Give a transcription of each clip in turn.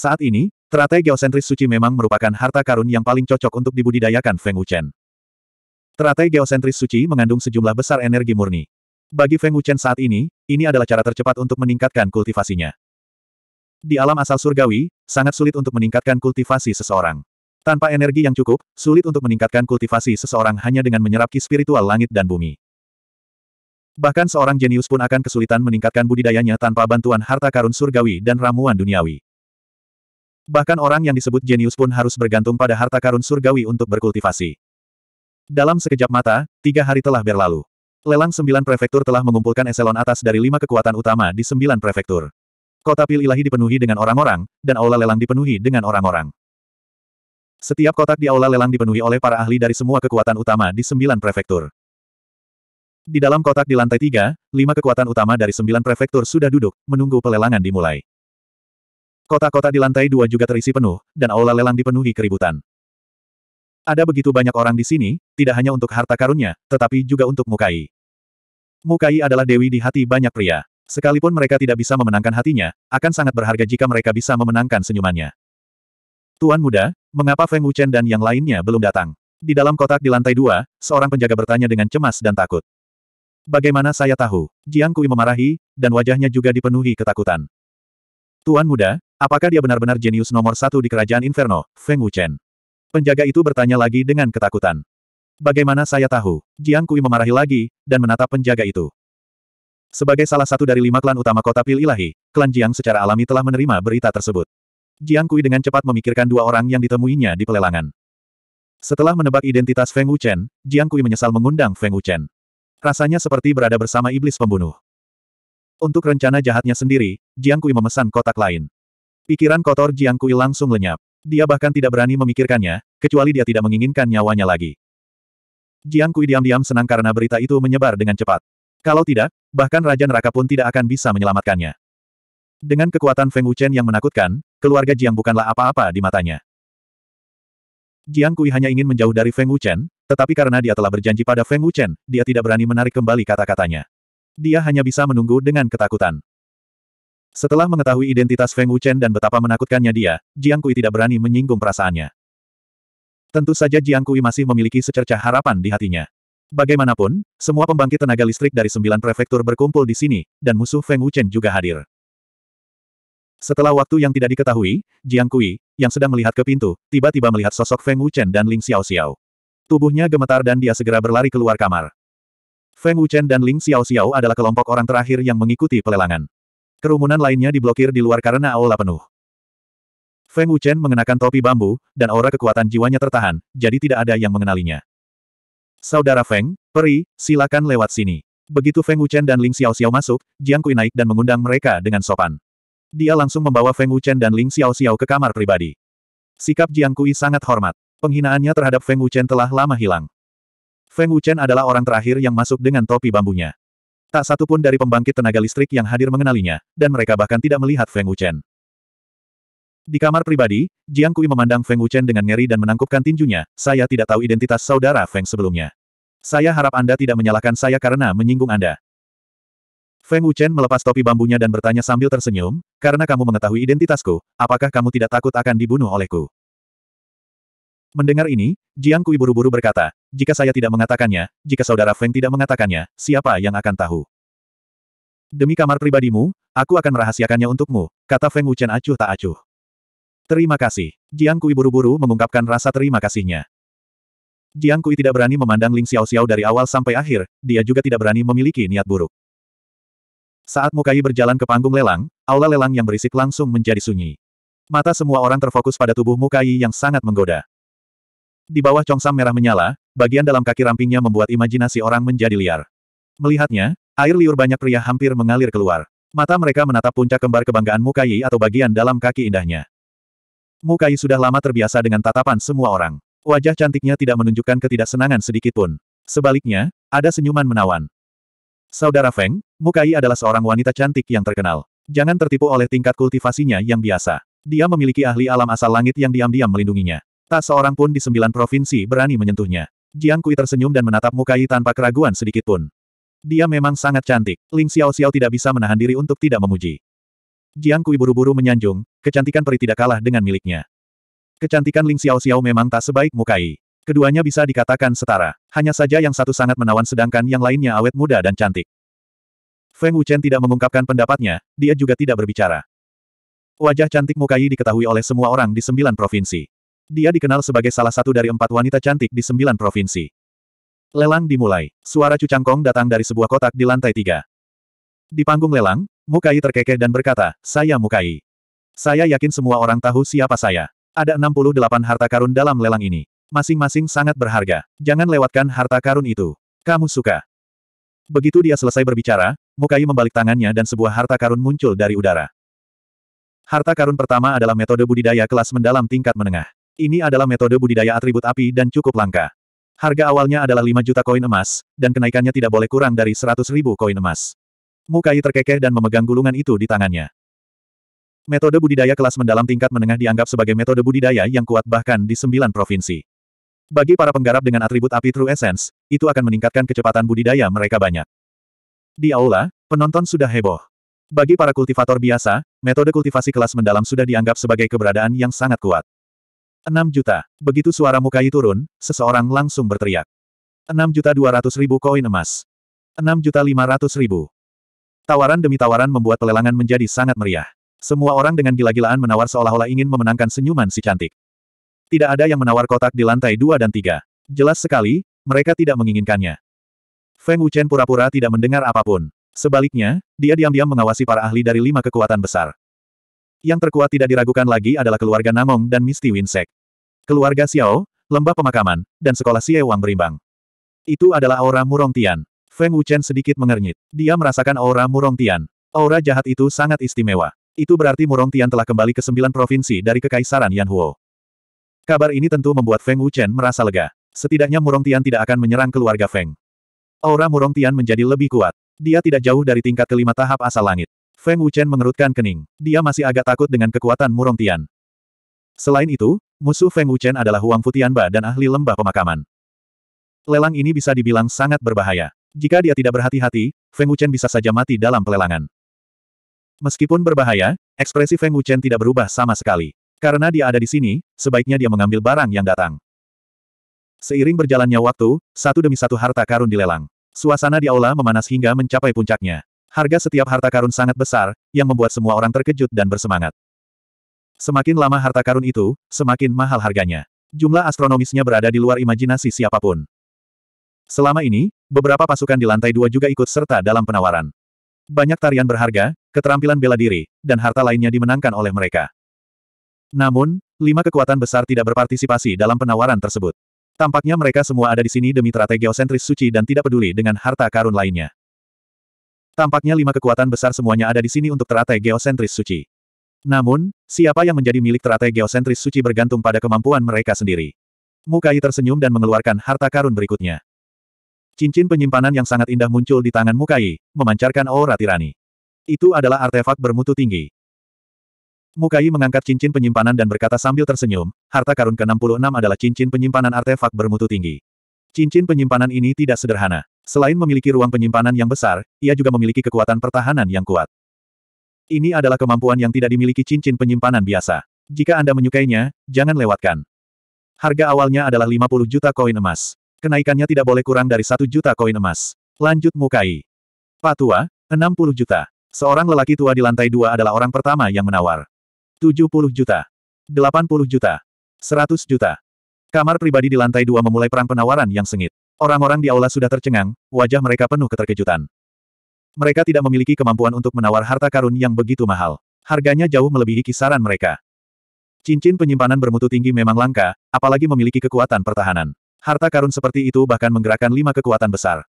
Saat ini, terate geosentris suci memang merupakan harta karun yang paling cocok untuk dibudidayakan Feng Wuchen. Terate geosentris suci mengandung sejumlah besar energi murni. Bagi Feng Wuchen saat ini, ini adalah cara tercepat untuk meningkatkan kultivasinya. Di alam asal surgawi, sangat sulit untuk meningkatkan kultivasi seseorang. Tanpa energi yang cukup, sulit untuk meningkatkan kultivasi seseorang hanya dengan menyerap ki spiritual langit dan bumi. Bahkan seorang jenius pun akan kesulitan meningkatkan budidayanya tanpa bantuan harta karun surgawi dan ramuan duniawi. Bahkan orang yang disebut jenius pun harus bergantung pada harta karun surgawi untuk berkultivasi. Dalam sekejap mata, tiga hari telah berlalu. Lelang sembilan prefektur telah mengumpulkan eselon atas dari lima kekuatan utama di sembilan prefektur. Kota pil ilahi dipenuhi dengan orang-orang, dan aula lelang dipenuhi dengan orang-orang. Setiap kotak di aula lelang dipenuhi oleh para ahli dari semua kekuatan utama di sembilan prefektur. Di dalam kotak di lantai tiga, lima kekuatan utama dari sembilan prefektur sudah duduk, menunggu pelelangan dimulai. Kota-kota di lantai dua juga terisi penuh, dan aula lelang dipenuhi keributan. Ada begitu banyak orang di sini, tidak hanya untuk harta karunnya, tetapi juga untuk Mukai. Mukai adalah dewi di hati banyak pria. Sekalipun mereka tidak bisa memenangkan hatinya, akan sangat berharga jika mereka bisa memenangkan senyumannya. Tuan muda, mengapa Feng Wuchen dan yang lainnya belum datang? Di dalam kotak di lantai dua, seorang penjaga bertanya dengan cemas dan takut. Bagaimana saya tahu? Jiang Kui memarahi, dan wajahnya juga dipenuhi ketakutan. Tuan muda, Apakah dia benar-benar jenius nomor satu di kerajaan Inferno, Feng Wuchen? Penjaga itu bertanya lagi dengan ketakutan. Bagaimana saya tahu? Jiang Kui memarahi lagi, dan menatap penjaga itu. Sebagai salah satu dari lima klan utama kota Pil Ilahi, klan Jiang secara alami telah menerima berita tersebut. Jiang Kui dengan cepat memikirkan dua orang yang ditemuinya di pelelangan. Setelah menebak identitas Feng Wuchen, Jiang Kui menyesal mengundang Feng Wuchen. Rasanya seperti berada bersama iblis pembunuh. Untuk rencana jahatnya sendiri, Jiang Kui memesan kotak lain. Pikiran kotor Jiang Kui langsung lenyap. Dia bahkan tidak berani memikirkannya, kecuali dia tidak menginginkan nyawanya lagi. Jiang Kui diam-diam senang karena berita itu menyebar dengan cepat. Kalau tidak, bahkan Raja Neraka pun tidak akan bisa menyelamatkannya. Dengan kekuatan Feng Wuchen yang menakutkan, keluarga Jiang bukanlah apa-apa di matanya. Jiang Kui hanya ingin menjauh dari Feng Wuchen, tetapi karena dia telah berjanji pada Feng Wuchen, dia tidak berani menarik kembali kata-katanya. Dia hanya bisa menunggu dengan ketakutan. Setelah mengetahui identitas Feng Wuchen dan betapa menakutkannya dia, Jiang Kui tidak berani menyinggung perasaannya. Tentu saja Jiang Kui masih memiliki secerca harapan di hatinya. Bagaimanapun, semua pembangkit tenaga listrik dari sembilan prefektur berkumpul di sini, dan musuh Feng Wuchen juga hadir. Setelah waktu yang tidak diketahui, Jiang Kui, yang sedang melihat ke pintu, tiba-tiba melihat sosok Feng Wuchen dan Ling Xiao Xiao. Tubuhnya gemetar dan dia segera berlari keluar kamar. Feng Wuchen dan Ling Xiao Xiao adalah kelompok orang terakhir yang mengikuti pelelangan. Kerumunan lainnya diblokir di luar karena aula penuh. Feng Wuchen mengenakan topi bambu, dan aura kekuatan jiwanya tertahan, jadi tidak ada yang mengenalinya. Saudara Feng, peri, silakan lewat sini. Begitu Feng Wuchen dan Ling Xiao Xiao masuk, Jiang Kui naik dan mengundang mereka dengan sopan. Dia langsung membawa Feng Wuchen dan Ling Xiao Xiao ke kamar pribadi. Sikap Jiang Kui sangat hormat. Penghinaannya terhadap Feng Wuchen telah lama hilang. Feng Wuchen adalah orang terakhir yang masuk dengan topi bambunya. Tak satu pun dari pembangkit tenaga listrik yang hadir mengenalinya, dan mereka bahkan tidak melihat Feng Wuchen. Di kamar pribadi, Jiang Kui memandang Feng Wuchen dengan ngeri dan menangkupkan tinjunya, saya tidak tahu identitas saudara Feng sebelumnya. Saya harap Anda tidak menyalahkan saya karena menyinggung Anda. Feng Wuchen melepas topi bambunya dan bertanya sambil tersenyum, karena kamu mengetahui identitasku, apakah kamu tidak takut akan dibunuh olehku? Mendengar ini, Jiang Kui buru-buru berkata, jika saya tidak mengatakannya, jika saudara Feng tidak mengatakannya, siapa yang akan tahu? Demi kamar pribadimu, aku akan merahasiakannya untukmu, kata Feng Wuchen acuh tak acuh. Terima kasih. Jiang Kui buru-buru mengungkapkan rasa terima kasihnya. Jiang Kui tidak berani memandang Ling Xiao Xiao dari awal sampai akhir, dia juga tidak berani memiliki niat buruk. Saat Mukai berjalan ke panggung lelang, aula lelang yang berisik langsung menjadi sunyi. Mata semua orang terfokus pada tubuh Mukai yang sangat menggoda. Di bawah congsam merah menyala, bagian dalam kaki rampingnya membuat imajinasi orang menjadi liar. Melihatnya, air liur banyak pria hampir mengalir keluar. Mata mereka menatap puncak kembar kebanggaan Mukai atau bagian dalam kaki indahnya. Mukai sudah lama terbiasa dengan tatapan semua orang. Wajah cantiknya tidak menunjukkan ketidaksenangan sedikitpun. Sebaliknya, ada senyuman menawan. Saudara Feng, Mukai adalah seorang wanita cantik yang terkenal. Jangan tertipu oleh tingkat kultivasinya yang biasa. Dia memiliki ahli alam asal langit yang diam-diam melindunginya. Tak seorang pun di sembilan provinsi berani menyentuhnya. Jiang Kui tersenyum dan menatap Mukai tanpa keraguan sedikit pun. Dia memang sangat cantik. Ling Xiao Xiao tidak bisa menahan diri untuk tidak memuji. Jiang Kui buru-buru menyanjung, kecantikan peri tidak kalah dengan miliknya. Kecantikan Ling Xiao Xiao memang tak sebaik Mukai. Keduanya bisa dikatakan setara. Hanya saja yang satu sangat menawan sedangkan yang lainnya awet muda dan cantik. Feng Wuchen tidak mengungkapkan pendapatnya, dia juga tidak berbicara. Wajah cantik Mukai diketahui oleh semua orang di sembilan provinsi. Dia dikenal sebagai salah satu dari empat wanita cantik di sembilan provinsi. Lelang dimulai. Suara Cucangkong datang dari sebuah kotak di lantai tiga. Di panggung lelang, Mukai terkekeh dan berkata, Saya Mukai. Saya yakin semua orang tahu siapa saya. Ada 68 harta karun dalam lelang ini. Masing-masing sangat berharga. Jangan lewatkan harta karun itu. Kamu suka. Begitu dia selesai berbicara, Mukai membalik tangannya dan sebuah harta karun muncul dari udara. Harta karun pertama adalah metode budidaya kelas mendalam tingkat menengah. Ini adalah metode budidaya atribut api dan cukup langka. Harga awalnya adalah 5 juta koin emas, dan kenaikannya tidak boleh kurang dari 100 ribu koin emas. Mukai terkekeh dan memegang gulungan itu di tangannya. Metode budidaya kelas mendalam tingkat menengah dianggap sebagai metode budidaya yang kuat bahkan di sembilan provinsi. Bagi para penggarap dengan atribut api True Essence, itu akan meningkatkan kecepatan budidaya mereka banyak. Di aula, penonton sudah heboh. Bagi para kultivator biasa, metode kultivasi kelas mendalam sudah dianggap sebagai keberadaan yang sangat kuat. 6 juta. Begitu suara Mukai turun, seseorang langsung berteriak. 6 juta 200 ribu koin emas. 6 juta 500 ribu. Tawaran demi tawaran membuat pelelangan menjadi sangat meriah. Semua orang dengan gila-gilaan menawar seolah-olah ingin memenangkan senyuman si cantik. Tidak ada yang menawar kotak di lantai dua dan tiga. Jelas sekali, mereka tidak menginginkannya. Feng Wuchen pura-pura tidak mendengar apapun. Sebaliknya, dia diam-diam mengawasi para ahli dari lima kekuatan besar. Yang terkuat tidak diragukan lagi adalah keluarga Namong dan Misty Winsek. Keluarga Xiao, lembah pemakaman, dan sekolah Xie Wang berimbang. Itu adalah aura Murong Tian. Feng Wuchen sedikit mengernyit. Dia merasakan aura Murong Tian. Aura jahat itu sangat istimewa. Itu berarti Murong Tian telah kembali ke sembilan provinsi dari Kekaisaran Yanhuo. Kabar ini tentu membuat Feng Wuchen merasa lega. Setidaknya Murong Tian tidak akan menyerang keluarga Feng. Aura Murong Tian menjadi lebih kuat. Dia tidak jauh dari tingkat kelima tahap asal langit. Feng Wuchen mengerutkan kening. Dia masih agak takut dengan kekuatan Murong Tian. Selain itu, musuh Feng Wuchen adalah Huang Futianba dan ahli lembah pemakaman. Lelang ini bisa dibilang sangat berbahaya. Jika dia tidak berhati-hati, Feng Wuchen bisa saja mati dalam pelelangan. Meskipun berbahaya, ekspresi Feng Wuchen tidak berubah sama sekali. Karena dia ada di sini, sebaiknya dia mengambil barang yang datang. Seiring berjalannya waktu, satu demi satu harta karun dilelang. Suasana di aula memanas hingga mencapai puncaknya. Harga setiap harta karun sangat besar, yang membuat semua orang terkejut dan bersemangat. Semakin lama harta karun itu, semakin mahal harganya. Jumlah astronomisnya berada di luar imajinasi siapapun. Selama ini, beberapa pasukan di lantai dua juga ikut serta dalam penawaran. Banyak tarian berharga, keterampilan bela diri, dan harta lainnya dimenangkan oleh mereka. Namun, lima kekuatan besar tidak berpartisipasi dalam penawaran tersebut. Tampaknya mereka semua ada di sini demi strategi geosentris suci dan tidak peduli dengan harta karun lainnya. Tampaknya lima kekuatan besar semuanya ada di sini untuk teratai geosentris suci. Namun, siapa yang menjadi milik teratai geosentris suci bergantung pada kemampuan mereka sendiri. Mukai tersenyum dan mengeluarkan harta karun berikutnya. Cincin penyimpanan yang sangat indah muncul di tangan Mukai, memancarkan aura tirani. Itu adalah artefak bermutu tinggi. Mukai mengangkat cincin penyimpanan dan berkata sambil tersenyum, harta karun ke-66 adalah cincin penyimpanan artefak bermutu tinggi. Cincin penyimpanan ini tidak sederhana. Selain memiliki ruang penyimpanan yang besar, ia juga memiliki kekuatan pertahanan yang kuat. Ini adalah kemampuan yang tidak dimiliki cincin penyimpanan biasa. Jika Anda menyukainya, jangan lewatkan. Harga awalnya adalah 50 juta koin emas. Kenaikannya tidak boleh kurang dari 1 juta koin emas. Lanjut Mukai. Patua, 60 juta. Seorang lelaki tua di lantai dua adalah orang pertama yang menawar. 70 juta. 80 juta. 100 juta. Kamar pribadi di lantai dua memulai perang penawaran yang sengit. Orang-orang di aula sudah tercengang, wajah mereka penuh keterkejutan. Mereka tidak memiliki kemampuan untuk menawar harta karun yang begitu mahal. Harganya jauh melebihi kisaran mereka. Cincin penyimpanan bermutu tinggi memang langka, apalagi memiliki kekuatan pertahanan. Harta karun seperti itu bahkan menggerakkan lima kekuatan besar.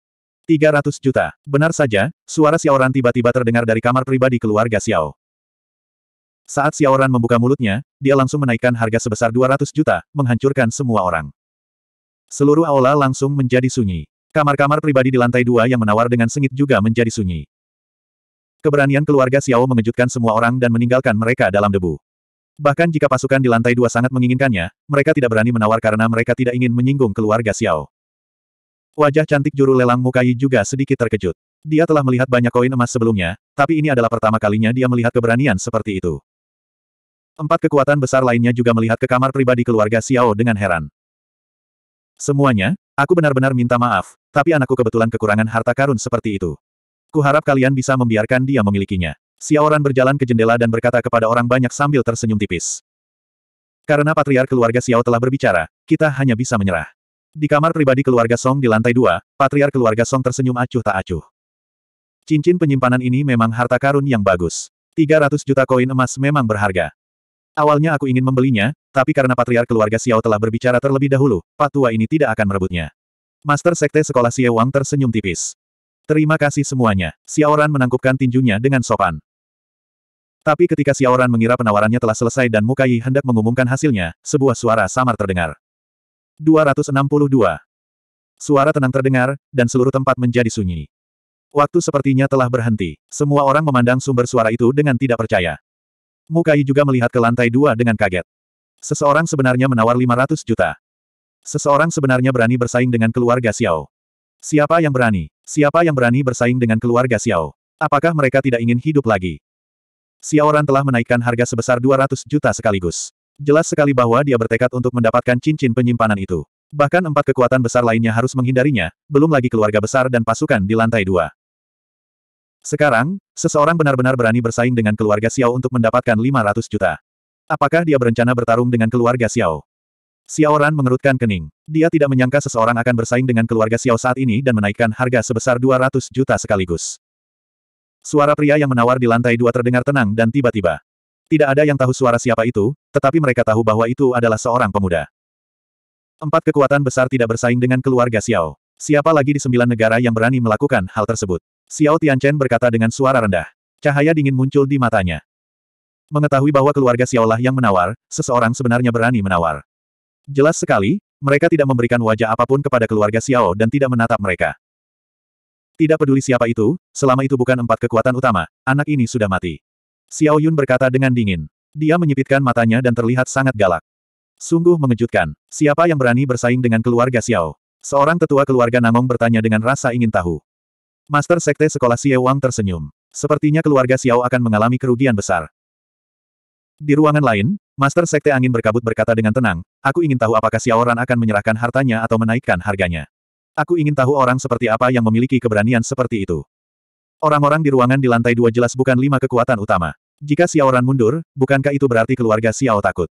300 juta. Benar saja, suara Xiaoran tiba-tiba terdengar dari kamar pribadi keluarga Xiao. Saat Xiaoran membuka mulutnya, dia langsung menaikkan harga sebesar 200 juta, menghancurkan semua orang. Seluruh aula langsung menjadi sunyi. Kamar-kamar pribadi di lantai dua yang menawar dengan sengit juga menjadi sunyi. Keberanian keluarga Xiao mengejutkan semua orang dan meninggalkan mereka dalam debu. Bahkan jika pasukan di lantai dua sangat menginginkannya, mereka tidak berani menawar karena mereka tidak ingin menyinggung keluarga Xiao. Wajah cantik juru lelang Mukai juga sedikit terkejut. Dia telah melihat banyak koin emas sebelumnya, tapi ini adalah pertama kalinya dia melihat keberanian seperti itu. Empat kekuatan besar lainnya juga melihat ke kamar pribadi keluarga Xiao dengan heran. Semuanya, aku benar-benar minta maaf, tapi anakku kebetulan kekurangan harta karun seperti itu. Kuharap kalian bisa membiarkan dia memilikinya. Siaoran berjalan ke jendela dan berkata kepada orang banyak sambil tersenyum tipis. Karena patriar keluarga Xiao telah berbicara, kita hanya bisa menyerah. Di kamar pribadi keluarga Song di lantai dua, patriar keluarga Song tersenyum acuh tak acuh. Cincin penyimpanan ini memang harta karun yang bagus. 300 juta koin emas memang berharga. Awalnya aku ingin membelinya, tapi karena patriar keluarga Xiao telah berbicara terlebih dahulu, patua ini tidak akan merebutnya. Master Sekte Sekolah Xie Wang tersenyum tipis. Terima kasih semuanya. Xiao Ran menangkupkan tinjunya dengan sopan. Tapi ketika Xiao Ran mengira penawarannya telah selesai dan Mukai hendak mengumumkan hasilnya, sebuah suara samar terdengar. 262. Suara tenang terdengar, dan seluruh tempat menjadi sunyi. Waktu sepertinya telah berhenti. Semua orang memandang sumber suara itu dengan tidak percaya. Mukai juga melihat ke lantai dua dengan kaget. Seseorang sebenarnya menawar 500 juta. Seseorang sebenarnya berani bersaing dengan keluarga Xiao. Siapa yang berani? Siapa yang berani bersaing dengan keluarga Xiao? Apakah mereka tidak ingin hidup lagi? Xiao Ran telah menaikkan harga sebesar 200 juta sekaligus. Jelas sekali bahwa dia bertekad untuk mendapatkan cincin penyimpanan itu. Bahkan empat kekuatan besar lainnya harus menghindarinya, belum lagi keluarga besar dan pasukan di lantai dua. Sekarang, seseorang benar-benar berani bersaing dengan keluarga Xiao untuk mendapatkan 500 juta. Apakah dia berencana bertarung dengan keluarga Xiao? Xiao Ran mengerutkan kening. Dia tidak menyangka seseorang akan bersaing dengan keluarga Xiao saat ini dan menaikkan harga sebesar 200 juta sekaligus. Suara pria yang menawar di lantai dua terdengar tenang dan tiba-tiba. Tidak ada yang tahu suara siapa itu, tetapi mereka tahu bahwa itu adalah seorang pemuda. Empat kekuatan besar tidak bersaing dengan keluarga Xiao. Siapa lagi di sembilan negara yang berani melakukan hal tersebut? Xiao Tianchen berkata dengan suara rendah. Cahaya dingin muncul di matanya. Mengetahui bahwa keluarga Xiao lah yang menawar, seseorang sebenarnya berani menawar. Jelas sekali, mereka tidak memberikan wajah apapun kepada keluarga Xiao dan tidak menatap mereka. Tidak peduli siapa itu, selama itu bukan empat kekuatan utama, anak ini sudah mati. Xiao Yun berkata dengan dingin. Dia menyipitkan matanya dan terlihat sangat galak. Sungguh mengejutkan, siapa yang berani bersaing dengan keluarga Xiao? Seorang tetua keluarga Nangong bertanya dengan rasa ingin tahu. Master Sekte Sekolah Xie Wang tersenyum. Sepertinya keluarga Xiao akan mengalami kerugian besar. Di ruangan lain, Master Sekte Angin Berkabut berkata dengan tenang, aku ingin tahu apakah Xiao Ran akan menyerahkan hartanya atau menaikkan harganya. Aku ingin tahu orang seperti apa yang memiliki keberanian seperti itu. Orang-orang di ruangan di lantai dua jelas bukan lima kekuatan utama. Jika Xiao Ran mundur, bukankah itu berarti keluarga Xiao takut?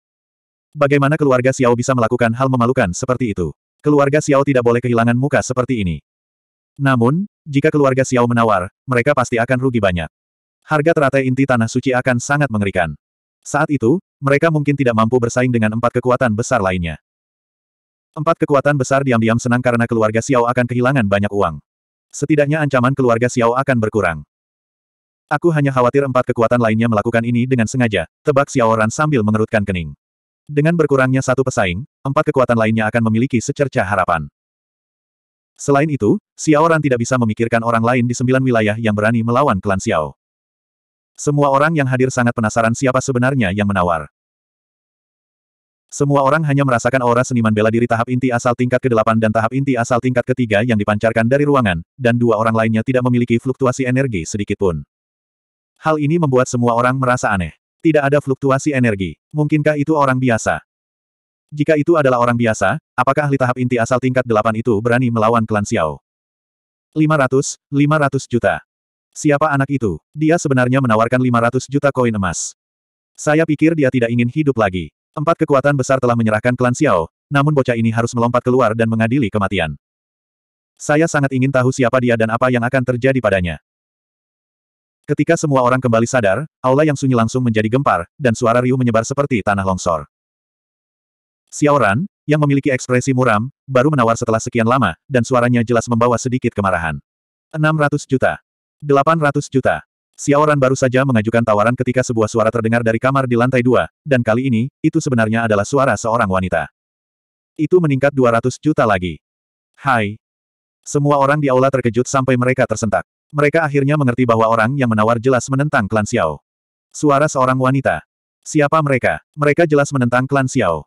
Bagaimana keluarga Xiao bisa melakukan hal memalukan seperti itu? Keluarga Xiao tidak boleh kehilangan muka seperti ini. Namun, jika keluarga Xiao menawar, mereka pasti akan rugi banyak. Harga teratai inti Tanah Suci akan sangat mengerikan. Saat itu, mereka mungkin tidak mampu bersaing dengan empat kekuatan besar lainnya. Empat kekuatan besar diam-diam senang karena keluarga Xiao akan kehilangan banyak uang. Setidaknya ancaman keluarga Xiao akan berkurang. Aku hanya khawatir empat kekuatan lainnya melakukan ini dengan sengaja, tebak Xiao Ran sambil mengerutkan kening. Dengan berkurangnya satu pesaing, empat kekuatan lainnya akan memiliki secerca harapan. Selain itu, Xiaoran tidak bisa memikirkan orang lain di sembilan wilayah yang berani melawan klan Xiao. Semua orang yang hadir sangat penasaran siapa sebenarnya yang menawar. Semua orang hanya merasakan aura seniman bela diri tahap inti asal tingkat ke-8 dan tahap inti asal tingkat ketiga yang dipancarkan dari ruangan, dan dua orang lainnya tidak memiliki fluktuasi energi sedikitpun. Hal ini membuat semua orang merasa aneh. Tidak ada fluktuasi energi. Mungkinkah itu orang biasa? Jika itu adalah orang biasa, apakah ahli tahap inti asal tingkat delapan itu berani melawan klan Xiao? 500, 500 juta. Siapa anak itu? Dia sebenarnya menawarkan 500 juta koin emas. Saya pikir dia tidak ingin hidup lagi. Empat kekuatan besar telah menyerahkan klan Xiao, namun bocah ini harus melompat keluar dan mengadili kematian. Saya sangat ingin tahu siapa dia dan apa yang akan terjadi padanya. Ketika semua orang kembali sadar, aula yang sunyi langsung menjadi gempar, dan suara riuh menyebar seperti tanah longsor. Xiaoran, yang memiliki ekspresi muram, baru menawar setelah sekian lama, dan suaranya jelas membawa sedikit kemarahan. 600 juta. 800 juta. Xiaoran baru saja mengajukan tawaran ketika sebuah suara terdengar dari kamar di lantai dua, dan kali ini, itu sebenarnya adalah suara seorang wanita. Itu meningkat 200 juta lagi. Hai. Semua orang di aula terkejut sampai mereka tersentak. Mereka akhirnya mengerti bahwa orang yang menawar jelas menentang klan Xiao. Suara seorang wanita. Siapa mereka? Mereka jelas menentang klan Xiao.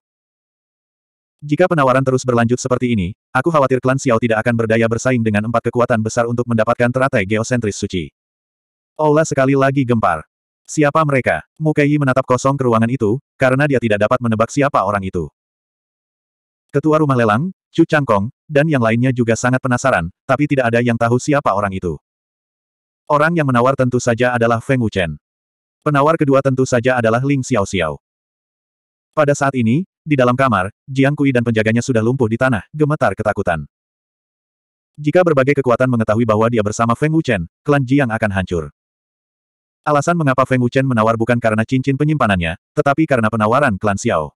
Jika penawaran terus berlanjut seperti ini, aku khawatir klan Xiao tidak akan berdaya bersaing dengan empat kekuatan besar untuk mendapatkan teratai geosentris suci. Aula sekali lagi gempar. Siapa mereka? Mukai menatap kosong ke ruangan itu, karena dia tidak dapat menebak siapa orang itu. Ketua rumah lelang, Chu Changkong, dan yang lainnya juga sangat penasaran, tapi tidak ada yang tahu siapa orang itu. Orang yang menawar tentu saja adalah Feng Wuchen. Penawar kedua tentu saja adalah Ling Xiao Xiao. Pada saat ini, di dalam kamar, Jiang Kui dan penjaganya sudah lumpuh di tanah, gemetar ketakutan. Jika berbagai kekuatan mengetahui bahwa dia bersama Feng Wuchen, klan Jiang akan hancur. Alasan mengapa Feng Wuchen menawar bukan karena cincin penyimpanannya, tetapi karena penawaran klan Xiao.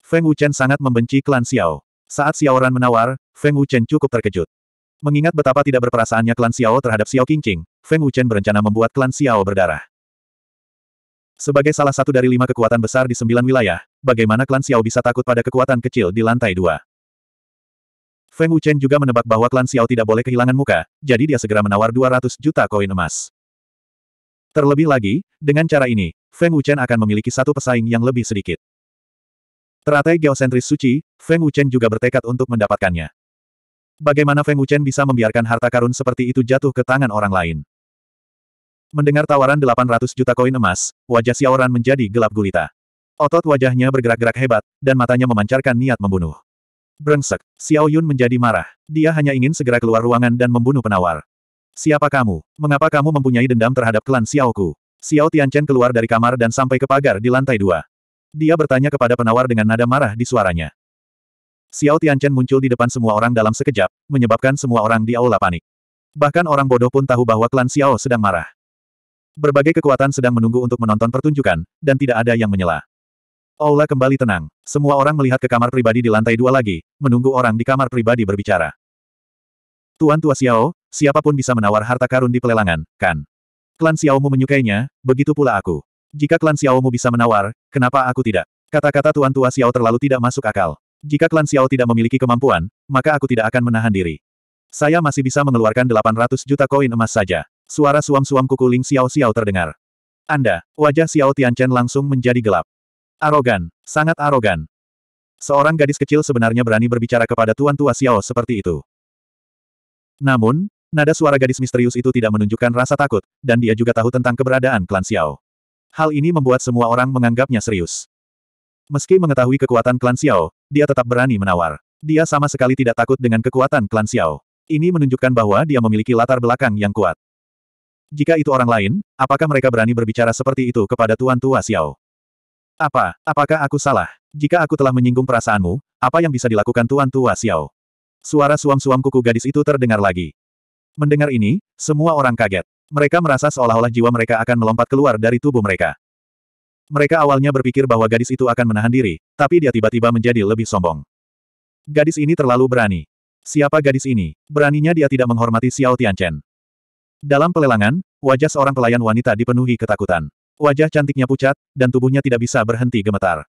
Feng Wuchen sangat membenci klan Xiao. Saat Xiao Ran menawar, Feng Wuchen cukup terkejut. Mengingat betapa tidak berperasaannya klan Xiao terhadap Xiao Qingqing, Feng Wuchen berencana membuat klan Xiao berdarah. Sebagai salah satu dari lima kekuatan besar di sembilan wilayah, bagaimana klan Xiao bisa takut pada kekuatan kecil di lantai dua. Feng Wuchen juga menebak bahwa klan Xiao tidak boleh kehilangan muka, jadi dia segera menawar 200 juta koin emas. Terlebih lagi, dengan cara ini, Feng Wuchen akan memiliki satu pesaing yang lebih sedikit. Teratai geosentris suci, Feng Wuchen juga bertekad untuk mendapatkannya. Bagaimana Feng Wuchen bisa membiarkan harta karun seperti itu jatuh ke tangan orang lain? Mendengar tawaran 800 juta koin emas, wajah Xiaoran menjadi gelap gulita. Otot wajahnya bergerak-gerak hebat, dan matanya memancarkan niat membunuh. Brengsek, Xiao Yun menjadi marah. Dia hanya ingin segera keluar ruangan dan membunuh penawar. Siapa kamu? Mengapa kamu mempunyai dendam terhadap klan Xiao Ku? Xiao Tianchen keluar dari kamar dan sampai ke pagar di lantai dua. Dia bertanya kepada penawar dengan nada marah di suaranya. Xiao Tianchen muncul di depan semua orang dalam sekejap, menyebabkan semua orang di aula panik. Bahkan orang bodoh pun tahu bahwa klan Xiao sedang marah. Berbagai kekuatan sedang menunggu untuk menonton pertunjukan, dan tidak ada yang menyela. Aula kembali tenang. Semua orang melihat ke kamar pribadi di lantai dua lagi, menunggu orang di kamar pribadi berbicara. Tuan Tua Xiao, siapapun bisa menawar harta karun di pelelangan, kan? Klan mu menyukainya, begitu pula aku. Jika klan mu bisa menawar, kenapa aku tidak? Kata-kata Tuan Tua Xiao terlalu tidak masuk akal. Jika klan Xiao tidak memiliki kemampuan, maka aku tidak akan menahan diri. Saya masih bisa mengeluarkan 800 juta koin emas saja. Suara suam-suam kuku Ling Xiao Xiao terdengar. Anda, wajah Xiao Tianchen langsung menjadi gelap. Arogan, sangat arogan. Seorang gadis kecil sebenarnya berani berbicara kepada Tuan Tua Xiao seperti itu. Namun, nada suara gadis misterius itu tidak menunjukkan rasa takut, dan dia juga tahu tentang keberadaan klan Xiao. Hal ini membuat semua orang menganggapnya serius. Meski mengetahui kekuatan klan Xiao, dia tetap berani menawar. Dia sama sekali tidak takut dengan kekuatan klan Xiao. Ini menunjukkan bahwa dia memiliki latar belakang yang kuat. Jika itu orang lain, apakah mereka berani berbicara seperti itu kepada Tuan Tua Xiao? Apa, apakah aku salah? Jika aku telah menyinggung perasaanmu, apa yang bisa dilakukan Tuan Tua Xiao? Suara suam-suam kuku gadis itu terdengar lagi. Mendengar ini, semua orang kaget. Mereka merasa seolah-olah jiwa mereka akan melompat keluar dari tubuh mereka. Mereka awalnya berpikir bahwa gadis itu akan menahan diri, tapi dia tiba-tiba menjadi lebih sombong. Gadis ini terlalu berani. Siapa gadis ini? Beraninya dia tidak menghormati Xiao Tianchen. Dalam pelelangan, wajah seorang pelayan wanita dipenuhi ketakutan. Wajah cantiknya pucat, dan tubuhnya tidak bisa berhenti gemetar.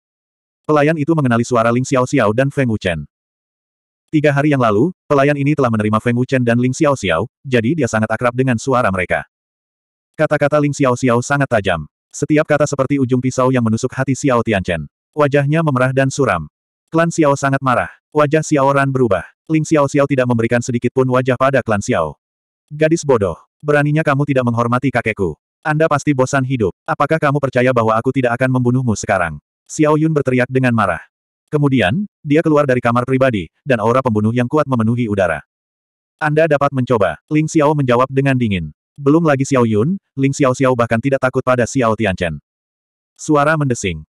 Pelayan itu mengenali suara Ling Xiao Xiao dan Feng Wuchen. Tiga hari yang lalu, pelayan ini telah menerima Feng Wuchen dan Ling Xiao Xiao, jadi dia sangat akrab dengan suara mereka. Kata-kata Ling Xiao Xiao sangat tajam. Setiap kata seperti ujung pisau yang menusuk hati Xiao Tianchen. Wajahnya memerah dan suram. Klan Xiao sangat marah. Wajah Xiao Ran berubah. Ling Xiao Xiao tidak memberikan sedikit pun wajah pada klan Xiao. Gadis bodoh. Beraninya kamu tidak menghormati kakekku. Anda pasti bosan hidup. Apakah kamu percaya bahwa aku tidak akan membunuhmu sekarang? Xiao Yun berteriak dengan marah. Kemudian, dia keluar dari kamar pribadi, dan aura pembunuh yang kuat memenuhi udara. Anda dapat mencoba, Ling Xiao menjawab dengan dingin. Belum lagi Xiao Yun, Ling Xiao Xiao bahkan tidak takut pada Xiao Tianchen. Suara mendesing.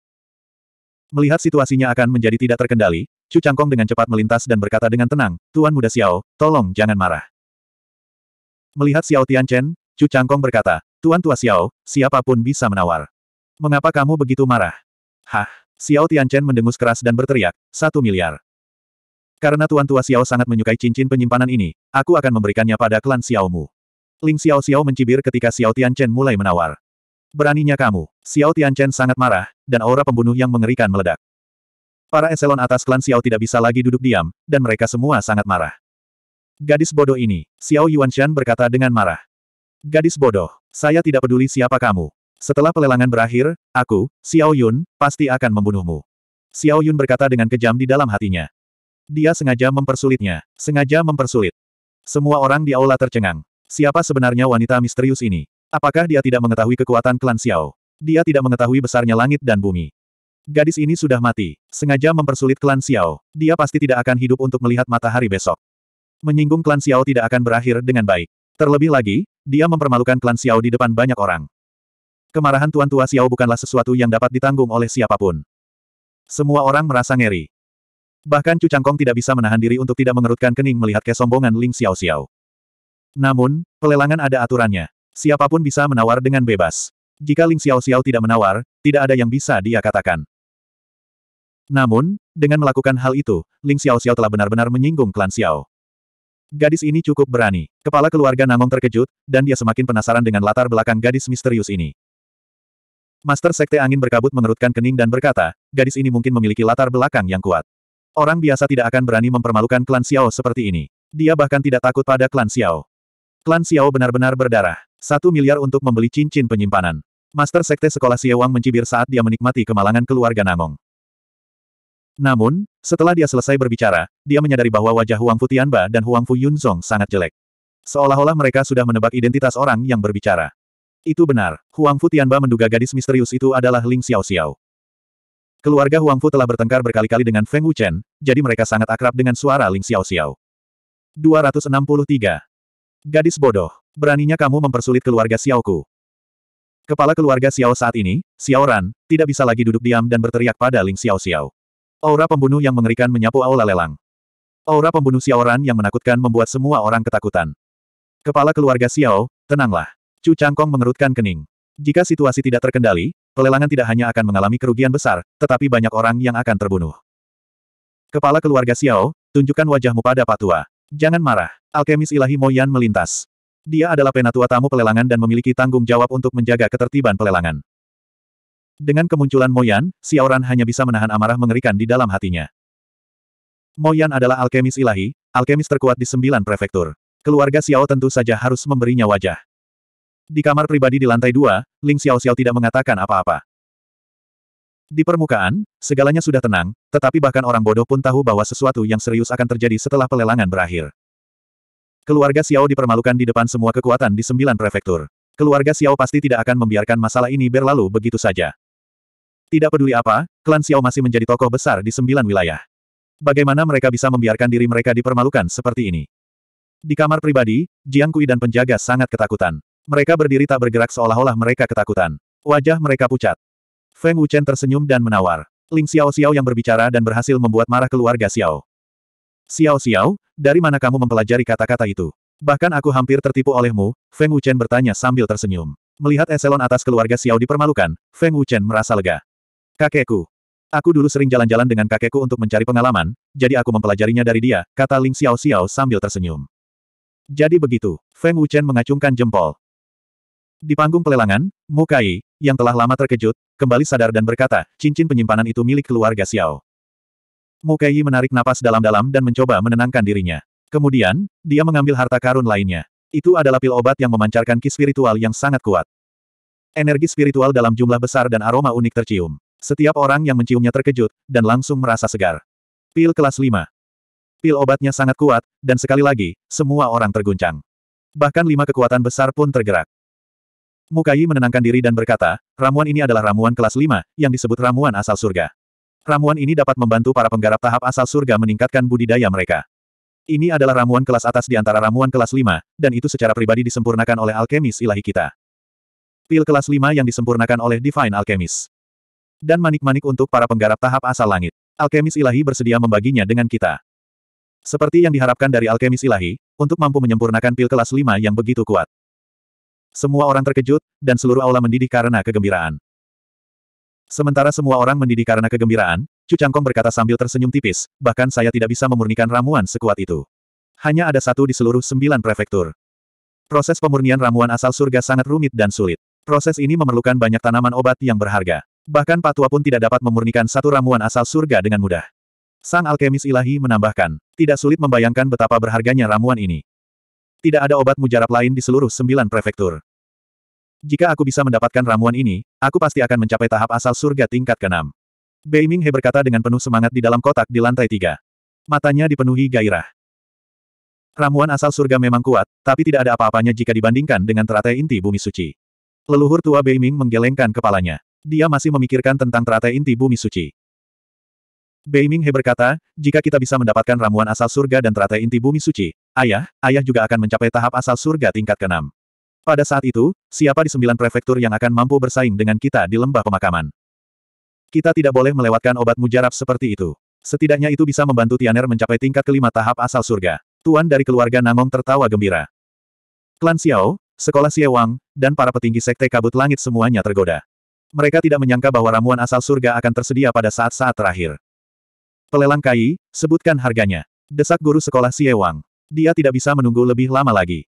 Melihat situasinya akan menjadi tidak terkendali, Chu Changkong dengan cepat melintas dan berkata dengan tenang, Tuan Muda Xiao, tolong jangan marah. Melihat Xiao Tianchen, Chu Changkong berkata, Tuan Tua Xiao, siapapun bisa menawar. Mengapa kamu begitu marah? Hah? Xiao Tianchen mendengus keras dan berteriak, satu miliar. Karena Tuan Tua Xiao sangat menyukai cincin penyimpanan ini, aku akan memberikannya pada klan Xiaomu. Ling Xiao Xiao mencibir ketika Xiao Tianchen mulai menawar. Beraninya kamu, Xiao Tianchen sangat marah, dan aura pembunuh yang mengerikan meledak. Para eselon atas klan Xiao tidak bisa lagi duduk diam, dan mereka semua sangat marah. Gadis bodoh ini, Xiao Yuanshan berkata dengan marah. Gadis bodoh, saya tidak peduli siapa kamu. Setelah pelelangan berakhir, aku, Xiao Yun, pasti akan membunuhmu. Xiao Yun berkata dengan kejam di dalam hatinya. Dia sengaja mempersulitnya, sengaja mempersulit. Semua orang di aula tercengang. Siapa sebenarnya wanita misterius ini? Apakah dia tidak mengetahui kekuatan klan Xiao? Dia tidak mengetahui besarnya langit dan bumi. Gadis ini sudah mati, sengaja mempersulit klan Xiao. Dia pasti tidak akan hidup untuk melihat matahari besok. Menyinggung klan Xiao tidak akan berakhir dengan baik. Terlebih lagi, dia mempermalukan klan Xiao di depan banyak orang. Kemarahan Tuan Tua Xiao bukanlah sesuatu yang dapat ditanggung oleh siapapun. Semua orang merasa ngeri. Bahkan Cu Changkong tidak bisa menahan diri untuk tidak mengerutkan kening melihat kesombongan Ling Xiao Xiao. Namun, pelelangan ada aturannya. Siapapun bisa menawar dengan bebas. Jika Ling Xiao Xiao tidak menawar, tidak ada yang bisa dia katakan. Namun, dengan melakukan hal itu, Ling Xiao Xiao telah benar-benar menyinggung klan Xiao. Gadis ini cukup berani. Kepala keluarga Namong terkejut, dan dia semakin penasaran dengan latar belakang gadis misterius ini. Master Sekte Angin Berkabut mengerutkan kening dan berkata, gadis ini mungkin memiliki latar belakang yang kuat. Orang biasa tidak akan berani mempermalukan klan Xiao seperti ini. Dia bahkan tidak takut pada klan Xiao. Klan Xiao benar-benar berdarah. Satu miliar untuk membeli cincin penyimpanan. Master Sekte Sekolah Siewang mencibir saat dia menikmati kemalangan keluarga Namong. Namun, setelah dia selesai berbicara, dia menyadari bahwa wajah Huang Futianba dan Huang Fu Yunzong sangat jelek. Seolah-olah mereka sudah menebak identitas orang yang berbicara. Itu benar, Huang Futianba menduga gadis misterius itu adalah Ling Xiao Xiao. Keluarga Huang Fu telah bertengkar berkali-kali dengan Feng Wuchen, jadi mereka sangat akrab dengan suara Ling Xiao Xiao. 263. Gadis bodoh, beraninya kamu mempersulit keluarga Xiaoku. Kepala keluarga Xiao saat ini, Xiao Ran, tidak bisa lagi duduk diam dan berteriak pada Ling Xiao Xiao. Aura pembunuh yang mengerikan menyapu aula lelang. Aura pembunuh Xiaoran yang menakutkan membuat semua orang ketakutan. Kepala keluarga Xiao, tenanglah. Chu Changkong mengerutkan kening. Jika situasi tidak terkendali, pelelangan tidak hanya akan mengalami kerugian besar, tetapi banyak orang yang akan terbunuh. Kepala keluarga Xiao, tunjukkan wajahmu pada patua. Jangan marah. Alkemis ilahi Moyan melintas. Dia adalah penatua tamu pelelangan dan memiliki tanggung jawab untuk menjaga ketertiban pelelangan. Dengan kemunculan Moyan, Xiaoran hanya bisa menahan amarah mengerikan di dalam hatinya. Moyan adalah alkemis ilahi, alkemis terkuat di sembilan prefektur. Keluarga Xiao tentu saja harus memberinya wajah. Di kamar pribadi di lantai dua, Ling Xiao Xiao tidak mengatakan apa-apa. Di permukaan, segalanya sudah tenang, tetapi bahkan orang bodoh pun tahu bahwa sesuatu yang serius akan terjadi setelah pelelangan berakhir. Keluarga Xiao dipermalukan di depan semua kekuatan di sembilan prefektur. Keluarga Xiao pasti tidak akan membiarkan masalah ini berlalu begitu saja. Tidak peduli apa, klan Xiao masih menjadi tokoh besar di sembilan wilayah. Bagaimana mereka bisa membiarkan diri mereka dipermalukan seperti ini? Di kamar pribadi, Jiang Kui dan penjaga sangat ketakutan. Mereka berdiri tak bergerak seolah-olah mereka ketakutan. Wajah mereka pucat. Feng Wuchen tersenyum dan menawar. Ling Xiao Xiao yang berbicara dan berhasil membuat marah keluarga Xiao. Xiao Xiao, dari mana kamu mempelajari kata-kata itu? Bahkan aku hampir tertipu olehmu, Feng Wuchen bertanya sambil tersenyum. Melihat eselon atas keluarga Xiao dipermalukan, Feng Wuchen merasa lega. Kakekku. Aku dulu sering jalan-jalan dengan kakekku untuk mencari pengalaman, jadi aku mempelajarinya dari dia, kata Ling Xiao Xiao sambil tersenyum. Jadi begitu, Feng Wuchen mengacungkan jempol. Di panggung pelelangan, Mukai, yang telah lama terkejut, kembali sadar dan berkata, cincin penyimpanan itu milik keluarga Xiao. Mukai menarik napas dalam-dalam dan mencoba menenangkan dirinya. Kemudian, dia mengambil harta karun lainnya. Itu adalah pil obat yang memancarkan ki spiritual yang sangat kuat. Energi spiritual dalam jumlah besar dan aroma unik tercium. Setiap orang yang menciumnya terkejut, dan langsung merasa segar. Pil kelas 5. Pil obatnya sangat kuat, dan sekali lagi, semua orang terguncang. Bahkan lima kekuatan besar pun tergerak. Mukai menenangkan diri dan berkata, ramuan ini adalah ramuan kelas 5, yang disebut ramuan asal surga. Ramuan ini dapat membantu para penggarap tahap asal surga meningkatkan budidaya mereka. Ini adalah ramuan kelas atas di antara ramuan kelas 5, dan itu secara pribadi disempurnakan oleh alkemis ilahi kita. Pil kelas 5 yang disempurnakan oleh Divine Alchemist. Dan manik-manik untuk para penggarap tahap asal langit. Alkemis ilahi bersedia membaginya dengan kita. Seperti yang diharapkan dari alkemis ilahi, untuk mampu menyempurnakan pil kelas 5 yang begitu kuat. Semua orang terkejut, dan seluruh aula mendidih karena kegembiraan. Sementara semua orang mendidih karena kegembiraan, Cu Changkong berkata sambil tersenyum tipis, bahkan saya tidak bisa memurnikan ramuan sekuat itu. Hanya ada satu di seluruh sembilan prefektur. Proses pemurnian ramuan asal surga sangat rumit dan sulit. Proses ini memerlukan banyak tanaman obat yang berharga. Bahkan Patua pun tidak dapat memurnikan satu ramuan asal surga dengan mudah. Sang alkemis ilahi menambahkan, tidak sulit membayangkan betapa berharganya ramuan ini. Tidak ada obat mujarab lain di seluruh sembilan prefektur. Jika aku bisa mendapatkan ramuan ini, aku pasti akan mencapai tahap asal surga tingkat keenam. 6 Bei Minghe berkata dengan penuh semangat di dalam kotak di lantai tiga. Matanya dipenuhi gairah. Ramuan asal surga memang kuat, tapi tidak ada apa-apanya jika dibandingkan dengan teratai inti bumi suci. Leluhur tua Beiming menggelengkan kepalanya dia masih memikirkan tentang teratai inti bumi suci. Beiming He berkata, jika kita bisa mendapatkan ramuan asal surga dan teratai inti bumi suci, ayah, ayah juga akan mencapai tahap asal surga tingkat keenam. Pada saat itu, siapa di sembilan prefektur yang akan mampu bersaing dengan kita di lembah pemakaman? Kita tidak boleh melewatkan obat mujarab seperti itu. Setidaknya itu bisa membantu Tianer mencapai tingkat kelima tahap asal surga. Tuan dari keluarga Nangong tertawa gembira. Klan Xiao, Sekolah Wang, dan para petinggi Sekte Kabut Langit semuanya tergoda. Mereka tidak menyangka bahwa ramuan asal surga akan tersedia pada saat-saat terakhir. Pelelang Kai, sebutkan harganya. Desak guru sekolah Siewang. Dia tidak bisa menunggu lebih lama lagi.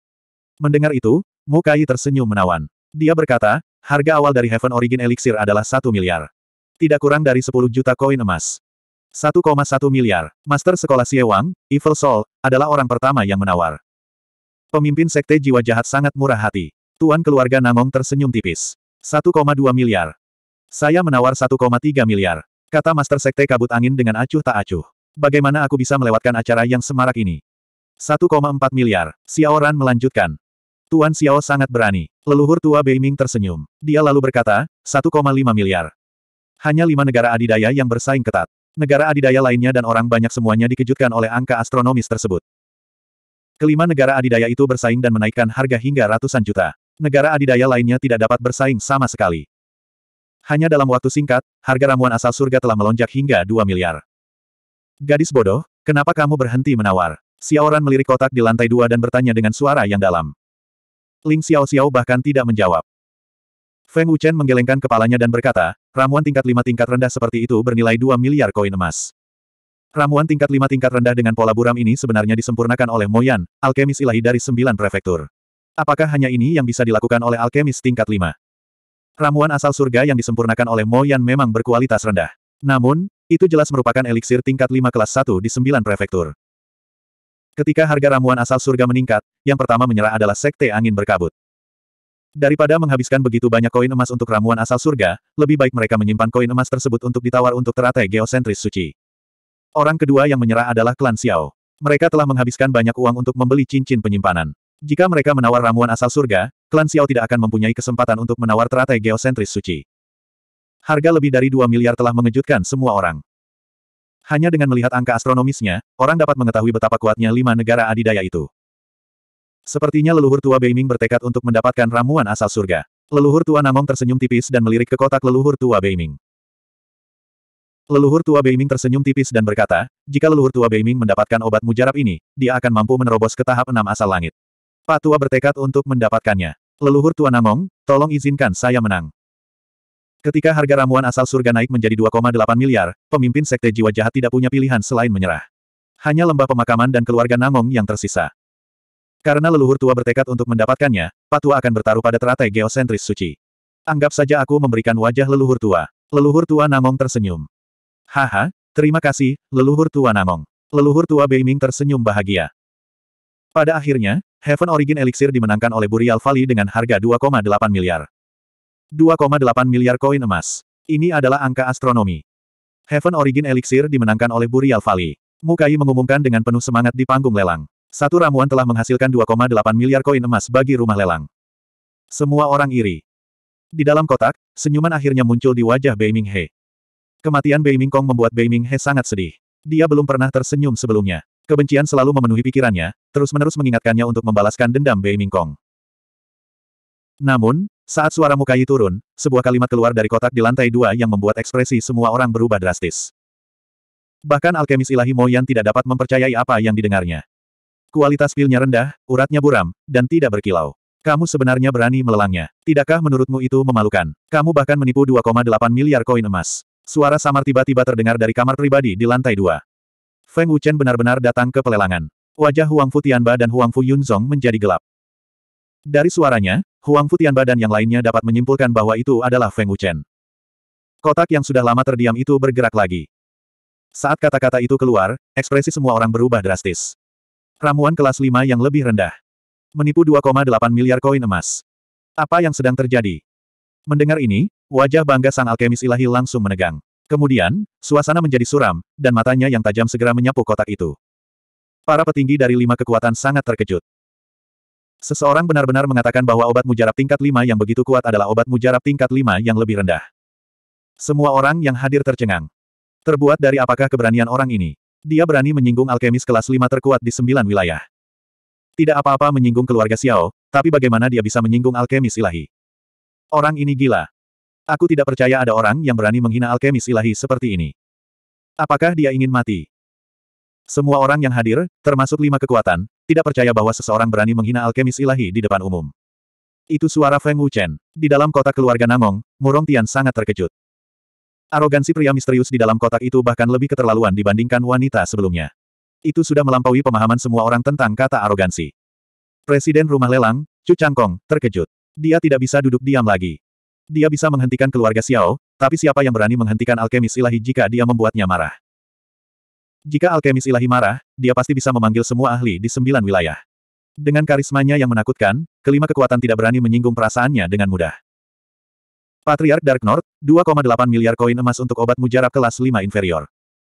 Mendengar itu, Mukai tersenyum menawan. Dia berkata, harga awal dari Heaven Origin Elixir adalah 1 miliar. Tidak kurang dari 10 juta koin emas. 1,1 miliar. Master sekolah Siewang, Evil Soul, adalah orang pertama yang menawar. Pemimpin sekte jiwa jahat sangat murah hati. Tuan keluarga Namong tersenyum tipis. 1,2 miliar. Saya menawar 1,3 miliar. Kata Master Sekte Kabut Angin dengan acuh tak acuh. Bagaimana aku bisa melewatkan acara yang semarak ini? 1,4 miliar. Xiao Ran melanjutkan. Tuan Xiao sangat berani. Leluhur tua Beiming tersenyum. Dia lalu berkata, 1,5 miliar. Hanya lima negara adidaya yang bersaing ketat. Negara adidaya lainnya dan orang banyak semuanya dikejutkan oleh angka astronomis tersebut. Kelima negara adidaya itu bersaing dan menaikkan harga hingga ratusan juta negara adidaya lainnya tidak dapat bersaing sama sekali. Hanya dalam waktu singkat, harga ramuan asal surga telah melonjak hingga 2 miliar. Gadis bodoh, kenapa kamu berhenti menawar? Xiaoran melirik kotak di lantai dua dan bertanya dengan suara yang dalam. Ling Xiao Xiao bahkan tidak menjawab. Feng Wuchen menggelengkan kepalanya dan berkata, ramuan tingkat lima tingkat rendah seperti itu bernilai 2 miliar koin emas. Ramuan tingkat lima tingkat rendah dengan pola buram ini sebenarnya disempurnakan oleh Moyan, alkemis ilahi dari sembilan prefektur. Apakah hanya ini yang bisa dilakukan oleh alkemis tingkat 5? Ramuan asal surga yang disempurnakan oleh Mo Yan memang berkualitas rendah. Namun, itu jelas merupakan eliksir tingkat 5 kelas 1 di 9 prefektur. Ketika harga ramuan asal surga meningkat, yang pertama menyerah adalah sekte angin berkabut. Daripada menghabiskan begitu banyak koin emas untuk ramuan asal surga, lebih baik mereka menyimpan koin emas tersebut untuk ditawar untuk teratai geosentris suci. Orang kedua yang menyerah adalah klan Xiao. Mereka telah menghabiskan banyak uang untuk membeli cincin penyimpanan. Jika mereka menawar ramuan asal surga, klan Xiao tidak akan mempunyai kesempatan untuk menawar teratai geosentris suci. Harga lebih dari 2 miliar telah mengejutkan semua orang. Hanya dengan melihat angka astronomisnya, orang dapat mengetahui betapa kuatnya lima negara adidaya itu. Sepertinya leluhur tua Beiming bertekad untuk mendapatkan ramuan asal surga. Leluhur tua Namong tersenyum tipis dan melirik ke kotak leluhur tua Beiming. Leluhur tua Beiming tersenyum tipis dan berkata, jika leluhur tua Beiming mendapatkan obat mujarab ini, dia akan mampu menerobos ke tahap enam asal langit. Pak Tua bertekad untuk mendapatkannya. Leluhur Tua Namong, tolong izinkan saya menang. Ketika harga ramuan asal surga naik menjadi 2,8 miliar, pemimpin Sekte Jiwa Jahat tidak punya pilihan selain menyerah. Hanya lembah pemakaman dan keluarga Namong yang tersisa. Karena leluhur tua bertekad untuk mendapatkannya, Pak tua akan bertaruh pada teratai geosentris suci. Anggap saja aku memberikan wajah leluhur tua. Leluhur tua Namong tersenyum. Haha, terima kasih, leluhur tua Namong. Leluhur tua Beiming tersenyum bahagia. Pada akhirnya, Heaven Origin Elixir dimenangkan oleh Burial Valley dengan harga 2,8 miliar. 2,8 miliar koin emas. Ini adalah angka astronomi. Heaven Origin Elixir dimenangkan oleh Burial Valley. Mukai mengumumkan dengan penuh semangat di panggung lelang. Satu ramuan telah menghasilkan 2,8 miliar koin emas bagi rumah lelang. Semua orang iri. Di dalam kotak, senyuman akhirnya muncul di wajah Bei He. Kematian Bei Kong membuat Bei He sangat sedih. Dia belum pernah tersenyum sebelumnya. Kebencian selalu memenuhi pikirannya, terus-menerus mengingatkannya untuk membalaskan dendam Bei Mingkong. Namun, saat suara Mukai turun, sebuah kalimat keluar dari kotak di lantai dua yang membuat ekspresi semua orang berubah drastis. Bahkan alkemis ilahi Moyan tidak dapat mempercayai apa yang didengarnya. Kualitas pilnya rendah, uratnya buram, dan tidak berkilau. Kamu sebenarnya berani melelangnya. Tidakkah menurutmu itu memalukan? Kamu bahkan menipu 2,8 miliar koin emas. Suara samar tiba-tiba terdengar dari kamar pribadi di lantai dua. Feng Wuchen benar-benar datang ke pelelangan. Wajah Huang Fu Tianba dan Huang Fu Yunzong menjadi gelap. Dari suaranya, Huang Fu Tianba dan yang lainnya dapat menyimpulkan bahwa itu adalah Feng Wuchen. Kotak yang sudah lama terdiam itu bergerak lagi. Saat kata-kata itu keluar, ekspresi semua orang berubah drastis. Ramuan kelas 5 yang lebih rendah. Menipu 2,8 miliar koin emas. Apa yang sedang terjadi? Mendengar ini, wajah bangga sang alkemis ilahi langsung menegang. Kemudian, suasana menjadi suram, dan matanya yang tajam segera menyapu kotak itu. Para petinggi dari lima kekuatan sangat terkejut. Seseorang benar-benar mengatakan bahwa obat mujarab tingkat lima yang begitu kuat adalah obat mujarab tingkat lima yang lebih rendah. Semua orang yang hadir tercengang. Terbuat dari apakah keberanian orang ini? Dia berani menyinggung alkemis kelas lima terkuat di sembilan wilayah. Tidak apa-apa menyinggung keluarga Xiao, tapi bagaimana dia bisa menyinggung alkemis ilahi? Orang ini gila. Aku tidak percaya ada orang yang berani menghina alkemis ilahi seperti ini. Apakah dia ingin mati? Semua orang yang hadir, termasuk lima kekuatan, tidak percaya bahwa seseorang berani menghina alkemis ilahi di depan umum. Itu suara Feng Wuchen. Di dalam kotak keluarga Namong, Murong Tian sangat terkejut. Arogansi pria misterius di dalam kotak itu bahkan lebih keterlaluan dibandingkan wanita sebelumnya. Itu sudah melampaui pemahaman semua orang tentang kata arogansi. Presiden rumah lelang, Chu Changkong, terkejut. Dia tidak bisa duduk diam lagi. Dia bisa menghentikan keluarga Xiao, tapi siapa yang berani menghentikan alkemis ilahi jika dia membuatnya marah? Jika alkemis ilahi marah, dia pasti bisa memanggil semua ahli di sembilan wilayah. Dengan karismanya yang menakutkan, kelima kekuatan tidak berani menyinggung perasaannya dengan mudah. Patriark Dark North, 2,8 miliar koin emas untuk obat mujarab kelas 5 inferior.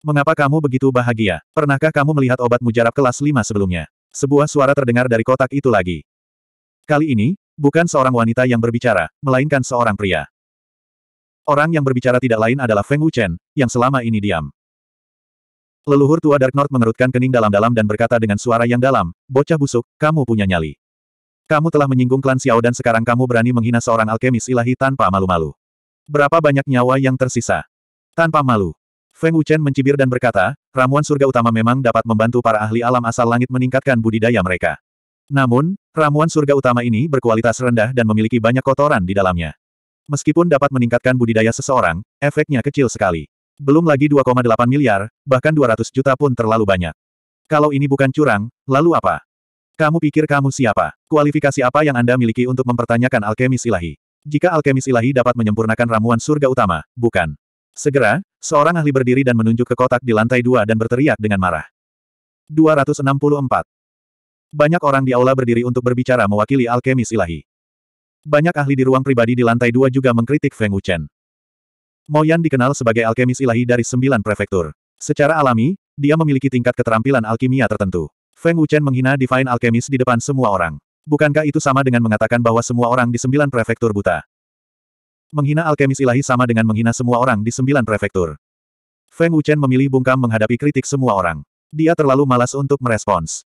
Mengapa kamu begitu bahagia? Pernahkah kamu melihat obat mujarab kelas 5 sebelumnya? Sebuah suara terdengar dari kotak itu lagi. Kali ini, Bukan seorang wanita yang berbicara, melainkan seorang pria. Orang yang berbicara tidak lain adalah Feng Wuchen, yang selama ini diam. Leluhur tua Dark North mengerutkan kening dalam-dalam dan berkata dengan suara yang dalam, Bocah busuk, kamu punya nyali. Kamu telah menyinggung klan Xiao dan sekarang kamu berani menghina seorang alkemis ilahi tanpa malu-malu. Berapa banyak nyawa yang tersisa? Tanpa malu. Feng Wuchen mencibir dan berkata, ramuan surga utama memang dapat membantu para ahli alam asal langit meningkatkan budidaya mereka. Namun, ramuan surga utama ini berkualitas rendah dan memiliki banyak kotoran di dalamnya. Meskipun dapat meningkatkan budidaya seseorang, efeknya kecil sekali. Belum lagi 2,8 miliar, bahkan 200 juta pun terlalu banyak. Kalau ini bukan curang, lalu apa? Kamu pikir kamu siapa? Kualifikasi apa yang Anda miliki untuk mempertanyakan alkemis ilahi? Jika alkemis ilahi dapat menyempurnakan ramuan surga utama, bukan. Segera, seorang ahli berdiri dan menunjuk ke kotak di lantai dua dan berteriak dengan marah. 264. Banyak orang di aula berdiri untuk berbicara mewakili alkemis ilahi. Banyak ahli di ruang pribadi di lantai dua juga mengkritik Feng Wuchen. Moyan dikenal sebagai alkemis ilahi dari sembilan prefektur. Secara alami, dia memiliki tingkat keterampilan alkimia tertentu. Feng Wuchen menghina Divine Alchemist di depan semua orang. Bukankah itu sama dengan mengatakan bahwa semua orang di sembilan prefektur buta? Menghina alkemis ilahi sama dengan menghina semua orang di sembilan prefektur. Feng Wuchen memilih bungkam menghadapi kritik semua orang. Dia terlalu malas untuk merespons.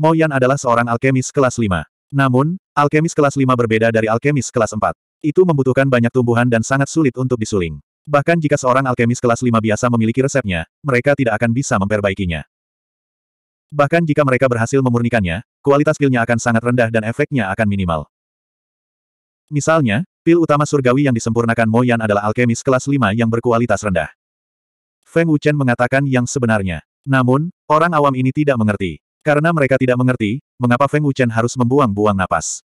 Mo Yan adalah seorang alkemis kelas 5. Namun, alkemis kelas 5 berbeda dari alkemis kelas 4. Itu membutuhkan banyak tumbuhan dan sangat sulit untuk disuling. Bahkan jika seorang alkemis kelas 5 biasa memiliki resepnya, mereka tidak akan bisa memperbaikinya. Bahkan jika mereka berhasil memurnikannya, kualitas pilnya akan sangat rendah dan efeknya akan minimal. Misalnya, pil utama surgawi yang disempurnakan Mo Yan adalah alkemis kelas 5 yang berkualitas rendah. Feng Wuchen mengatakan yang sebenarnya. Namun, orang awam ini tidak mengerti. Karena mereka tidak mengerti, mengapa Feng Wuchen harus membuang-buang napas.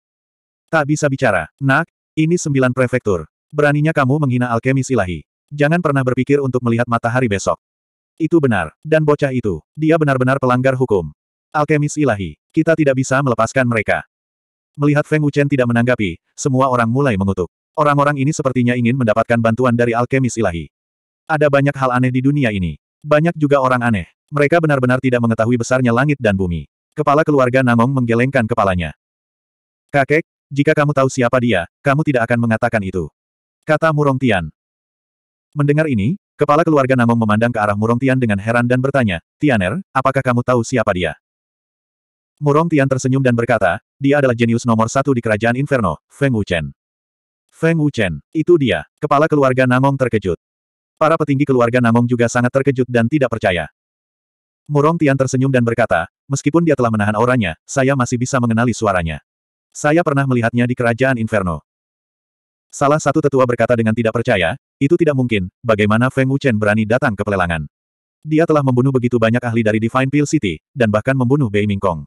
Tak bisa bicara. Nak, ini sembilan prefektur. Beraninya kamu menghina alkemis ilahi. Jangan pernah berpikir untuk melihat matahari besok. Itu benar. Dan bocah itu, dia benar-benar pelanggar hukum. Alkemis ilahi. Kita tidak bisa melepaskan mereka. Melihat Feng Wuchen tidak menanggapi, semua orang mulai mengutuk. Orang-orang ini sepertinya ingin mendapatkan bantuan dari alkemis ilahi. Ada banyak hal aneh di dunia ini. Banyak juga orang aneh. Mereka benar-benar tidak mengetahui besarnya langit dan bumi. Kepala keluarga Namong menggelengkan kepalanya. Kakek, jika kamu tahu siapa dia, kamu tidak akan mengatakan itu. Kata Murong Tian. Mendengar ini, kepala keluarga Namong memandang ke arah Murong Tian dengan heran dan bertanya, Tianer, apakah kamu tahu siapa dia? Murong Tian tersenyum dan berkata, dia adalah jenius nomor satu di kerajaan Inferno, Feng Wuchen. Feng Wuchen, itu dia, kepala keluarga Namong terkejut. Para petinggi keluarga Namong juga sangat terkejut dan tidak percaya. Murong Tian tersenyum dan berkata, meskipun dia telah menahan auranya, saya masih bisa mengenali suaranya. Saya pernah melihatnya di kerajaan Inferno. Salah satu tetua berkata dengan tidak percaya, itu tidak mungkin, bagaimana Feng Wuchen berani datang ke pelelangan. Dia telah membunuh begitu banyak ahli dari Divine Peel City, dan bahkan membunuh Bei Ming Kong.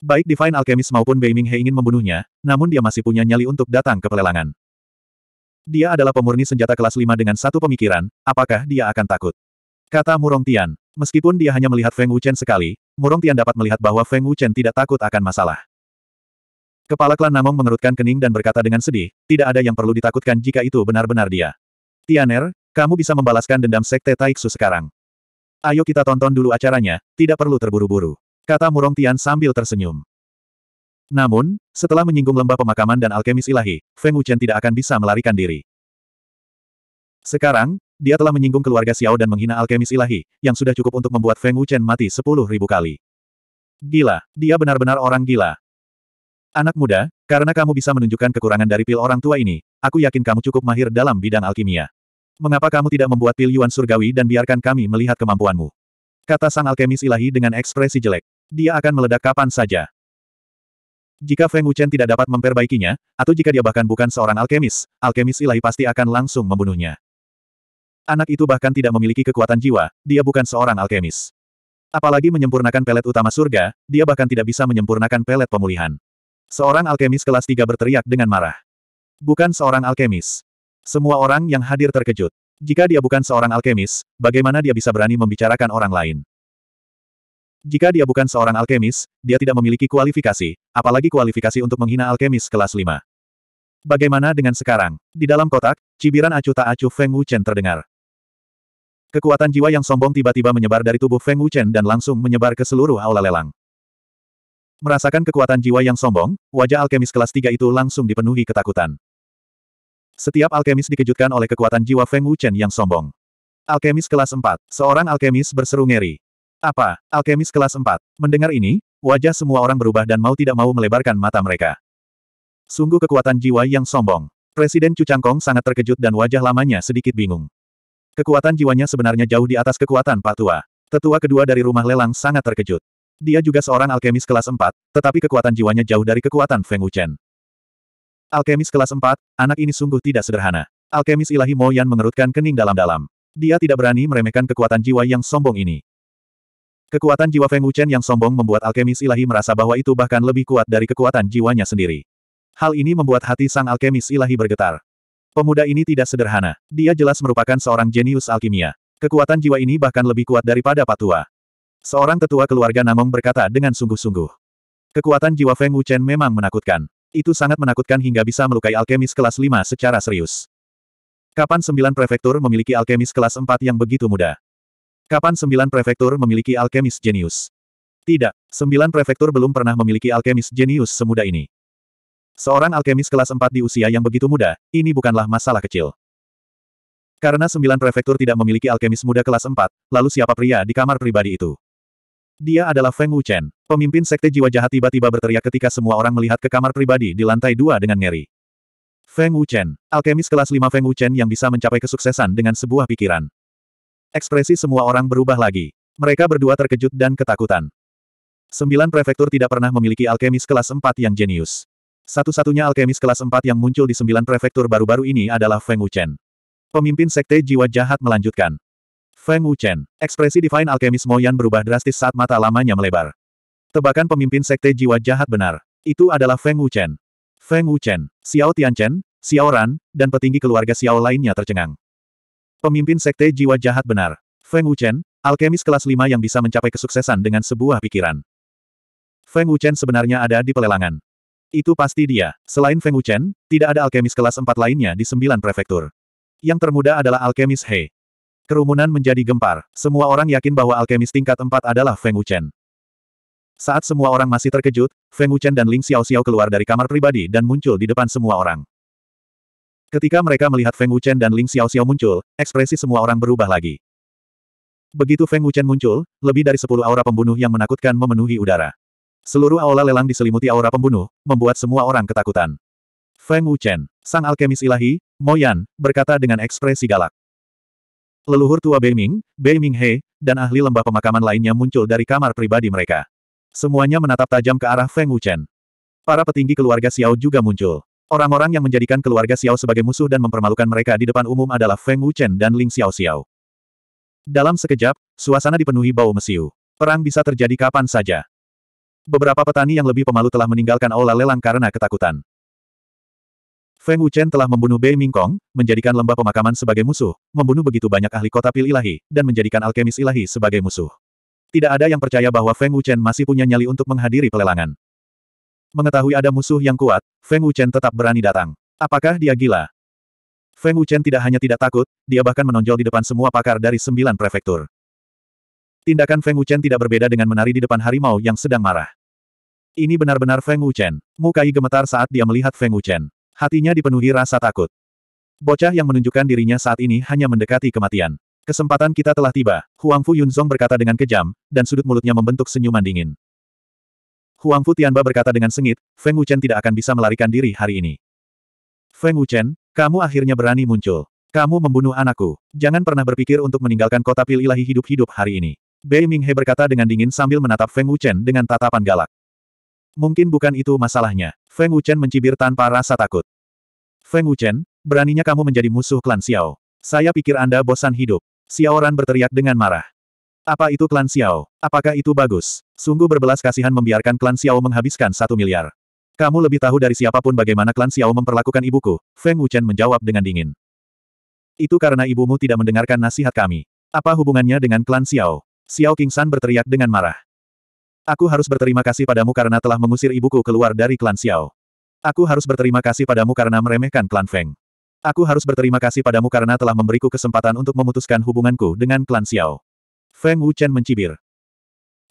Baik Divine Alchemist maupun Bei Minghe ingin membunuhnya, namun dia masih punya nyali untuk datang ke pelelangan. Dia adalah pemurni senjata kelas 5 dengan satu pemikiran, apakah dia akan takut? Kata Murong Tian. Meskipun dia hanya melihat Feng Wuchen sekali, Murong Tian dapat melihat bahwa Feng Wuchen tidak takut akan masalah. Kepala klan Namong mengerutkan kening dan berkata dengan sedih, tidak ada yang perlu ditakutkan jika itu benar-benar dia. Tianer, kamu bisa membalaskan dendam Sekte Taiksu sekarang. Ayo kita tonton dulu acaranya, tidak perlu terburu-buru. Kata Murong Tian sambil tersenyum. Namun, setelah menyinggung lembah pemakaman dan alkemis ilahi, Feng Wuchen tidak akan bisa melarikan diri. Sekarang, dia telah menyinggung keluarga Xiao dan menghina alkemis ilahi, yang sudah cukup untuk membuat Feng Wuchen mati sepuluh ribu kali. Gila, dia benar-benar orang gila. Anak muda, karena kamu bisa menunjukkan kekurangan dari pil orang tua ini, aku yakin kamu cukup mahir dalam bidang alkimia. Mengapa kamu tidak membuat pil Yuan surgawi dan biarkan kami melihat kemampuanmu? Kata sang alkemis ilahi dengan ekspresi jelek. Dia akan meledak kapan saja. Jika Feng Wuchen tidak dapat memperbaikinya, atau jika dia bahkan bukan seorang alkemis, alkemis ilahi pasti akan langsung membunuhnya. Anak itu bahkan tidak memiliki kekuatan jiwa, dia bukan seorang alkemis. Apalagi menyempurnakan pelet utama surga, dia bahkan tidak bisa menyempurnakan pelet pemulihan. Seorang alkemis kelas 3 berteriak dengan marah. Bukan seorang alkemis. Semua orang yang hadir terkejut. Jika dia bukan seorang alkemis, bagaimana dia bisa berani membicarakan orang lain? Jika dia bukan seorang alkemis, dia tidak memiliki kualifikasi, apalagi kualifikasi untuk menghina alkemis kelas 5. Bagaimana dengan sekarang? Di dalam kotak, cibiran acuh tak acuh Feng Wuchen terdengar. Kekuatan jiwa yang sombong tiba-tiba menyebar dari tubuh Feng Wuchen dan langsung menyebar ke seluruh aula lelang. Merasakan kekuatan jiwa yang sombong, wajah alkemis kelas 3 itu langsung dipenuhi ketakutan. Setiap alkemis dikejutkan oleh kekuatan jiwa Feng Wuchen yang sombong. Alkemis kelas 4, seorang alkemis berseru ngeri. Apa? Alkemis kelas 4. Mendengar ini, wajah semua orang berubah dan mau tidak mau melebarkan mata mereka. Sungguh kekuatan jiwa yang sombong. Presiden Chu Changkong sangat terkejut dan wajah lamanya sedikit bingung. Kekuatan jiwanya sebenarnya jauh di atas kekuatan Pak Tua. Tetua kedua dari rumah lelang sangat terkejut. Dia juga seorang alkemis kelas 4, tetapi kekuatan jiwanya jauh dari kekuatan Feng Wuchen. Alkemis kelas 4, anak ini sungguh tidak sederhana. Alkemis ilahi Mo Yan mengerutkan kening dalam-dalam. Dia tidak berani meremehkan kekuatan jiwa yang sombong ini. Kekuatan jiwa Feng Wuchen yang sombong membuat alkemis ilahi merasa bahwa itu bahkan lebih kuat dari kekuatan jiwanya sendiri. Hal ini membuat hati sang alkemis ilahi bergetar. Pemuda ini tidak sederhana. Dia jelas merupakan seorang jenius alkimia. Kekuatan jiwa ini bahkan lebih kuat daripada patua. Seorang tetua keluarga Namong berkata dengan sungguh-sungguh. Kekuatan jiwa Feng Wuchen memang menakutkan. Itu sangat menakutkan hingga bisa melukai alkemis kelas 5 secara serius. Kapan sembilan prefektur memiliki alkemis kelas 4 yang begitu muda? Kapan sembilan prefektur memiliki alkemis jenius? Tidak, sembilan prefektur belum pernah memiliki alkemis jenius semuda ini. Seorang alkemis kelas 4 di usia yang begitu muda, ini bukanlah masalah kecil. Karena sembilan prefektur tidak memiliki alkemis muda kelas 4, lalu siapa pria di kamar pribadi itu? Dia adalah Feng Wuchen. Pemimpin sekte jiwa jahat tiba-tiba berteriak ketika semua orang melihat ke kamar pribadi di lantai dua dengan ngeri. Feng Wuchen, alkemis kelas 5 Feng Wuchen yang bisa mencapai kesuksesan dengan sebuah pikiran. Ekspresi semua orang berubah lagi. Mereka berdua terkejut dan ketakutan. Sembilan prefektur tidak pernah memiliki alkemis kelas 4 yang jenius. Satu-satunya alkemis kelas 4 yang muncul di sembilan prefektur baru-baru ini adalah Feng Wuchen. Pemimpin sekte jiwa jahat melanjutkan. Feng Wuchen, ekspresi Divine Alchemist Moyan berubah drastis saat mata lamanya melebar. Tebakan pemimpin sekte jiwa jahat benar. Itu adalah Feng Wuchen. Feng Wuchen, Xiao Tianchen, Xiao Ran, dan petinggi keluarga Xiao lainnya tercengang. Pemimpin sekte jiwa jahat benar. Feng Wuchen, alkemis kelas 5 yang bisa mencapai kesuksesan dengan sebuah pikiran. Feng Wuchen sebenarnya ada di pelelangan. Itu pasti dia. Selain Feng Wuchen, tidak ada alkemis kelas 4 lainnya di sembilan prefektur. Yang termuda adalah alkemis He. Kerumunan menjadi gempar. Semua orang yakin bahwa alkemis tingkat 4 adalah Feng Wuchen. Saat semua orang masih terkejut, Feng Wuchen dan Ling Xiao Xiao keluar dari kamar pribadi dan muncul di depan semua orang. Ketika mereka melihat Feng Wuchen dan Ling Xiao Xiao muncul, ekspresi semua orang berubah lagi. Begitu Feng Wuchen muncul, lebih dari sepuluh aura pembunuh yang menakutkan memenuhi udara. Seluruh aula lelang diselimuti aura pembunuh, membuat semua orang ketakutan. Feng Wuchen, sang alkemis ilahi, Moyan, berkata dengan ekspresi galak. Leluhur tua Beiming, Beiming He, dan ahli lembah pemakaman lainnya muncul dari kamar pribadi mereka. Semuanya menatap tajam ke arah Feng Wuchen. Para petinggi keluarga Xiao juga muncul. Orang-orang yang menjadikan keluarga Xiao sebagai musuh dan mempermalukan mereka di depan umum adalah Feng Wuchen dan Ling Xiao Xiao. Dalam sekejap, suasana dipenuhi bau mesiu. Perang bisa terjadi kapan saja. Beberapa petani yang lebih pemalu telah meninggalkan aula lelang karena ketakutan. Feng Wuchen telah membunuh Bei Mingkong, menjadikan lembah pemakaman sebagai musuh, membunuh begitu banyak ahli kota pil ilahi, dan menjadikan alkemis ilahi sebagai musuh. Tidak ada yang percaya bahwa Feng Wuchen masih punya nyali untuk menghadiri pelelangan. Mengetahui ada musuh yang kuat, Feng Wuchen tetap berani datang. Apakah dia gila? Feng Wuchen tidak hanya tidak takut, dia bahkan menonjol di depan semua pakar dari sembilan prefektur. Tindakan Feng Wuchen tidak berbeda dengan menari di depan harimau yang sedang marah. Ini benar-benar Feng Wuchen. Mukai gemetar saat dia melihat Feng Wuchen. Hatinya dipenuhi rasa takut. Bocah yang menunjukkan dirinya saat ini hanya mendekati kematian. Kesempatan kita telah tiba, Huang Fu Yunzong berkata dengan kejam, dan sudut mulutnya membentuk senyuman dingin. Huang Fu Tianba berkata dengan sengit, Feng Wuchen tidak akan bisa melarikan diri hari ini. Feng Wuchen, kamu akhirnya berani muncul. Kamu membunuh anakku. Jangan pernah berpikir untuk meninggalkan kota pil ilahi hidup-hidup hari ini. Bei Minghe berkata dengan dingin sambil menatap Feng Wuchen dengan tatapan galak. Mungkin bukan itu masalahnya. Feng Wuchen mencibir tanpa rasa takut. Feng Wuchen, beraninya kamu menjadi musuh klan Xiao. Saya pikir Anda bosan hidup. Xiao Ran berteriak dengan marah. Apa itu klan Xiao? Apakah itu bagus? Sungguh berbelas kasihan membiarkan klan Xiao menghabiskan satu miliar. Kamu lebih tahu dari siapapun bagaimana klan Xiao memperlakukan ibuku, Feng Wuchen menjawab dengan dingin. Itu karena ibumu tidak mendengarkan nasihat kami. Apa hubungannya dengan klan Xiao? Xiao San berteriak dengan marah. Aku harus berterima kasih padamu karena telah mengusir ibuku keluar dari klan Xiao. Aku harus berterima kasih padamu karena meremehkan klan Feng. Aku harus berterima kasih padamu karena telah memberiku kesempatan untuk memutuskan hubunganku dengan klan Xiao. Feng Wuchen mencibir.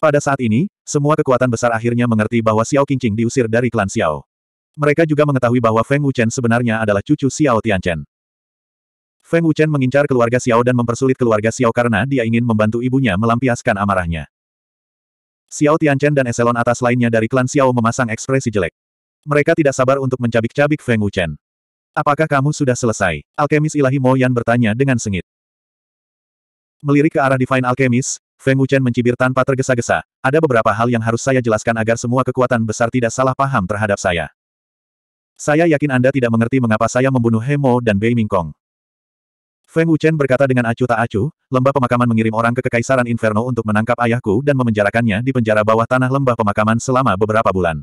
Pada saat ini, semua kekuatan besar akhirnya mengerti bahwa Xiao Qingqing diusir dari klan Xiao. Mereka juga mengetahui bahwa Feng Wuchen sebenarnya adalah cucu Xiao Tianchen. Feng Wuchen mengincar keluarga Xiao dan mempersulit keluarga Xiao karena dia ingin membantu ibunya melampiaskan amarahnya. Xiao Tianchen dan eselon atas lainnya dari klan Xiao memasang ekspresi jelek. Mereka tidak sabar untuk mencabik-cabik Feng Wuchen. Apakah kamu sudah selesai? Alkemis ilahi Mo Yan bertanya dengan sengit. Melirik ke arah Divine Alkemis, Feng Wuchen mencibir tanpa tergesa-gesa. Ada beberapa hal yang harus saya jelaskan agar semua kekuatan besar tidak salah paham terhadap saya. Saya yakin Anda tidak mengerti mengapa saya membunuh Hemo dan Bei Mingkong. Feng Wuchen berkata dengan acuh tak acuh, lembah pemakaman mengirim orang ke Kekaisaran Inferno untuk menangkap ayahku dan memenjarakannya di penjara bawah tanah lembah pemakaman selama beberapa bulan.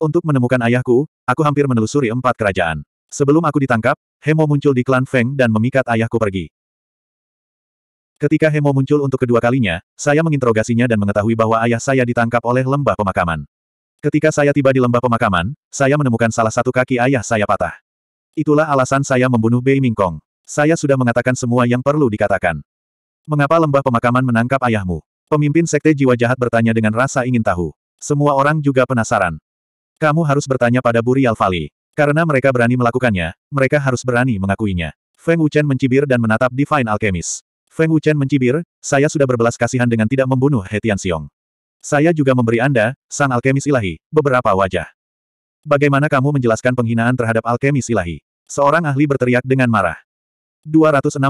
Untuk menemukan ayahku, aku hampir menelusuri empat kerajaan. Sebelum aku ditangkap, Hemo muncul di klan Feng dan memikat ayahku pergi. Ketika Hemo muncul untuk kedua kalinya, saya menginterogasinya dan mengetahui bahwa ayah saya ditangkap oleh lembah pemakaman. Ketika saya tiba di lembah pemakaman, saya menemukan salah satu kaki ayah saya patah. Itulah alasan saya membunuh Bei Mingkong. Saya sudah mengatakan semua yang perlu dikatakan. Mengapa lembah pemakaman menangkap ayahmu? Pemimpin sekte jiwa jahat bertanya dengan rasa ingin tahu. Semua orang juga penasaran. Kamu harus bertanya pada Buri Alfali. Karena mereka berani melakukannya, mereka harus berani mengakuinya. Feng Wuchen mencibir dan menatap Divine Alchemist. Feng Wuchen mencibir, saya sudah berbelas kasihan dengan tidak membunuh Hetian Tianxiong. Saya juga memberi Anda, sang alkemis ilahi, beberapa wajah. Bagaimana kamu menjelaskan penghinaan terhadap alkemis ilahi? Seorang ahli berteriak dengan marah. 265.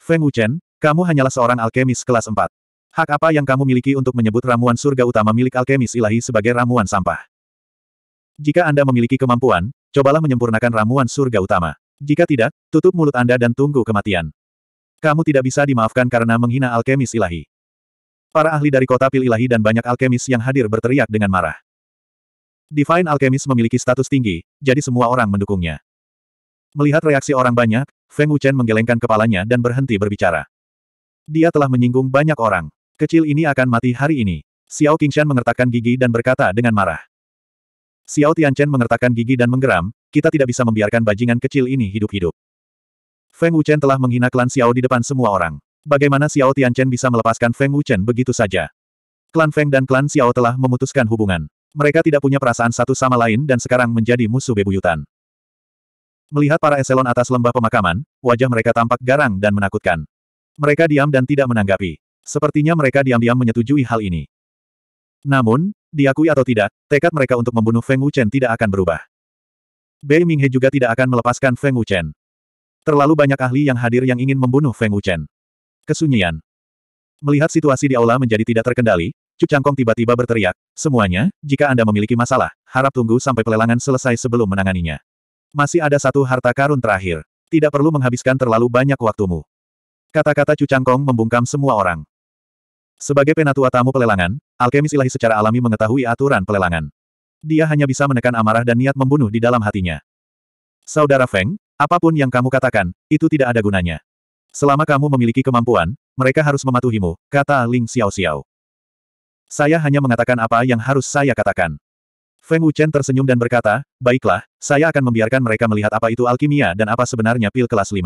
Feng Wuchen, kamu hanyalah seorang alkemis kelas 4. Hak apa yang kamu miliki untuk menyebut ramuan surga utama milik alkemis ilahi sebagai ramuan sampah? Jika Anda memiliki kemampuan, cobalah menyempurnakan ramuan surga utama. Jika tidak, tutup mulut Anda dan tunggu kematian. Kamu tidak bisa dimaafkan karena menghina alkemis ilahi. Para ahli dari kota pil ilahi dan banyak alkemis yang hadir berteriak dengan marah. Divine Alchemist memiliki status tinggi, jadi semua orang mendukungnya. Melihat reaksi orang banyak, Feng Wuchen menggelengkan kepalanya dan berhenti berbicara. Dia telah menyinggung banyak orang. Kecil ini akan mati hari ini. Xiao Qingshan mengertakkan gigi dan berkata dengan marah. Xiao Tianchen mengertakkan gigi dan menggeram, kita tidak bisa membiarkan bajingan kecil ini hidup-hidup. Feng Wuchen telah menghina klan Xiao di depan semua orang. Bagaimana Xiao Tianchen bisa melepaskan Feng Wuchen begitu saja? Klan Feng dan klan Xiao telah memutuskan hubungan. Mereka tidak punya perasaan satu sama lain dan sekarang menjadi musuh bebuyutan. Melihat para eselon atas lembah pemakaman, wajah mereka tampak garang dan menakutkan. Mereka diam dan tidak menanggapi. Sepertinya mereka diam-diam menyetujui hal ini. Namun, diakui atau tidak, tekad mereka untuk membunuh Feng Wuchen tidak akan berubah. Bei Minghe juga tidak akan melepaskan Feng Wuchen. Terlalu banyak ahli yang hadir yang ingin membunuh Feng Wuchen. Kesunyian. Melihat situasi di aula menjadi tidak terkendali, Cu Changkong tiba-tiba berteriak, semuanya, jika Anda memiliki masalah, harap tunggu sampai pelelangan selesai sebelum menanganinya. Masih ada satu harta karun terakhir. Tidak perlu menghabiskan terlalu banyak waktumu. Kata-kata Cu Changkong membungkam semua orang. Sebagai penatua tamu pelelangan, alkemis ilahi secara alami mengetahui aturan pelelangan. Dia hanya bisa menekan amarah dan niat membunuh di dalam hatinya. Saudara Feng, apapun yang kamu katakan, itu tidak ada gunanya. Selama kamu memiliki kemampuan, mereka harus mematuhimu, kata Ling Xiao Xiao. Saya hanya mengatakan apa yang harus saya katakan. Feng Wuchen tersenyum dan berkata, baiklah, saya akan membiarkan mereka melihat apa itu alkimia dan apa sebenarnya pil kelas 5.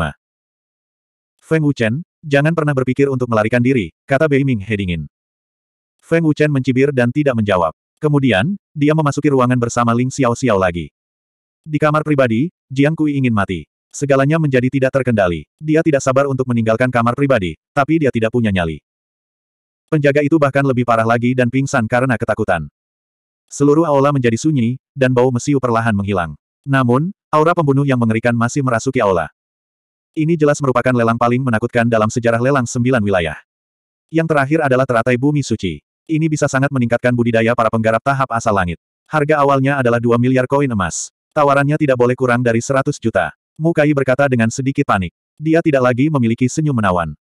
Feng Wuchen, jangan pernah berpikir untuk melarikan diri, kata Bei Ming He dingin. Feng Wuchen mencibir dan tidak menjawab. Kemudian, dia memasuki ruangan bersama Ling Xiao Xiao lagi. Di kamar pribadi, Jiang Kui ingin mati. Segalanya menjadi tidak terkendali. Dia tidak sabar untuk meninggalkan kamar pribadi, tapi dia tidak punya nyali. Penjaga itu bahkan lebih parah lagi dan pingsan karena ketakutan. Seluruh aula menjadi sunyi, dan bau mesiu perlahan menghilang. Namun, aura pembunuh yang mengerikan masih merasuki aula. Ini jelas merupakan lelang paling menakutkan dalam sejarah lelang sembilan wilayah. Yang terakhir adalah teratai bumi suci. Ini bisa sangat meningkatkan budidaya para penggarap tahap asal langit. Harga awalnya adalah 2 miliar koin emas. Tawarannya tidak boleh kurang dari 100 juta. Mukai berkata dengan sedikit panik. Dia tidak lagi memiliki senyum menawan.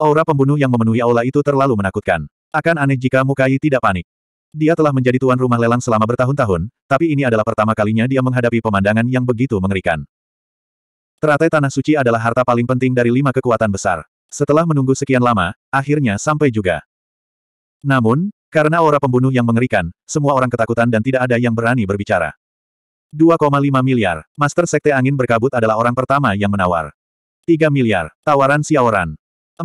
Aura pembunuh yang memenuhi aula itu terlalu menakutkan. Akan aneh jika Mukai tidak panik. Dia telah menjadi tuan rumah lelang selama bertahun-tahun, tapi ini adalah pertama kalinya dia menghadapi pemandangan yang begitu mengerikan. Teratai Tanah Suci adalah harta paling penting dari lima kekuatan besar. Setelah menunggu sekian lama, akhirnya sampai juga. Namun, karena aura pembunuh yang mengerikan, semua orang ketakutan dan tidak ada yang berani berbicara. 2,5 miliar. Master Sekte Angin Berkabut adalah orang pertama yang menawar. 3 miliar. Tawaran Xiaoran.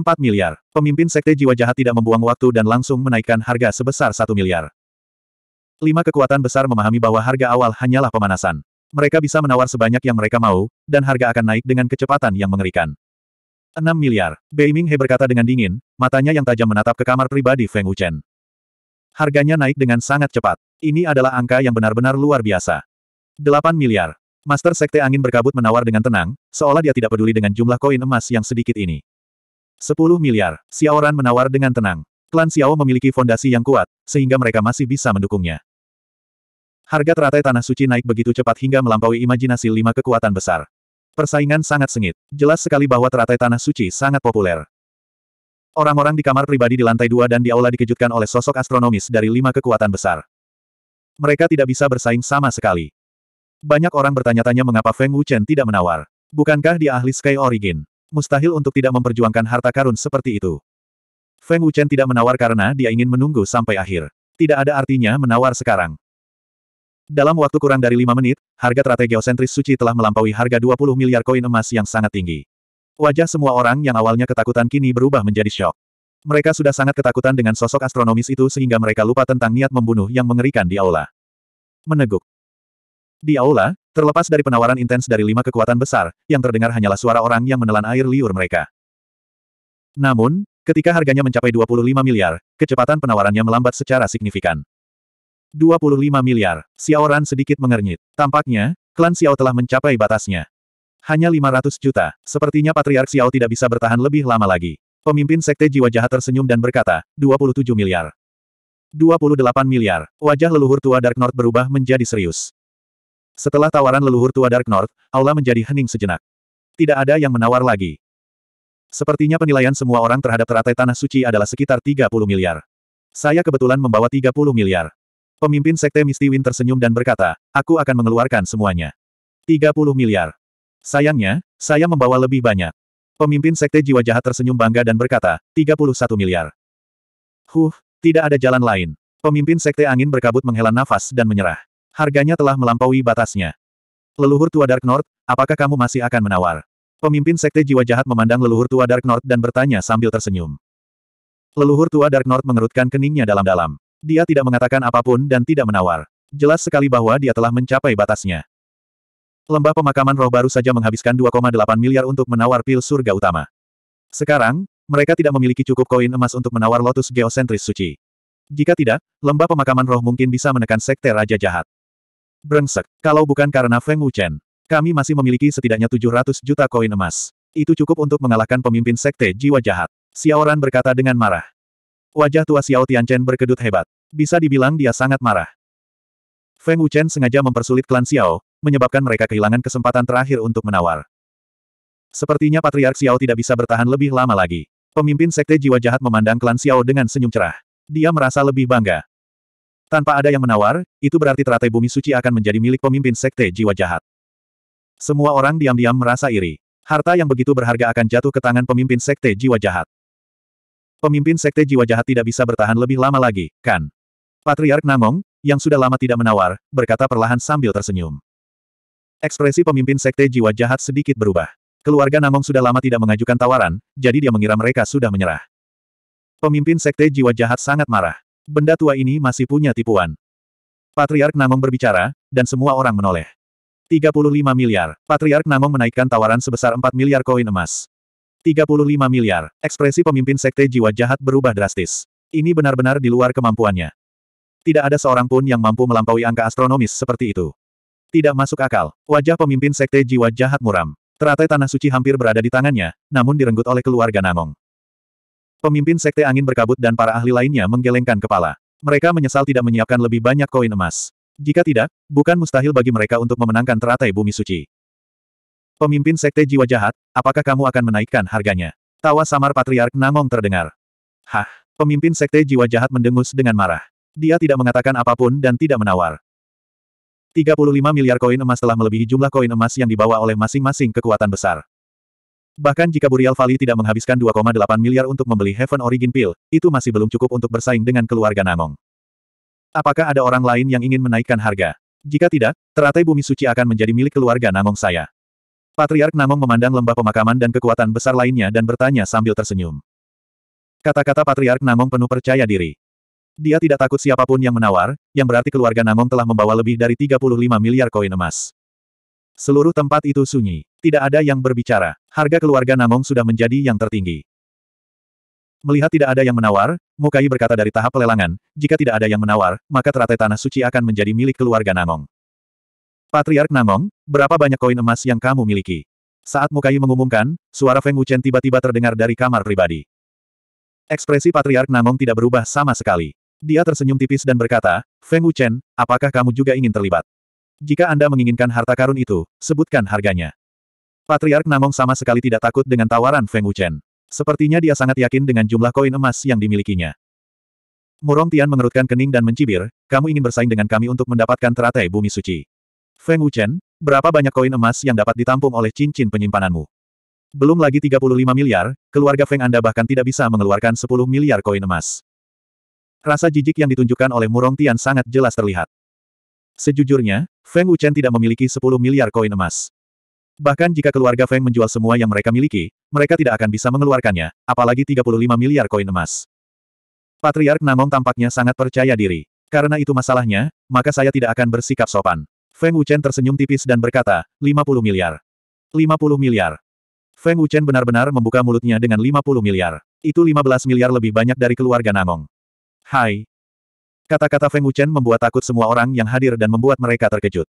4 miliar. Pemimpin Sekte Jiwa Jahat tidak membuang waktu dan langsung menaikkan harga sebesar 1 miliar. Lima kekuatan besar memahami bahwa harga awal hanyalah pemanasan. Mereka bisa menawar sebanyak yang mereka mau, dan harga akan naik dengan kecepatan yang mengerikan. 6 miliar. Beiming He berkata dengan dingin, matanya yang tajam menatap ke kamar pribadi Feng Wuchen. Harganya naik dengan sangat cepat. Ini adalah angka yang benar-benar luar biasa. 8 miliar. Master Sekte Angin Berkabut menawar dengan tenang, seolah dia tidak peduli dengan jumlah koin emas yang sedikit ini. 10 miliar, Xiaoran menawar dengan tenang. Klan Xiao memiliki fondasi yang kuat, sehingga mereka masih bisa mendukungnya. Harga teratai Tanah Suci naik begitu cepat hingga melampaui imajinasi lima kekuatan besar. Persaingan sangat sengit. Jelas sekali bahwa teratai Tanah Suci sangat populer. Orang-orang di kamar pribadi di lantai dua dan di aula dikejutkan oleh sosok astronomis dari lima kekuatan besar. Mereka tidak bisa bersaing sama sekali. Banyak orang bertanya-tanya mengapa Feng Wuchen tidak menawar. Bukankah dia ahli Sky Origin? mustahil untuk tidak memperjuangkan harta karun seperti itu. Feng Wuchen tidak menawar karena dia ingin menunggu sampai akhir. Tidak ada artinya menawar sekarang. Dalam waktu kurang dari lima menit, harga teratai geosentris suci telah melampaui harga 20 miliar koin emas yang sangat tinggi. Wajah semua orang yang awalnya ketakutan kini berubah menjadi shock. Mereka sudah sangat ketakutan dengan sosok astronomis itu sehingga mereka lupa tentang niat membunuh yang mengerikan di aula. Meneguk. Di aula, terlepas dari penawaran intens dari lima kekuatan besar, yang terdengar hanyalah suara orang yang menelan air liur mereka. Namun, ketika harganya mencapai 25 miliar, kecepatan penawarannya melambat secara signifikan. 25 miliar, Xiao Ran sedikit mengernyit. Tampaknya, klan Xiao telah mencapai batasnya. Hanya 500 juta, sepertinya Patriark Xiao tidak bisa bertahan lebih lama lagi. Pemimpin Sekte Jiwa Jahat tersenyum dan berkata, 27 miliar. 28 miliar, wajah leluhur tua Dark North berubah menjadi serius. Setelah tawaran leluhur tua Dark North, aula menjadi hening sejenak. Tidak ada yang menawar lagi. Sepertinya penilaian semua orang terhadap teratai tanah suci adalah sekitar 30 miliar. Saya kebetulan membawa 30 miliar. Pemimpin Sekte Misty Wind tersenyum dan berkata, aku akan mengeluarkan semuanya. 30 miliar. Sayangnya, saya membawa lebih banyak. Pemimpin Sekte Jiwa Jahat tersenyum bangga dan berkata, 31 miliar. Huh, tidak ada jalan lain. Pemimpin Sekte Angin berkabut menghela nafas dan menyerah. Harganya telah melampaui batasnya. Leluhur tua Dark North, apakah kamu masih akan menawar? Pemimpin Sekte Jiwa Jahat memandang leluhur tua Dark North dan bertanya sambil tersenyum. Leluhur tua Dark North mengerutkan keningnya dalam-dalam. Dia tidak mengatakan apapun dan tidak menawar. Jelas sekali bahwa dia telah mencapai batasnya. Lembah pemakaman roh baru saja menghabiskan 2,8 miliar untuk menawar pil surga utama. Sekarang, mereka tidak memiliki cukup koin emas untuk menawar lotus geosentris suci. Jika tidak, lembah pemakaman roh mungkin bisa menekan sekte Raja Jahat. Brengsek, kalau bukan karena Feng Wuchen, kami masih memiliki setidaknya 700 juta koin emas. Itu cukup untuk mengalahkan pemimpin sekte jiwa jahat. Xiaoran berkata dengan marah. Wajah tua Xiao Tianchen berkedut hebat. Bisa dibilang dia sangat marah. Feng Wuchen sengaja mempersulit klan Xiao, menyebabkan mereka kehilangan kesempatan terakhir untuk menawar. Sepertinya Patriark Xiao tidak bisa bertahan lebih lama lagi. Pemimpin Sekte Jiwa Jahat memandang klan Xiao dengan senyum cerah. Dia merasa lebih bangga. Tanpa ada yang menawar, itu berarti teratai bumi suci akan menjadi milik pemimpin sekte jiwa jahat. Semua orang diam-diam merasa iri. Harta yang begitu berharga akan jatuh ke tangan pemimpin sekte jiwa jahat. Pemimpin sekte jiwa jahat tidak bisa bertahan lebih lama lagi, kan? Patriark Nangong, yang sudah lama tidak menawar, berkata perlahan sambil tersenyum. Ekspresi pemimpin sekte jiwa jahat sedikit berubah. Keluarga Namong sudah lama tidak mengajukan tawaran, jadi dia mengira mereka sudah menyerah. Pemimpin sekte jiwa jahat sangat marah. Benda tua ini masih punya tipuan. Patriark Namong berbicara, dan semua orang menoleh. 35 miliar. Patriark Namong menaikkan tawaran sebesar 4 miliar koin emas. 35 miliar. Ekspresi pemimpin sekte jiwa jahat berubah drastis. Ini benar-benar di luar kemampuannya. Tidak ada seorang pun yang mampu melampaui angka astronomis seperti itu. Tidak masuk akal. Wajah pemimpin sekte jiwa jahat muram. Teratai tanah suci hampir berada di tangannya, namun direnggut oleh keluarga Namong. Pemimpin Sekte Angin Berkabut dan para ahli lainnya menggelengkan kepala. Mereka menyesal tidak menyiapkan lebih banyak koin emas. Jika tidak, bukan mustahil bagi mereka untuk memenangkan teratai bumi suci. Pemimpin Sekte Jiwa Jahat, apakah kamu akan menaikkan harganya? Tawa samar Patriark Nangong terdengar. Hah, pemimpin Sekte Jiwa Jahat mendengus dengan marah. Dia tidak mengatakan apapun dan tidak menawar. 35 miliar koin emas telah melebihi jumlah koin emas yang dibawa oleh masing-masing kekuatan besar. Bahkan jika Burial Valley tidak menghabiskan 2,8 miliar untuk membeli Heaven Origin Pill, itu masih belum cukup untuk bersaing dengan keluarga Nangong. Apakah ada orang lain yang ingin menaikkan harga? Jika tidak, teratai bumi suci akan menjadi milik keluarga Nangong saya. Patriark Nangong memandang lembah pemakaman dan kekuatan besar lainnya dan bertanya sambil tersenyum. Kata-kata Patriark Nangong penuh percaya diri. Dia tidak takut siapapun yang menawar, yang berarti keluarga Nangong telah membawa lebih dari 35 miliar koin emas. Seluruh tempat itu sunyi. Tidak ada yang berbicara. Harga keluarga Namong sudah menjadi yang tertinggi. Melihat tidak ada yang menawar, Mukai berkata dari tahap pelelangan, jika tidak ada yang menawar, maka teratai tanah suci akan menjadi milik keluarga Namong. Patriark Namong, berapa banyak koin emas yang kamu miliki? Saat Mukai mengumumkan, suara Feng Wuchen tiba-tiba terdengar dari kamar pribadi. Ekspresi Patriark Namong tidak berubah sama sekali. Dia tersenyum tipis dan berkata, Feng Wuchen, apakah kamu juga ingin terlibat? Jika Anda menginginkan harta karun itu, sebutkan harganya. Patriark Namong sama sekali tidak takut dengan tawaran Feng Wuchen. Sepertinya dia sangat yakin dengan jumlah koin emas yang dimilikinya. Murong Tian mengerutkan kening dan mencibir, kamu ingin bersaing dengan kami untuk mendapatkan teratai bumi suci. Feng Wuchen, berapa banyak koin emas yang dapat ditampung oleh cincin penyimpananmu? Belum lagi 35 miliar, keluarga Feng Anda bahkan tidak bisa mengeluarkan 10 miliar koin emas. Rasa jijik yang ditunjukkan oleh Murong Tian sangat jelas terlihat. Sejujurnya, Feng Wuchen tidak memiliki 10 miliar koin emas. Bahkan jika keluarga Feng menjual semua yang mereka miliki, mereka tidak akan bisa mengeluarkannya, apalagi 35 miliar koin emas. Patriark Namong tampaknya sangat percaya diri. Karena itu masalahnya, maka saya tidak akan bersikap sopan. Feng Wuchen tersenyum tipis dan berkata, 50 miliar. 50 miliar. Feng Wuchen benar-benar membuka mulutnya dengan 50 miliar. Itu 15 miliar lebih banyak dari keluarga Namong. Hai, Kata-kata Feng Wuchen membuat takut semua orang yang hadir dan membuat mereka terkejut.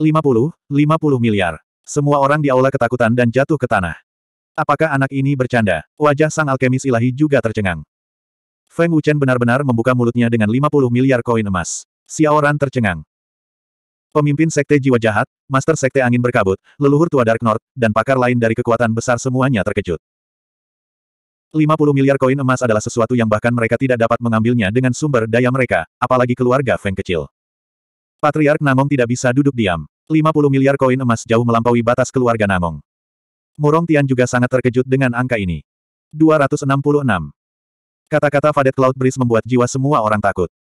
50, 50 miliar. Semua orang di aula ketakutan dan jatuh ke tanah. Apakah anak ini bercanda? Wajah sang alkemis ilahi juga tercengang. Feng Wuchen benar-benar membuka mulutnya dengan 50 miliar koin emas. Xiaoran tercengang. Pemimpin Sekte Jiwa Jahat, Master Sekte Angin Berkabut, leluhur tua Dark North, dan pakar lain dari kekuatan besar semuanya terkejut. 50 miliar koin emas adalah sesuatu yang bahkan mereka tidak dapat mengambilnya dengan sumber daya mereka, apalagi keluarga Feng kecil. Patriark Nangong tidak bisa duduk diam. 50 miliar koin emas jauh melampaui batas keluarga Nangong. Murong Tian juga sangat terkejut dengan angka ini. 266. Kata-kata Fadet Cloud Breeze membuat jiwa semua orang takut.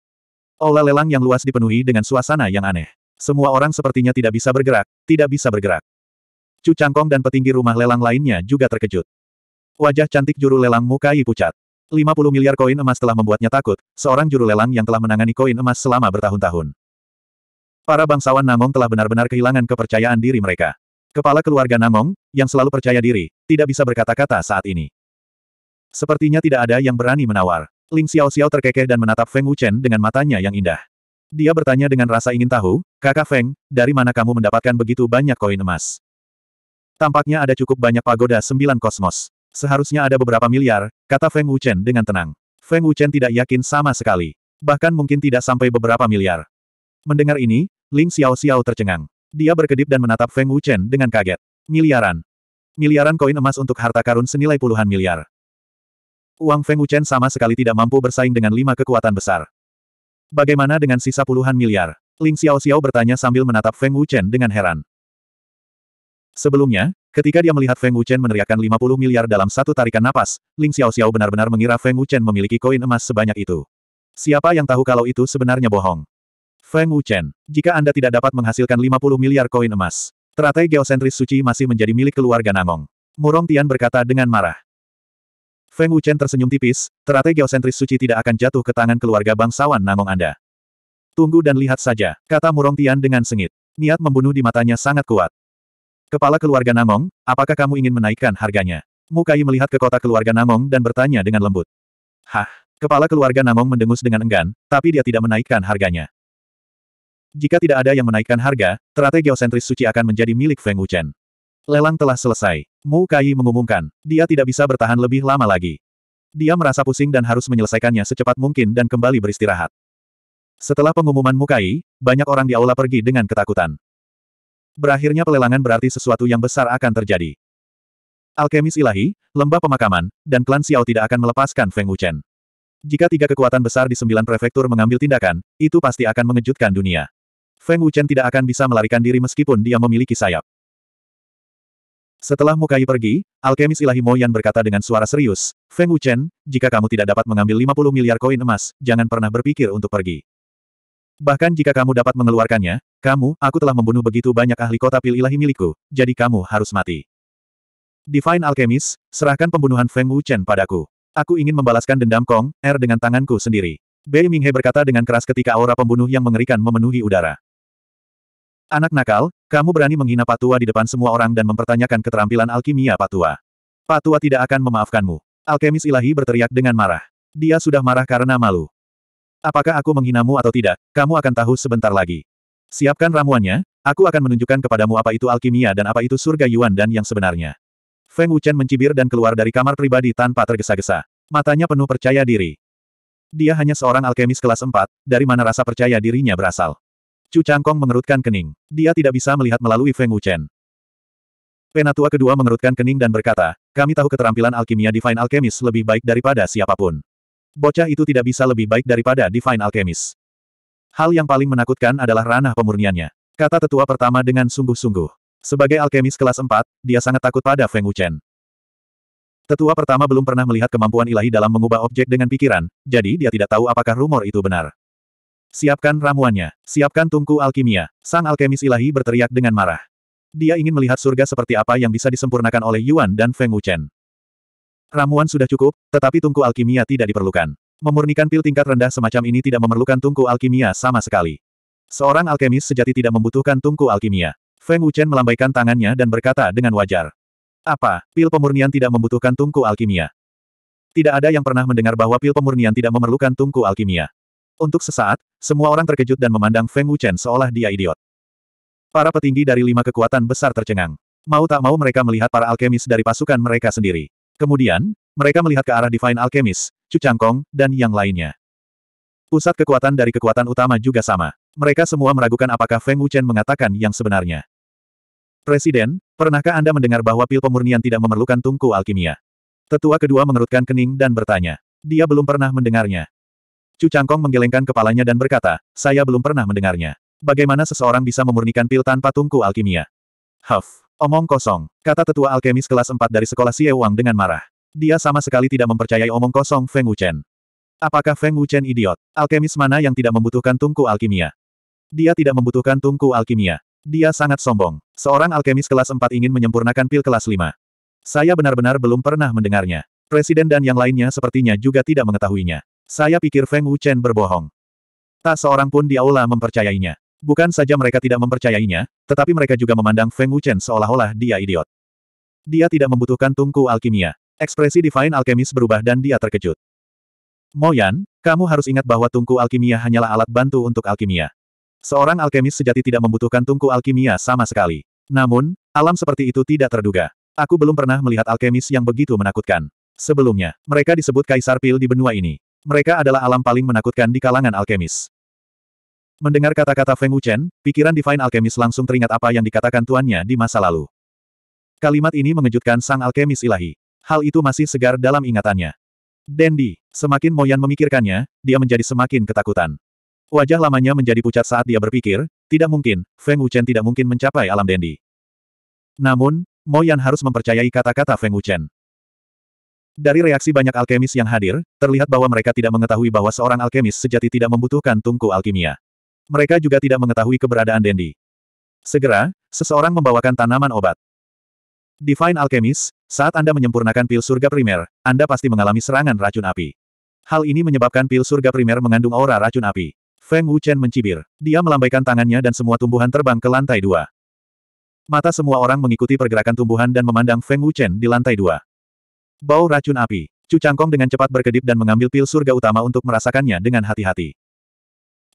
Olah lelang yang luas dipenuhi dengan suasana yang aneh. Semua orang sepertinya tidak bisa bergerak, tidak bisa bergerak. Cu Changkong dan petinggi rumah lelang lainnya juga terkejut. Wajah cantik juru lelang mukai pucat. 50 miliar koin emas telah membuatnya takut, seorang juru lelang yang telah menangani koin emas selama bertahun-tahun. Para bangsawan Namong telah benar-benar kehilangan kepercayaan diri mereka. Kepala keluarga Namong, yang selalu percaya diri, tidak bisa berkata-kata saat ini. Sepertinya tidak ada yang berani menawar. Ling Xiao Xiao terkekeh dan menatap Feng Wuchen dengan matanya yang indah. Dia bertanya dengan rasa ingin tahu, kakak Feng, dari mana kamu mendapatkan begitu banyak koin emas? Tampaknya ada cukup banyak pagoda sembilan kosmos. Seharusnya ada beberapa miliar, kata Feng Wuchen dengan tenang. Feng Wuchen tidak yakin sama sekali. Bahkan mungkin tidak sampai beberapa miliar. Mendengar ini, Ling Xiao Xiao tercengang. Dia berkedip dan menatap Feng Wuchen dengan kaget. Miliaran. Miliaran koin emas untuk harta karun senilai puluhan miliar. Uang Feng Wuchen sama sekali tidak mampu bersaing dengan lima kekuatan besar. Bagaimana dengan sisa puluhan miliar? Ling Xiao Xiao bertanya sambil menatap Feng Wuchen dengan heran. Sebelumnya, ketika dia melihat Feng Wuchen meneriakkan 50 miliar dalam satu tarikan napas, Ling Xiao Xiao benar-benar mengira Feng Wuchen memiliki koin emas sebanyak itu. Siapa yang tahu kalau itu sebenarnya bohong? Feng Wuchen, jika Anda tidak dapat menghasilkan 50 miliar koin emas, teratai geosentris suci masih menjadi milik keluarga Namong. Murong Tian berkata dengan marah. Feng Wuchen tersenyum tipis, teratai geosentris suci tidak akan jatuh ke tangan keluarga bangsawan Namong Anda. Tunggu dan lihat saja, kata Murong Tian dengan sengit. Niat membunuh di matanya sangat kuat. Kepala keluarga Namong, apakah kamu ingin menaikkan harganya? Mukai melihat ke kota keluarga Namong dan bertanya dengan lembut. Hah? Kepala keluarga Namong mendengus dengan enggan, tapi dia tidak menaikkan harganya. Jika tidak ada yang menaikkan harga, teratai geosentris suci akan menjadi milik Feng Wuchen. Lelang telah selesai. Mu Kai mengumumkan, dia tidak bisa bertahan lebih lama lagi. Dia merasa pusing dan harus menyelesaikannya secepat mungkin dan kembali beristirahat. Setelah pengumuman Mukai, banyak orang di aula pergi dengan ketakutan. Berakhirnya pelelangan berarti sesuatu yang besar akan terjadi. Alkemis ilahi, lembah pemakaman, dan klan Xiao tidak akan melepaskan Feng Wuchen. Jika tiga kekuatan besar di sembilan prefektur mengambil tindakan, itu pasti akan mengejutkan dunia. Feng Wuchen tidak akan bisa melarikan diri meskipun dia memiliki sayap. Setelah Mukai pergi, alkemis ilahi Moyan berkata dengan suara serius, Feng Wuchen, jika kamu tidak dapat mengambil 50 miliar koin emas, jangan pernah berpikir untuk pergi. Bahkan jika kamu dapat mengeluarkannya, kamu, aku telah membunuh begitu banyak ahli kota pil ilahi milikku, jadi kamu harus mati. Divine Alchemist, serahkan pembunuhan Feng Wuchen padaku. Aku ingin membalaskan dendam Kong, Er dengan tanganku sendiri. Bei Minghe berkata dengan keras ketika aura pembunuh yang mengerikan memenuhi udara. Anak nakal, kamu berani menghina Patua di depan semua orang dan mempertanyakan keterampilan alkimia Patua. Patua tidak akan memaafkanmu. Alkemis ilahi berteriak dengan marah. Dia sudah marah karena malu. Apakah aku menghinamu atau tidak, kamu akan tahu sebentar lagi. Siapkan ramuannya, aku akan menunjukkan kepadamu apa itu alkimia dan apa itu surga Yuan dan yang sebenarnya. Feng Wuchen mencibir dan keluar dari kamar pribadi tanpa tergesa-gesa. Matanya penuh percaya diri. Dia hanya seorang alkemis kelas 4, dari mana rasa percaya dirinya berasal. Chu Changkong mengerutkan kening. Dia tidak bisa melihat melalui Feng Wuchen. Penatua kedua mengerutkan kening dan berkata, kami tahu keterampilan alkimia Divine Alchemist lebih baik daripada siapapun. Bocah itu tidak bisa lebih baik daripada Divine Alchemist. Hal yang paling menakutkan adalah ranah pemurniannya. Kata tetua pertama dengan sungguh-sungguh. Sebagai alkemis kelas 4, dia sangat takut pada Feng Wuchen. Tetua pertama belum pernah melihat kemampuan ilahi dalam mengubah objek dengan pikiran, jadi dia tidak tahu apakah rumor itu benar. Siapkan ramuannya, siapkan tungku alkimia, sang alkemis ilahi berteriak dengan marah. Dia ingin melihat surga seperti apa yang bisa disempurnakan oleh Yuan dan Feng Wuchen. Ramuan sudah cukup, tetapi tungku alkimia tidak diperlukan. Memurnikan pil tingkat rendah semacam ini tidak memerlukan tungku alkimia sama sekali. Seorang alkemis sejati tidak membutuhkan tungku alkimia. Feng Wuchen melambaikan tangannya dan berkata dengan wajar. Apa, pil pemurnian tidak membutuhkan tungku alkimia? Tidak ada yang pernah mendengar bahwa pil pemurnian tidak memerlukan tungku alkimia. Untuk sesaat, semua orang terkejut dan memandang Feng Wuchen seolah dia idiot. Para petinggi dari lima kekuatan besar tercengang. Mau tak mau mereka melihat para alkemis dari pasukan mereka sendiri. Kemudian, mereka melihat ke arah Divine Alchemist, Chu Changkong, dan yang lainnya. Pusat kekuatan dari kekuatan utama juga sama. Mereka semua meragukan apakah Feng Wuchen mengatakan yang sebenarnya. Presiden, pernahkah Anda mendengar bahwa pil pemurnian tidak memerlukan tungku alkimia? Tetua kedua mengerutkan kening dan bertanya. Dia belum pernah mendengarnya. Chu Changkong menggelengkan kepalanya dan berkata, saya belum pernah mendengarnya. Bagaimana seseorang bisa memurnikan pil tanpa tungku alkimia? Huff. Omong kosong, kata tetua alkemis kelas 4 dari sekolah Xie Wang dengan marah. Dia sama sekali tidak mempercayai omong kosong Feng Wuchen. Apakah Feng Wuchen idiot? Alkemis mana yang tidak membutuhkan tungku alkimia? Dia tidak membutuhkan tungku alkimia. Dia sangat sombong. Seorang alkemis kelas 4 ingin menyempurnakan pil kelas 5. Saya benar-benar belum pernah mendengarnya. Presiden dan yang lainnya sepertinya juga tidak mengetahuinya. Saya pikir Feng Wuchen berbohong. Tak seorang pun di aula mempercayainya. Bukan saja mereka tidak mempercayainya, tetapi mereka juga memandang Feng Wuchen seolah-olah dia idiot. Dia tidak membutuhkan tungku alkimia. Ekspresi Divine Alchemist berubah dan dia terkejut. Moyan, kamu harus ingat bahwa tungku alkimia hanyalah alat bantu untuk alkimia. Seorang alkemis sejati tidak membutuhkan tungku alkimia sama sekali. Namun, alam seperti itu tidak terduga. Aku belum pernah melihat alkemis yang begitu menakutkan. Sebelumnya, mereka disebut kaisar pil di benua ini. Mereka adalah alam paling menakutkan di kalangan alkemis. Mendengar kata-kata Feng Wuchen, pikiran Divine Alchemist langsung teringat apa yang dikatakan tuannya di masa lalu. Kalimat ini mengejutkan sang alkemis ilahi. Hal itu masih segar dalam ingatannya. Dendi, semakin Moyan memikirkannya, dia menjadi semakin ketakutan. Wajah lamanya menjadi pucat saat dia berpikir, tidak mungkin, Feng Wuchen tidak mungkin mencapai alam Dendi. Namun, Moyan harus mempercayai kata-kata Feng Wuchen. Dari reaksi banyak alkemis yang hadir, terlihat bahwa mereka tidak mengetahui bahwa seorang alkemis sejati tidak membutuhkan tungku alkimia. Mereka juga tidak mengetahui keberadaan Dendi. Segera, seseorang membawakan tanaman obat. Divine Alchemist, saat Anda menyempurnakan pil surga primer, Anda pasti mengalami serangan racun api. Hal ini menyebabkan pil surga primer mengandung aura racun api. Feng Wuchen mencibir. Dia melambaikan tangannya dan semua tumbuhan terbang ke lantai dua. Mata semua orang mengikuti pergerakan tumbuhan dan memandang Feng Wuchen di lantai dua. Bau racun api. Cu Changkong dengan cepat berkedip dan mengambil pil surga utama untuk merasakannya dengan hati-hati.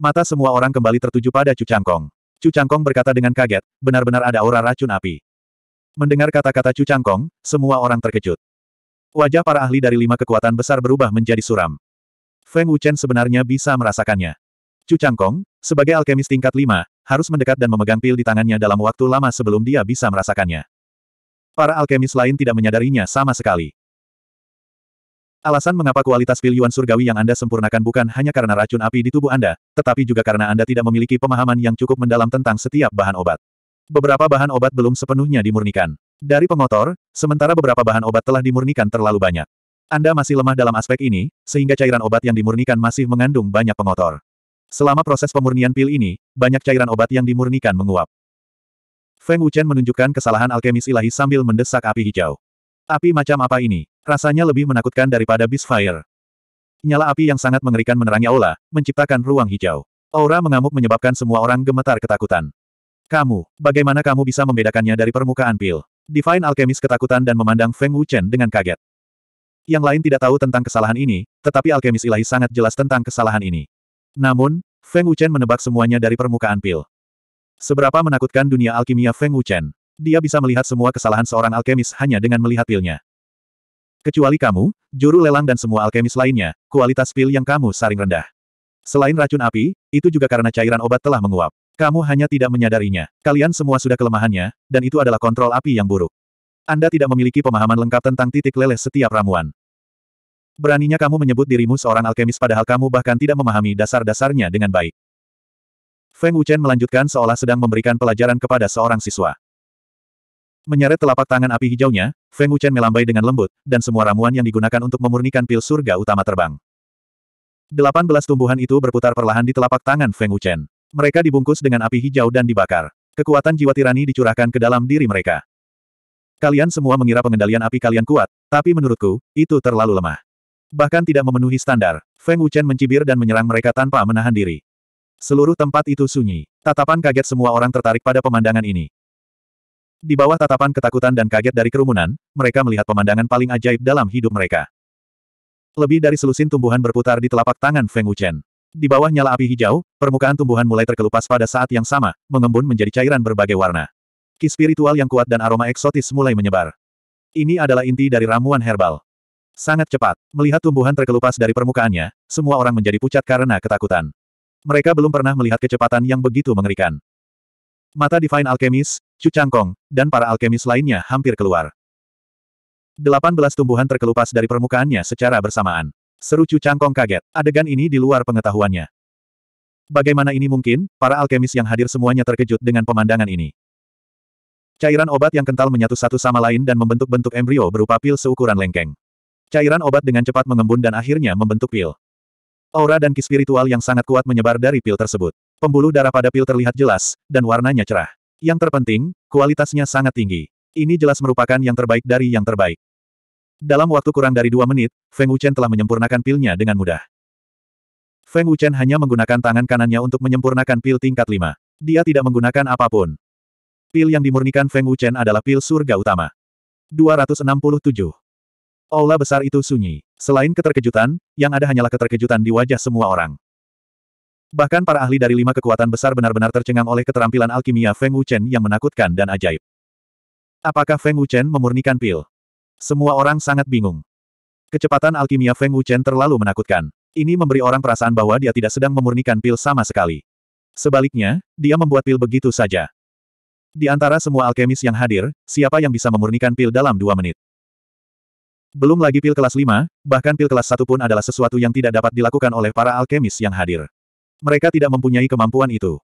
Mata semua orang kembali tertuju pada Cu Cangkong. Cu Cangkong berkata dengan kaget, benar-benar ada aura racun api. Mendengar kata-kata Cu Cangkong, semua orang terkejut. Wajah para ahli dari lima kekuatan besar berubah menjadi suram. Feng Wuchen sebenarnya bisa merasakannya. Cu Cangkong, sebagai alkemis tingkat lima, harus mendekat dan memegang pil di tangannya dalam waktu lama sebelum dia bisa merasakannya. Para alkemis lain tidak menyadarinya sama sekali. Alasan mengapa kualitas Yuan surgawi yang Anda sempurnakan bukan hanya karena racun api di tubuh Anda, tetapi juga karena Anda tidak memiliki pemahaman yang cukup mendalam tentang setiap bahan obat. Beberapa bahan obat belum sepenuhnya dimurnikan. Dari pengotor, sementara beberapa bahan obat telah dimurnikan terlalu banyak. Anda masih lemah dalam aspek ini, sehingga cairan obat yang dimurnikan masih mengandung banyak pengotor. Selama proses pemurnian pil ini, banyak cairan obat yang dimurnikan menguap. Feng Wuchen menunjukkan kesalahan alkemis ilahi sambil mendesak api hijau. Api macam apa ini? Rasanya lebih menakutkan daripada Fire. Nyala api yang sangat mengerikan menerangi aula, menciptakan ruang hijau. Aura mengamuk menyebabkan semua orang gemetar ketakutan. Kamu, bagaimana kamu bisa membedakannya dari permukaan pil? Divine Alchemist ketakutan dan memandang Feng Wuchen dengan kaget. Yang lain tidak tahu tentang kesalahan ini, tetapi Alchemist ilahi sangat jelas tentang kesalahan ini. Namun, Feng Wuchen menebak semuanya dari permukaan pil. Seberapa menakutkan dunia alkimia Feng Wuchen. Dia bisa melihat semua kesalahan seorang alkemis hanya dengan melihat pilnya. Kecuali kamu, juru lelang dan semua alkemis lainnya, kualitas pil yang kamu saring rendah. Selain racun api, itu juga karena cairan obat telah menguap. Kamu hanya tidak menyadarinya. Kalian semua sudah kelemahannya, dan itu adalah kontrol api yang buruk. Anda tidak memiliki pemahaman lengkap tentang titik leleh setiap ramuan. Beraninya kamu menyebut dirimu seorang alkemis padahal kamu bahkan tidak memahami dasar-dasarnya dengan baik. Feng Wuchen melanjutkan seolah sedang memberikan pelajaran kepada seorang siswa. Menyeret telapak tangan api hijaunya, Feng Wuchen melambai dengan lembut, dan semua ramuan yang digunakan untuk memurnikan pil surga utama terbang. Delapan belas tumbuhan itu berputar perlahan di telapak tangan Feng Wuchen. Mereka dibungkus dengan api hijau dan dibakar. Kekuatan jiwa tirani dicurahkan ke dalam diri mereka. Kalian semua mengira pengendalian api kalian kuat, tapi menurutku, itu terlalu lemah. Bahkan tidak memenuhi standar, Feng Wuchen mencibir dan menyerang mereka tanpa menahan diri. Seluruh tempat itu sunyi. Tatapan kaget semua orang tertarik pada pemandangan ini. Di bawah tatapan ketakutan dan kaget dari kerumunan, mereka melihat pemandangan paling ajaib dalam hidup mereka. Lebih dari selusin tumbuhan berputar di telapak tangan Feng Wuchen. Di bawah nyala api hijau, permukaan tumbuhan mulai terkelupas pada saat yang sama, mengembun menjadi cairan berbagai warna. Ki spiritual yang kuat dan aroma eksotis mulai menyebar. Ini adalah inti dari ramuan herbal. Sangat cepat, melihat tumbuhan terkelupas dari permukaannya, semua orang menjadi pucat karena ketakutan. Mereka belum pernah melihat kecepatan yang begitu mengerikan. Mata Divine Alchemist, Chu Changkong, dan para alkemis lainnya hampir keluar. Delapan belas tumbuhan terkelupas dari permukaannya secara bersamaan. Seru Chu Changkong kaget, adegan ini di luar pengetahuannya. Bagaimana ini mungkin, para alkemis yang hadir semuanya terkejut dengan pemandangan ini. Cairan obat yang kental menyatu satu sama lain dan membentuk bentuk embrio berupa pil seukuran lengkeng. Cairan obat dengan cepat mengembun dan akhirnya membentuk pil. Aura dan ki spiritual yang sangat kuat menyebar dari pil tersebut. Pembuluh darah pada pil terlihat jelas, dan warnanya cerah. Yang terpenting, kualitasnya sangat tinggi. Ini jelas merupakan yang terbaik dari yang terbaik. Dalam waktu kurang dari dua menit, Feng Wuchen telah menyempurnakan pilnya dengan mudah. Feng Wuchen hanya menggunakan tangan kanannya untuk menyempurnakan pil tingkat lima. Dia tidak menggunakan apapun. Pil yang dimurnikan Feng Wuchen adalah pil surga utama. 267. Aula besar itu sunyi. Selain keterkejutan, yang ada hanyalah keterkejutan di wajah semua orang. Bahkan para ahli dari lima kekuatan besar benar-benar tercengang oleh keterampilan alkimia Feng Wuchen yang menakutkan dan ajaib. Apakah Feng Wuchen memurnikan pil? Semua orang sangat bingung. Kecepatan alkimia Feng Wuchen terlalu menakutkan. Ini memberi orang perasaan bahwa dia tidak sedang memurnikan pil sama sekali. Sebaliknya, dia membuat pil begitu saja. Di antara semua alkemis yang hadir, siapa yang bisa memurnikan pil dalam dua menit? Belum lagi pil kelas 5, bahkan pil kelas satu pun adalah sesuatu yang tidak dapat dilakukan oleh para alkemis yang hadir. Mereka tidak mempunyai kemampuan itu.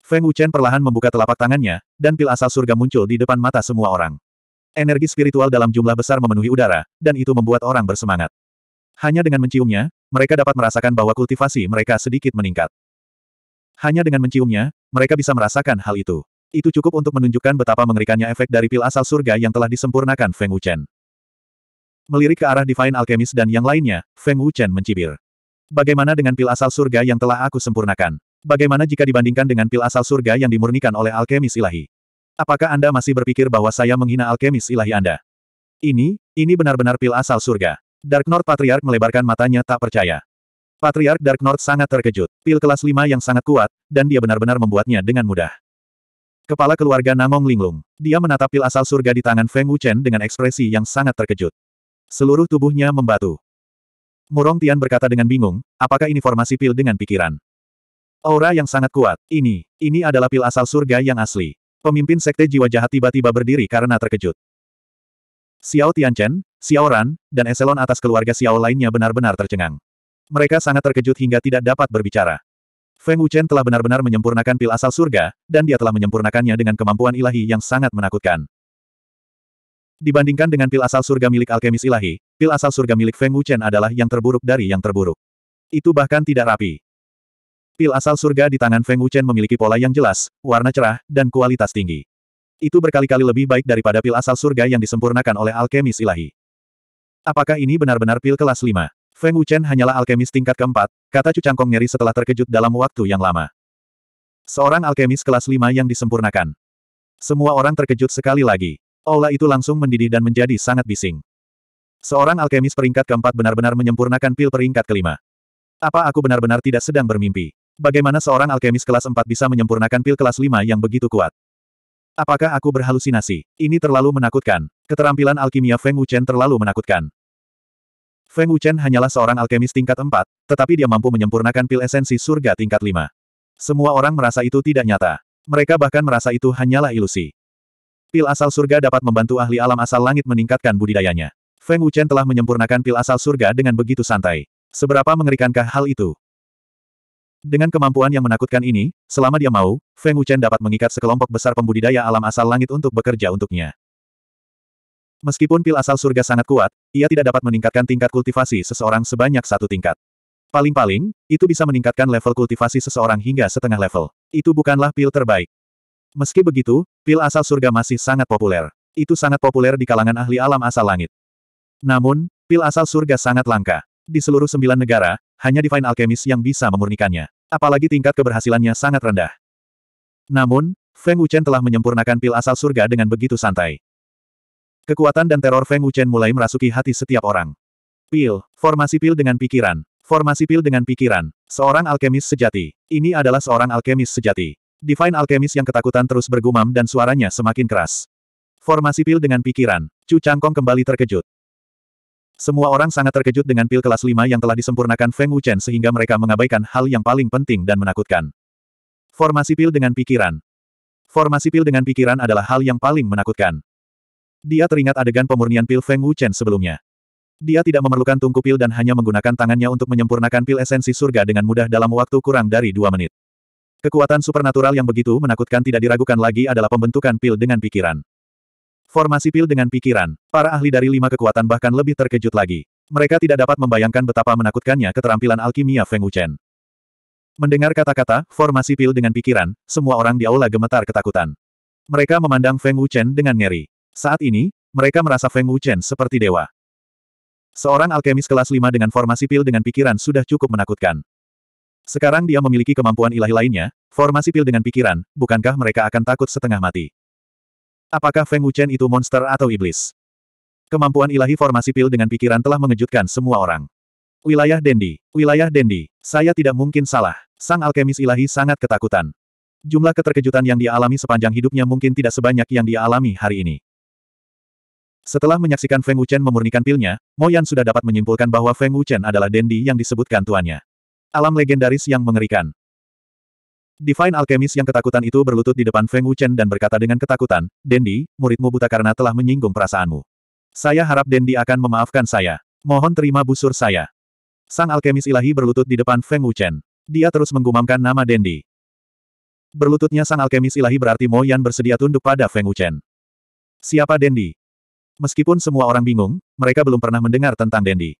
Feng Wuchen perlahan membuka telapak tangannya, dan pil asal surga muncul di depan mata semua orang. Energi spiritual dalam jumlah besar memenuhi udara, dan itu membuat orang bersemangat. Hanya dengan menciumnya, mereka dapat merasakan bahwa kultivasi mereka sedikit meningkat. Hanya dengan menciumnya, mereka bisa merasakan hal itu. Itu cukup untuk menunjukkan betapa mengerikannya efek dari pil asal surga yang telah disempurnakan Feng Wuchen. Melirik ke arah Divine Alchemist dan yang lainnya, Feng Wuchen mencibir. Bagaimana dengan pil asal surga yang telah aku sempurnakan? Bagaimana jika dibandingkan dengan pil asal surga yang dimurnikan oleh alkemis ilahi? Apakah Anda masih berpikir bahwa saya menghina alkemis ilahi Anda? Ini, ini benar-benar pil asal surga. Dark North Patriarch melebarkan matanya tak percaya. Patriark Dark North sangat terkejut. Pil kelas 5 yang sangat kuat, dan dia benar-benar membuatnya dengan mudah. Kepala keluarga Namong linglung. Dia menatap pil asal surga di tangan Feng Wuchen dengan ekspresi yang sangat terkejut. Seluruh tubuhnya membatu. Murong Tian berkata dengan bingung, apakah ini formasi pil dengan pikiran? Aura yang sangat kuat. Ini, ini adalah pil asal surga yang asli. Pemimpin sekte jiwa jahat tiba-tiba berdiri karena terkejut. Xiao Tianchen, Xiao Ran, dan eselon atas keluarga Xiao lainnya benar-benar tercengang. Mereka sangat terkejut hingga tidak dapat berbicara. Feng Wuchen telah benar-benar menyempurnakan pil asal surga, dan dia telah menyempurnakannya dengan kemampuan ilahi yang sangat menakutkan. Dibandingkan dengan pil asal surga milik alkemis ilahi, Pil asal surga milik Feng Wuchen adalah yang terburuk dari yang terburuk. Itu bahkan tidak rapi. Pil asal surga di tangan Feng Wuchen memiliki pola yang jelas, warna cerah, dan kualitas tinggi. Itu berkali-kali lebih baik daripada pil asal surga yang disempurnakan oleh alkemis ilahi. Apakah ini benar-benar pil kelas 5? Feng Wuchen hanyalah alkemis tingkat keempat, kata Cu Cangkong ngeri setelah terkejut dalam waktu yang lama. Seorang alkemis kelas 5 yang disempurnakan. Semua orang terkejut sekali lagi. Ola itu langsung mendidih dan menjadi sangat bising. Seorang alkemis peringkat keempat benar-benar menyempurnakan pil peringkat kelima. Apa aku benar-benar tidak sedang bermimpi? Bagaimana seorang alkemis kelas 4 bisa menyempurnakan pil kelas 5 yang begitu kuat? Apakah aku berhalusinasi? Ini terlalu menakutkan. Keterampilan alkimia Feng Wuchen terlalu menakutkan. Feng Wuchen hanyalah seorang alkemis tingkat 4, tetapi dia mampu menyempurnakan pil esensi surga tingkat 5. Semua orang merasa itu tidak nyata. Mereka bahkan merasa itu hanyalah ilusi. Pil asal surga dapat membantu ahli alam asal langit meningkatkan budidayanya. Feng Wuchen telah menyempurnakan pil asal surga dengan begitu santai. Seberapa mengerikankah hal itu? Dengan kemampuan yang menakutkan ini, selama dia mau, Feng Wuchen dapat mengikat sekelompok besar pembudidaya alam asal langit untuk bekerja untuknya. Meskipun pil asal surga sangat kuat, ia tidak dapat meningkatkan tingkat kultivasi seseorang sebanyak satu tingkat. Paling-paling, itu bisa meningkatkan level kultivasi seseorang hingga setengah level. Itu bukanlah pil terbaik. Meski begitu, pil asal surga masih sangat populer. Itu sangat populer di kalangan ahli alam asal langit. Namun, pil asal surga sangat langka. Di seluruh sembilan negara, hanya Divine Alchemist yang bisa memurnikannya. Apalagi tingkat keberhasilannya sangat rendah. Namun, Feng Wuchen telah menyempurnakan pil asal surga dengan begitu santai. Kekuatan dan teror Feng Wuchen mulai merasuki hati setiap orang. Pil, formasi pil dengan pikiran. Formasi pil dengan pikiran. Seorang alkemis sejati. Ini adalah seorang alkemis sejati. Divine alkemis yang ketakutan terus bergumam dan suaranya semakin keras. Formasi pil dengan pikiran. Chu Changkong kembali terkejut. Semua orang sangat terkejut dengan pil kelas 5 yang telah disempurnakan Feng Wuchen sehingga mereka mengabaikan hal yang paling penting dan menakutkan. Formasi pil dengan pikiran. Formasi pil dengan pikiran adalah hal yang paling menakutkan. Dia teringat adegan pemurnian pil Feng Wuchen sebelumnya. Dia tidak memerlukan tungku pil dan hanya menggunakan tangannya untuk menyempurnakan pil esensi surga dengan mudah dalam waktu kurang dari dua menit. Kekuatan supernatural yang begitu menakutkan tidak diragukan lagi adalah pembentukan pil dengan pikiran. Formasi pil dengan pikiran, para ahli dari lima kekuatan bahkan lebih terkejut lagi. Mereka tidak dapat membayangkan betapa menakutkannya keterampilan alkimia Feng Wuchen. Mendengar kata-kata, formasi pil dengan pikiran, semua orang di aula gemetar ketakutan. Mereka memandang Feng Wuchen dengan ngeri. Saat ini, mereka merasa Feng Wuchen seperti dewa. Seorang alkemis kelas lima dengan formasi pil dengan pikiran sudah cukup menakutkan. Sekarang dia memiliki kemampuan ilahi lainnya, formasi pil dengan pikiran, bukankah mereka akan takut setengah mati? Apakah Feng Wuchen itu monster atau iblis? Kemampuan ilahi formasi pil dengan pikiran telah mengejutkan semua orang. Wilayah Dendi, wilayah Dendi, saya tidak mungkin salah. Sang alkemis ilahi sangat ketakutan. Jumlah keterkejutan yang dialami sepanjang hidupnya mungkin tidak sebanyak yang dialami hari ini. Setelah menyaksikan Feng Wuchen memurnikan pilnya, Moyan sudah dapat menyimpulkan bahwa Feng Wuchen adalah Dendi yang disebutkan tuannya. Alam legendaris yang mengerikan. Divine Alchemist yang ketakutan itu berlutut di depan Feng Wuchen dan berkata dengan ketakutan, Dendi, muridmu buta karena telah menyinggung perasaanmu. Saya harap Dendi akan memaafkan saya. Mohon terima busur saya. Sang alkemis ilahi berlutut di depan Feng Wuchen. Dia terus menggumamkan nama Dendi. Berlututnya sang alkemis ilahi berarti Mo Yan bersedia tunduk pada Feng Wuchen. Siapa Dendi? Meskipun semua orang bingung, mereka belum pernah mendengar tentang Dendi.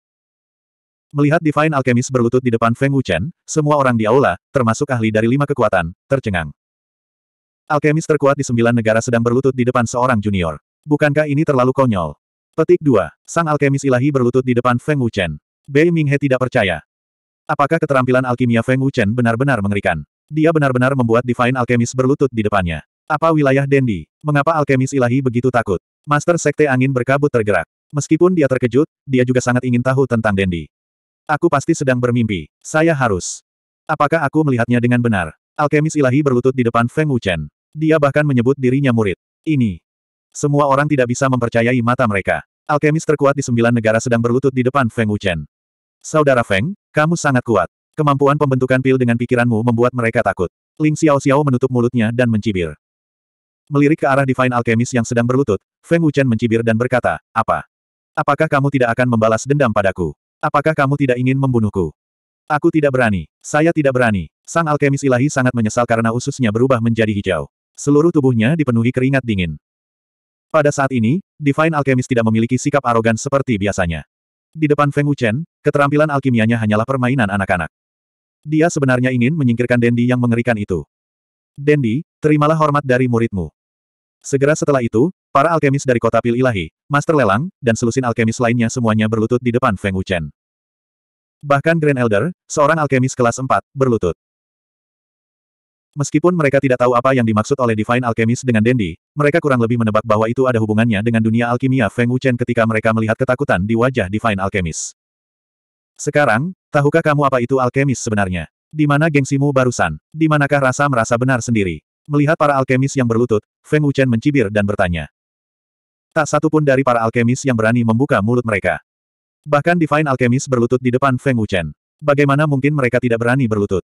Melihat Divine Alchemist berlutut di depan Feng Wuchen, semua orang di aula, termasuk ahli dari lima kekuatan, tercengang. Alchemist terkuat di sembilan negara sedang berlutut di depan seorang junior. Bukankah ini terlalu konyol? Petik 2. Sang alkemis ilahi berlutut di depan Feng Wuchen. Bei Minghe tidak percaya. Apakah keterampilan alkimia Feng Wuchen benar-benar mengerikan? Dia benar-benar membuat Divine Alchemist berlutut di depannya. Apa wilayah Dendi? Mengapa alkemis ilahi begitu takut? Master Sekte Angin berkabut tergerak. Meskipun dia terkejut, dia juga sangat ingin tahu tentang Dendi. Aku pasti sedang bermimpi. Saya harus. Apakah aku melihatnya dengan benar? Alkemis ilahi berlutut di depan Feng Wuchen. Dia bahkan menyebut dirinya murid. Ini. Semua orang tidak bisa mempercayai mata mereka. Alkemis terkuat di sembilan negara sedang berlutut di depan Feng Wuchen. Saudara Feng, kamu sangat kuat. Kemampuan pembentukan pil dengan pikiranmu membuat mereka takut. Ling Xiao Xiao menutup mulutnya dan mencibir. Melirik ke arah Divine Alchemist yang sedang berlutut, Feng Wuchen mencibir dan berkata, Apa? Apakah kamu tidak akan membalas dendam padaku? Apakah kamu tidak ingin membunuhku? Aku tidak berani. Saya tidak berani. Sang alkemis ilahi sangat menyesal karena ususnya berubah menjadi hijau. Seluruh tubuhnya dipenuhi keringat dingin. Pada saat ini, Divine Alchemist tidak memiliki sikap arogan seperti biasanya. Di depan Feng Wuchen, keterampilan alkimianya hanyalah permainan anak-anak. Dia sebenarnya ingin menyingkirkan Dendi yang mengerikan itu. Dendi, terimalah hormat dari muridmu. Segera setelah itu, Para alkemis dari kota Pil Ilahi, Master Lelang, dan selusin alkemis lainnya semuanya berlutut di depan Feng Wuchen. Bahkan Grand Elder, seorang alkemis kelas 4, berlutut. Meskipun mereka tidak tahu apa yang dimaksud oleh Divine Alchemist dengan Dendi, mereka kurang lebih menebak bahwa itu ada hubungannya dengan dunia alkimia Feng Wuchen ketika mereka melihat ketakutan di wajah Divine Alchemist. Sekarang, tahukah kamu apa itu alkemis sebenarnya? Di mana gengsimu barusan? Di manakah rasa merasa benar sendiri? Melihat para alkemis yang berlutut, Feng Wuchen mencibir dan bertanya. Tak satu pun dari para alkemis yang berani membuka mulut mereka. Bahkan Divine Alkemis berlutut di depan Feng Wuchen. Bagaimana mungkin mereka tidak berani berlutut?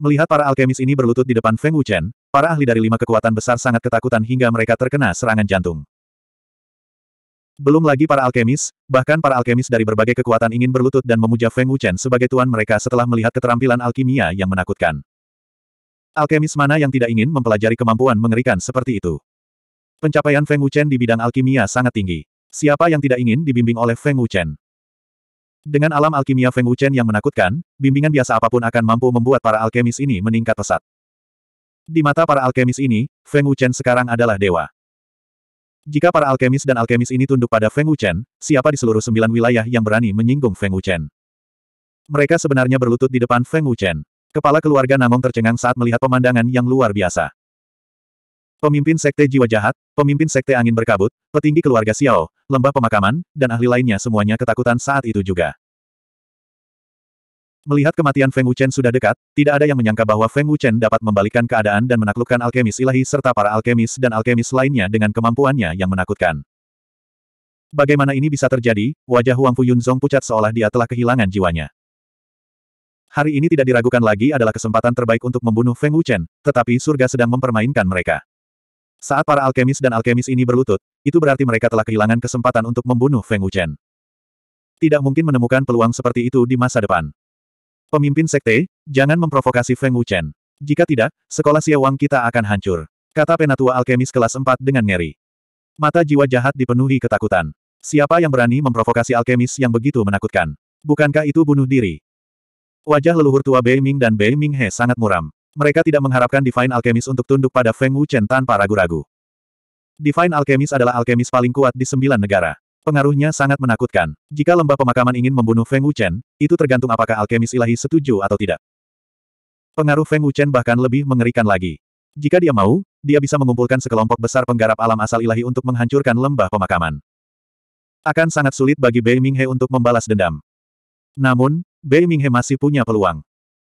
Melihat para alkemis ini berlutut di depan Feng Wuchen, para ahli dari lima kekuatan besar sangat ketakutan hingga mereka terkena serangan jantung. Belum lagi para alkemis, bahkan para alkemis dari berbagai kekuatan ingin berlutut dan memuja Feng Wuchen sebagai tuan mereka setelah melihat keterampilan alkimia yang menakutkan. Alkemis mana yang tidak ingin mempelajari kemampuan mengerikan seperti itu? Pencapaian Feng Wuchen di bidang alkimia sangat tinggi. Siapa yang tidak ingin dibimbing oleh Feng Wuchen? Dengan alam alkimia Feng Wuchen yang menakutkan, bimbingan biasa apapun akan mampu membuat para alkemis ini meningkat pesat. Di mata para alkemis ini, Feng Wuchen sekarang adalah dewa. Jika para alkemis dan alkemis ini tunduk pada Feng Wuchen, siapa di seluruh sembilan wilayah yang berani menyinggung Feng Wuchen? Mereka sebenarnya berlutut di depan Feng Wuchen. Kepala keluarga Namong tercengang saat melihat pemandangan yang luar biasa. Pemimpin Sekte Jiwa Jahat, pemimpin Sekte Angin Berkabut, petinggi keluarga Xiao, lembah pemakaman, dan ahli lainnya semuanya ketakutan saat itu juga. Melihat kematian Feng Wuchen sudah dekat, tidak ada yang menyangka bahwa Feng Wuchen dapat membalikkan keadaan dan menaklukkan alkemis ilahi serta para alkemis dan alkemis lainnya dengan kemampuannya yang menakutkan. Bagaimana ini bisa terjadi? Wajah Huang Fu Yunzong pucat seolah dia telah kehilangan jiwanya. Hari ini tidak diragukan lagi adalah kesempatan terbaik untuk membunuh Feng Wuchen, tetapi surga sedang mempermainkan mereka. Saat para alkemis dan alkemis ini berlutut, itu berarti mereka telah kehilangan kesempatan untuk membunuh Feng Wuchen. Tidak mungkin menemukan peluang seperti itu di masa depan. Pemimpin sekte, jangan memprovokasi Feng Wuchen. Jika tidak, sekolah Siawang kita akan hancur. Kata penatua alkemis kelas 4 dengan ngeri. Mata jiwa jahat dipenuhi ketakutan. Siapa yang berani memprovokasi alkemis yang begitu menakutkan? Bukankah itu bunuh diri? Wajah leluhur tua Bei Ming dan Bei Ming He sangat muram. Mereka tidak mengharapkan Divine Alchemist untuk tunduk pada Feng Wuchen tanpa ragu-ragu. Divine Alchemist adalah alchemist paling kuat di sembilan negara. Pengaruhnya sangat menakutkan. Jika lembah pemakaman ingin membunuh Feng Wuchen, itu tergantung apakah alchemist ilahi setuju atau tidak. Pengaruh Feng Wuchen bahkan lebih mengerikan lagi. Jika dia mau, dia bisa mengumpulkan sekelompok besar penggarap alam asal ilahi untuk menghancurkan lembah pemakaman. Akan sangat sulit bagi Bei Minghe untuk membalas dendam. Namun, Bei Minghe masih punya peluang.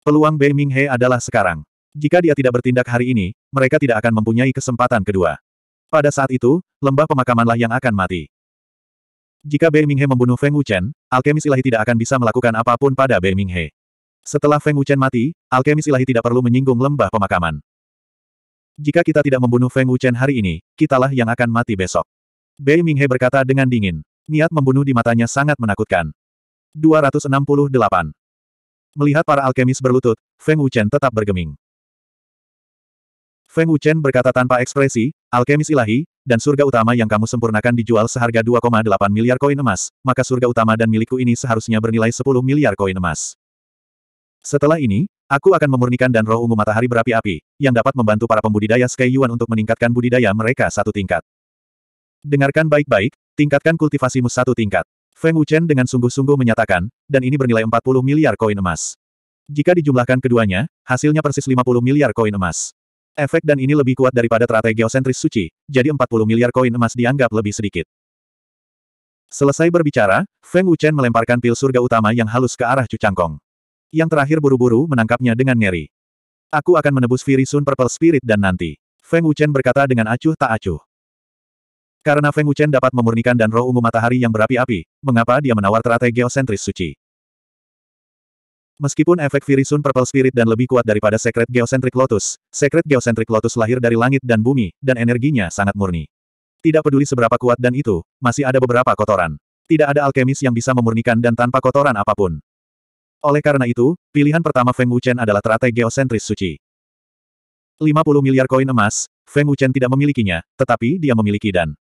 Peluang Bei Minghe adalah sekarang. Jika dia tidak bertindak hari ini, mereka tidak akan mempunyai kesempatan kedua. Pada saat itu, lembah pemakamanlah yang akan mati. Jika Bei Minghe membunuh Feng Wuchen, alkemis ilahi tidak akan bisa melakukan apapun pada Bei Minghe. Setelah Feng Wuchen mati, alkemis ilahi tidak perlu menyinggung lembah pemakaman. Jika kita tidak membunuh Feng Wuchen hari ini, kitalah yang akan mati besok. Bei Minghe berkata dengan dingin. Niat membunuh di matanya sangat menakutkan. 268. Melihat para alkemis berlutut, Feng Wuchen tetap bergeming. Feng Wuchen berkata tanpa ekspresi, alkemis ilahi, dan surga utama yang kamu sempurnakan dijual seharga 2,8 miliar koin emas, maka surga utama dan milikku ini seharusnya bernilai 10 miliar koin emas. Setelah ini, aku akan memurnikan dan roh ungu matahari berapi-api, yang dapat membantu para pembudidaya Sky Yuan untuk meningkatkan budidaya mereka satu tingkat. Dengarkan baik-baik, tingkatkan kultivasimu satu tingkat. Feng Wuchen dengan sungguh-sungguh menyatakan, dan ini bernilai 40 miliar koin emas. Jika dijumlahkan keduanya, hasilnya persis 50 miliar koin emas. Efek dan ini lebih kuat daripada teratai geosentris suci, jadi 40 miliar koin emas dianggap lebih sedikit. Selesai berbicara, Feng Wuchen melemparkan pil surga utama yang halus ke arah Cu Changkong, Yang terakhir buru-buru menangkapnya dengan ngeri. Aku akan menebus Sun Purple Spirit dan nanti. Feng Wuchen berkata dengan acuh tak acuh. Karena Feng Wuchen dapat memurnikan dan roh ungu matahari yang berapi-api, mengapa dia menawar teratai geosentris suci? Meskipun efek Virisun Purple Spirit dan lebih kuat daripada Secret Geocentric Lotus, Secret Geocentric Lotus lahir dari langit dan bumi, dan energinya sangat murni. Tidak peduli seberapa kuat dan itu, masih ada beberapa kotoran. Tidak ada alkemis yang bisa memurnikan dan tanpa kotoran apapun. Oleh karena itu, pilihan pertama Feng Wuchen adalah teratai geosentris suci. 50 miliar koin emas, Feng Wuchen tidak memilikinya, tetapi dia memiliki dan.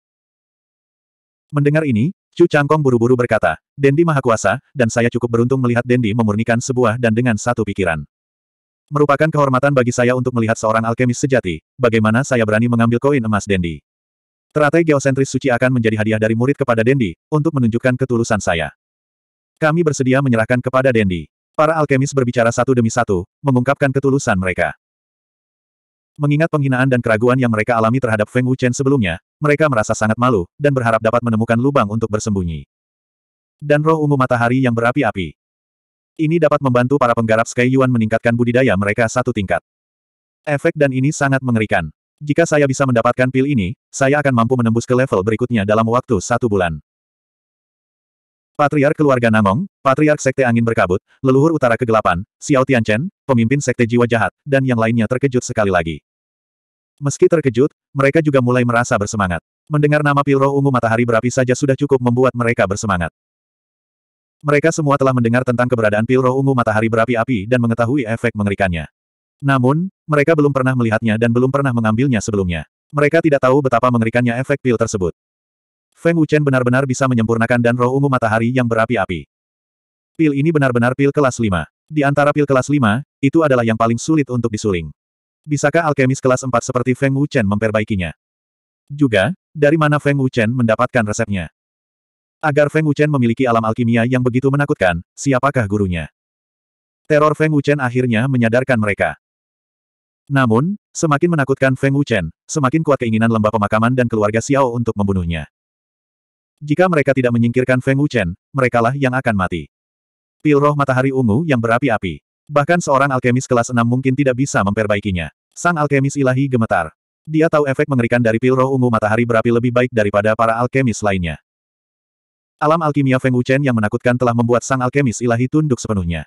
Mendengar ini, Chu Changkong buru-buru berkata, Dendi Maha Kuasa, dan saya cukup beruntung melihat Dendi memurnikan sebuah dan dengan satu pikiran. Merupakan kehormatan bagi saya untuk melihat seorang alkemis sejati, bagaimana saya berani mengambil koin emas Dendi. Teratai geosentris suci akan menjadi hadiah dari murid kepada Dendi, untuk menunjukkan ketulusan saya. Kami bersedia menyerahkan kepada Dendi. Para alkemis berbicara satu demi satu, mengungkapkan ketulusan mereka. Mengingat penghinaan dan keraguan yang mereka alami terhadap Feng Wuchen sebelumnya, mereka merasa sangat malu, dan berharap dapat menemukan lubang untuk bersembunyi. Dan roh ungu matahari yang berapi-api. Ini dapat membantu para penggarap Sky Yuan meningkatkan budidaya mereka satu tingkat. Efek dan ini sangat mengerikan. Jika saya bisa mendapatkan pil ini, saya akan mampu menembus ke level berikutnya dalam waktu satu bulan. Patriark keluarga Nangong, Patriark Sekte Angin Berkabut, leluhur utara kegelapan, Xiao Tianchen, pemimpin Sekte Jiwa Jahat, dan yang lainnya terkejut sekali lagi. Meski terkejut, mereka juga mulai merasa bersemangat. Mendengar nama pil roh ungu matahari berapi saja sudah cukup membuat mereka bersemangat. Mereka semua telah mendengar tentang keberadaan pil roh ungu matahari berapi api dan mengetahui efek mengerikannya. Namun, mereka belum pernah melihatnya dan belum pernah mengambilnya sebelumnya. Mereka tidak tahu betapa mengerikannya efek pil tersebut. Feng Wuchen benar-benar bisa menyempurnakan dan roh ungu matahari yang berapi-api. Pil ini benar-benar pil kelas 5. Di antara pil kelas 5, itu adalah yang paling sulit untuk disuling. Bisakah alkemis kelas 4 seperti Feng Wuchen memperbaikinya? Juga, dari mana Feng Wuchen mendapatkan resepnya? Agar Feng Wuchen memiliki alam alkimia yang begitu menakutkan, siapakah gurunya? Teror Feng Wuchen akhirnya menyadarkan mereka. Namun, semakin menakutkan Feng Wuchen, semakin kuat keinginan lembah pemakaman dan keluarga Xiao untuk membunuhnya. Jika mereka tidak menyingkirkan Feng Wuchen, merekalah yang akan mati. Pil roh matahari ungu yang berapi-api. Bahkan seorang alkemis kelas 6 mungkin tidak bisa memperbaikinya. Sang alkemis ilahi gemetar. Dia tahu efek mengerikan dari pil roh ungu matahari berapi lebih baik daripada para alkemis lainnya. Alam alkimia Feng Wuchen yang menakutkan telah membuat sang alkemis ilahi tunduk sepenuhnya.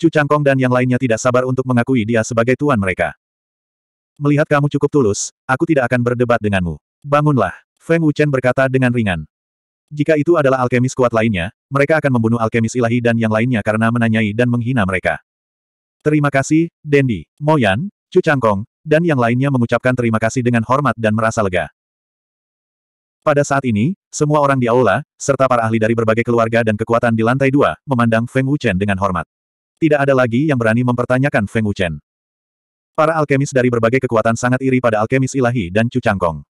Chu Changkong dan yang lainnya tidak sabar untuk mengakui dia sebagai tuan mereka. Melihat kamu cukup tulus, aku tidak akan berdebat denganmu. Bangunlah, Feng Wuchen berkata dengan ringan. Jika itu adalah alkemis kuat lainnya, mereka akan membunuh alkemis ilahi dan yang lainnya karena menanyai dan menghina mereka. Terima kasih, Dendi, Moyan, Chu Changkong, dan yang lainnya mengucapkan terima kasih dengan hormat dan merasa lega. Pada saat ini, semua orang di aula, serta para ahli dari berbagai keluarga dan kekuatan di lantai dua, memandang Feng Wuchen dengan hormat. Tidak ada lagi yang berani mempertanyakan Feng Wuchen. Para alkemis dari berbagai kekuatan sangat iri pada alkemis ilahi dan Chu Changkong.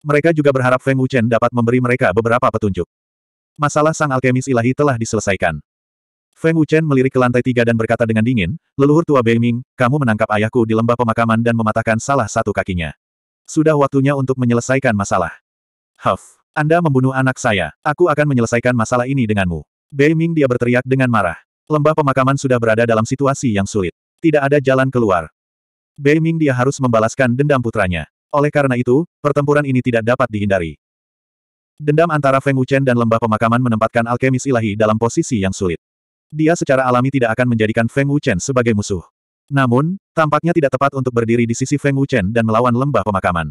Mereka juga berharap Feng Wuchen dapat memberi mereka beberapa petunjuk. Masalah sang alkemis ilahi telah diselesaikan. Feng Wuchen melirik ke lantai tiga dan berkata dengan dingin, leluhur tua Beiming, kamu menangkap ayahku di lembah pemakaman dan mematahkan salah satu kakinya. Sudah waktunya untuk menyelesaikan masalah. Huff, Anda membunuh anak saya, aku akan menyelesaikan masalah ini denganmu. Beiming dia berteriak dengan marah. Lembah pemakaman sudah berada dalam situasi yang sulit. Tidak ada jalan keluar. Beiming dia harus membalaskan dendam putranya. Oleh karena itu, pertempuran ini tidak dapat dihindari. Dendam antara Feng Wuchen dan lembah pemakaman menempatkan alkemis ilahi dalam posisi yang sulit. Dia secara alami tidak akan menjadikan Feng Wuchen sebagai musuh. Namun, tampaknya tidak tepat untuk berdiri di sisi Feng Wuchen dan melawan lembah pemakaman.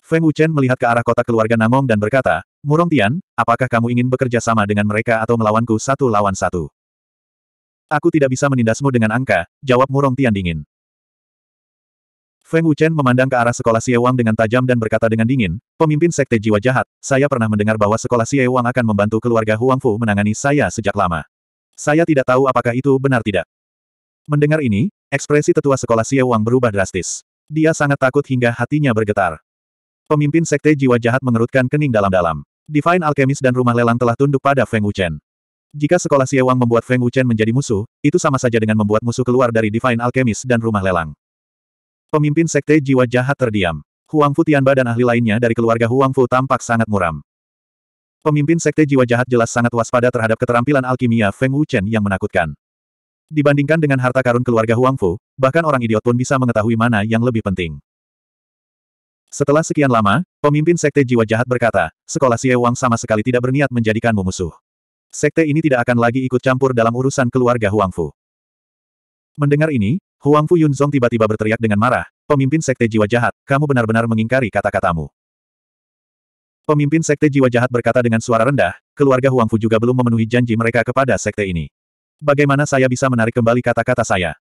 Feng Wuchen melihat ke arah kota keluarga Namong dan berkata, Murong Tian, apakah kamu ingin bekerja sama dengan mereka atau melawanku satu lawan satu? Aku tidak bisa menindasmu dengan angka, jawab Murong Tian dingin. Feng Wuchen memandang ke arah sekolah Siewang dengan tajam dan berkata dengan dingin, pemimpin sekte jiwa jahat, saya pernah mendengar bahwa sekolah Siewang akan membantu keluarga Huang Fu menangani saya sejak lama. Saya tidak tahu apakah itu benar tidak. Mendengar ini, ekspresi tetua sekolah Siewang berubah drastis. Dia sangat takut hingga hatinya bergetar. Pemimpin sekte jiwa jahat mengerutkan kening dalam-dalam. Divine Alchemist dan rumah lelang telah tunduk pada Feng Wuchen. Jika sekolah Siewang membuat Feng Wuchen menjadi musuh, itu sama saja dengan membuat musuh keluar dari Divine Alchemist dan rumah lelang. Pemimpin sekte jiwa jahat terdiam. Huang Fu Tianba dan ahli lainnya dari keluarga Huang Fu tampak sangat muram. Pemimpin sekte jiwa jahat jelas sangat waspada terhadap keterampilan alkimia Feng Wuchen yang menakutkan. Dibandingkan dengan harta karun keluarga Huang Fu, bahkan orang idiot pun bisa mengetahui mana yang lebih penting. Setelah sekian lama, pemimpin sekte jiwa jahat berkata, sekolah Xie Wang sama sekali tidak berniat menjadikanmu musuh. Sekte ini tidak akan lagi ikut campur dalam urusan keluarga Huang Fu." Mendengar ini, Huang Fu Yunzong tiba-tiba berteriak dengan marah, pemimpin sekte jiwa jahat, kamu benar-benar mengingkari kata-katamu. Pemimpin sekte jiwa jahat berkata dengan suara rendah, keluarga Huang Fu juga belum memenuhi janji mereka kepada sekte ini. Bagaimana saya bisa menarik kembali kata-kata saya?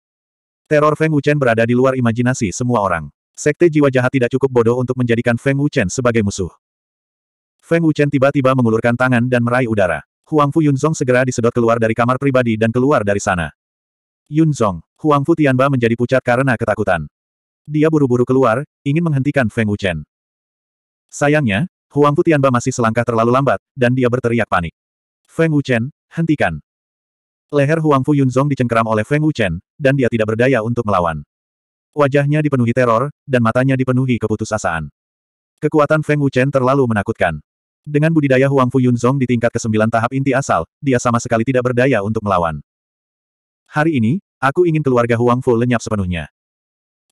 Teror Feng Wuchen berada di luar imajinasi semua orang. Sekte jiwa jahat tidak cukup bodoh untuk menjadikan Feng Wuchen sebagai musuh. Feng Wuchen tiba-tiba mengulurkan tangan dan meraih udara. Huang Fu Yunzong segera disedot keluar dari kamar pribadi dan keluar dari sana. Yun Zong, Huang Fu Tianba menjadi pucat karena ketakutan. Dia buru-buru keluar, ingin menghentikan Feng Wuchen. Sayangnya, Huang Fu Tianba masih selangkah terlalu lambat, dan dia berteriak panik. Feng Wuchen, hentikan. Leher Huang Fu Yun Zong dicengkeram oleh Feng Wuchen, dan dia tidak berdaya untuk melawan. Wajahnya dipenuhi teror, dan matanya dipenuhi keputusasaan. Kekuatan Feng Wuchen terlalu menakutkan. Dengan budidaya Huang Fu Yun Zong di tingkat ke-9 tahap inti asal, dia sama sekali tidak berdaya untuk melawan. Hari ini, aku ingin keluarga Huang Fu lenyap sepenuhnya.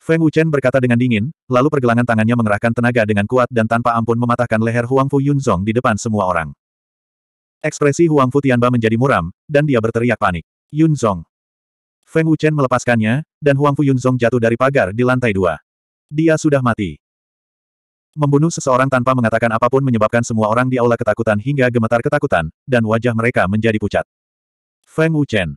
Feng Wuchen berkata dengan dingin, lalu pergelangan tangannya mengerahkan tenaga dengan kuat dan tanpa ampun mematahkan leher Huang Fu Yunzong di depan semua orang. Ekspresi Huang Fu Tianba menjadi muram, dan dia berteriak panik. Yunzong. Feng Wuchen melepaskannya, dan Huang Fu Yunzong jatuh dari pagar di lantai dua. Dia sudah mati. Membunuh seseorang tanpa mengatakan apapun menyebabkan semua orang di aula ketakutan hingga gemetar ketakutan, dan wajah mereka menjadi pucat. Feng Wuchen.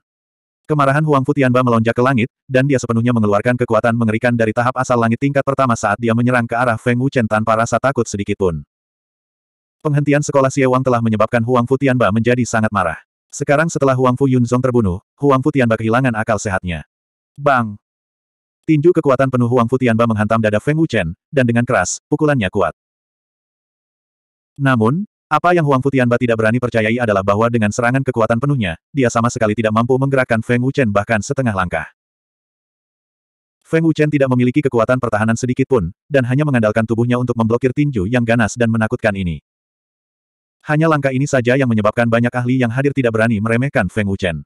Kemarahan Huang Futianba melonjak ke langit, dan dia sepenuhnya mengeluarkan kekuatan mengerikan dari tahap asal langit tingkat pertama saat dia menyerang ke arah Feng Wuchen tanpa rasa takut sedikitpun. Penghentian sekolah Siewang telah menyebabkan Huang Futianba menjadi sangat marah. Sekarang setelah Huang Fu Yunzong terbunuh, Huang Futianba kehilangan akal sehatnya. Bang! Tinju kekuatan penuh Huang Futianba menghantam dada Feng Wuchen, dan dengan keras, pukulannya kuat. Namun, apa yang Huang Futianba tidak berani percayai adalah bahwa dengan serangan kekuatan penuhnya, dia sama sekali tidak mampu menggerakkan Feng Wuchen bahkan setengah langkah. Feng Wuchen tidak memiliki kekuatan pertahanan sedikit pun, dan hanya mengandalkan tubuhnya untuk memblokir tinju yang ganas dan menakutkan ini. Hanya langkah ini saja yang menyebabkan banyak ahli yang hadir tidak berani meremehkan Feng Wuchen.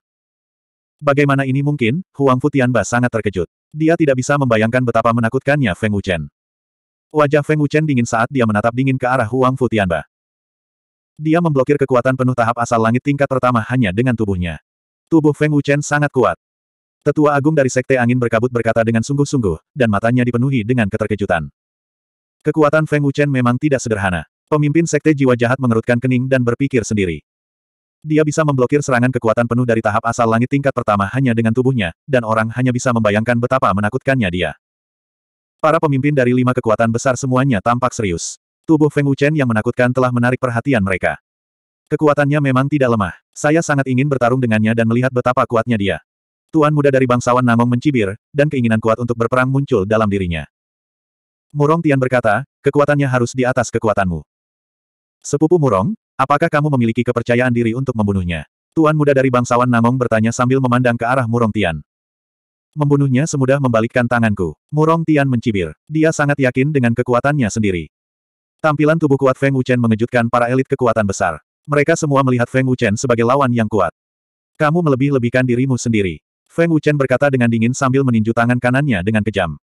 Bagaimana ini mungkin? Huang Futianba sangat terkejut. Dia tidak bisa membayangkan betapa menakutkannya Feng Wuchen. Wajah Feng Wuchen dingin saat dia menatap dingin ke arah Huang Futianba. Dia memblokir kekuatan penuh tahap asal langit tingkat pertama hanya dengan tubuhnya. Tubuh Feng Wuchen sangat kuat. Tetua agung dari Sekte Angin Berkabut berkata dengan sungguh-sungguh, dan matanya dipenuhi dengan keterkejutan. Kekuatan Feng Wuchen memang tidak sederhana. Pemimpin Sekte Jiwa Jahat mengerutkan kening dan berpikir sendiri. Dia bisa memblokir serangan kekuatan penuh dari tahap asal langit tingkat pertama hanya dengan tubuhnya, dan orang hanya bisa membayangkan betapa menakutkannya dia. Para pemimpin dari lima kekuatan besar semuanya tampak serius. Tubuh Feng Wuchen yang menakutkan telah menarik perhatian mereka. Kekuatannya memang tidak lemah. Saya sangat ingin bertarung dengannya dan melihat betapa kuatnya dia. Tuan muda dari bangsawan Namong mencibir, dan keinginan kuat untuk berperang muncul dalam dirinya. Murong Tian berkata, kekuatannya harus di atas kekuatanmu. Sepupu Murong, apakah kamu memiliki kepercayaan diri untuk membunuhnya? Tuan muda dari bangsawan Namong bertanya sambil memandang ke arah Murong Tian. Membunuhnya semudah membalikkan tanganku. Murong Tian mencibir. Dia sangat yakin dengan kekuatannya sendiri. Tampilan tubuh kuat Feng Wuchen mengejutkan para elit kekuatan besar. Mereka semua melihat Feng Wuchen sebagai lawan yang kuat. Kamu melebih-lebihkan dirimu sendiri. Feng Wuchen berkata dengan dingin sambil meninju tangan kanannya dengan kejam.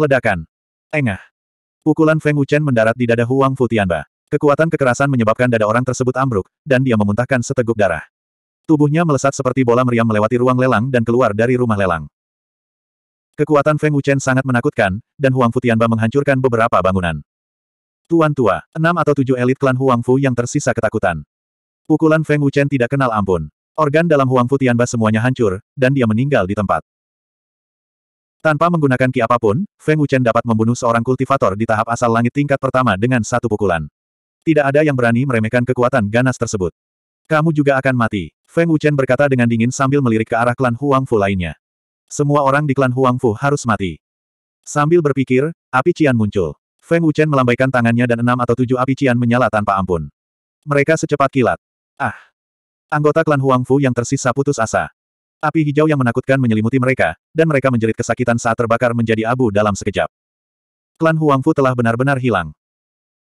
Ledakan. Engah. Pukulan Feng Wuchen mendarat di dada Huang Futianba. Kekuatan kekerasan menyebabkan dada orang tersebut ambruk, dan dia memuntahkan seteguk darah. Tubuhnya melesat seperti bola meriam melewati ruang lelang dan keluar dari rumah lelang. Kekuatan Feng Wuchen sangat menakutkan, dan Huang Futianba menghancurkan beberapa bangunan. Tuan tua, enam atau tujuh elit klan Huang Fu yang tersisa ketakutan. Pukulan Feng Wuchen tidak kenal ampun. Organ dalam Huang Fu Tianba semuanya hancur, dan dia meninggal di tempat. Tanpa menggunakan ki apapun, Feng Wuchen dapat membunuh seorang kultivator di tahap asal langit tingkat pertama dengan satu pukulan. Tidak ada yang berani meremehkan kekuatan ganas tersebut. Kamu juga akan mati, Feng Wuchen berkata dengan dingin sambil melirik ke arah klan Huang Fu lainnya. Semua orang di klan Huang Fu harus mati. Sambil berpikir, api Cian muncul. Feng Wuchen melambaikan tangannya dan enam atau tujuh api cian menyala tanpa ampun. Mereka secepat kilat. Ah! Anggota klan Huang Fu yang tersisa putus asa. Api hijau yang menakutkan menyelimuti mereka, dan mereka menjerit kesakitan saat terbakar menjadi abu dalam sekejap. Klan Huang Fu telah benar-benar hilang.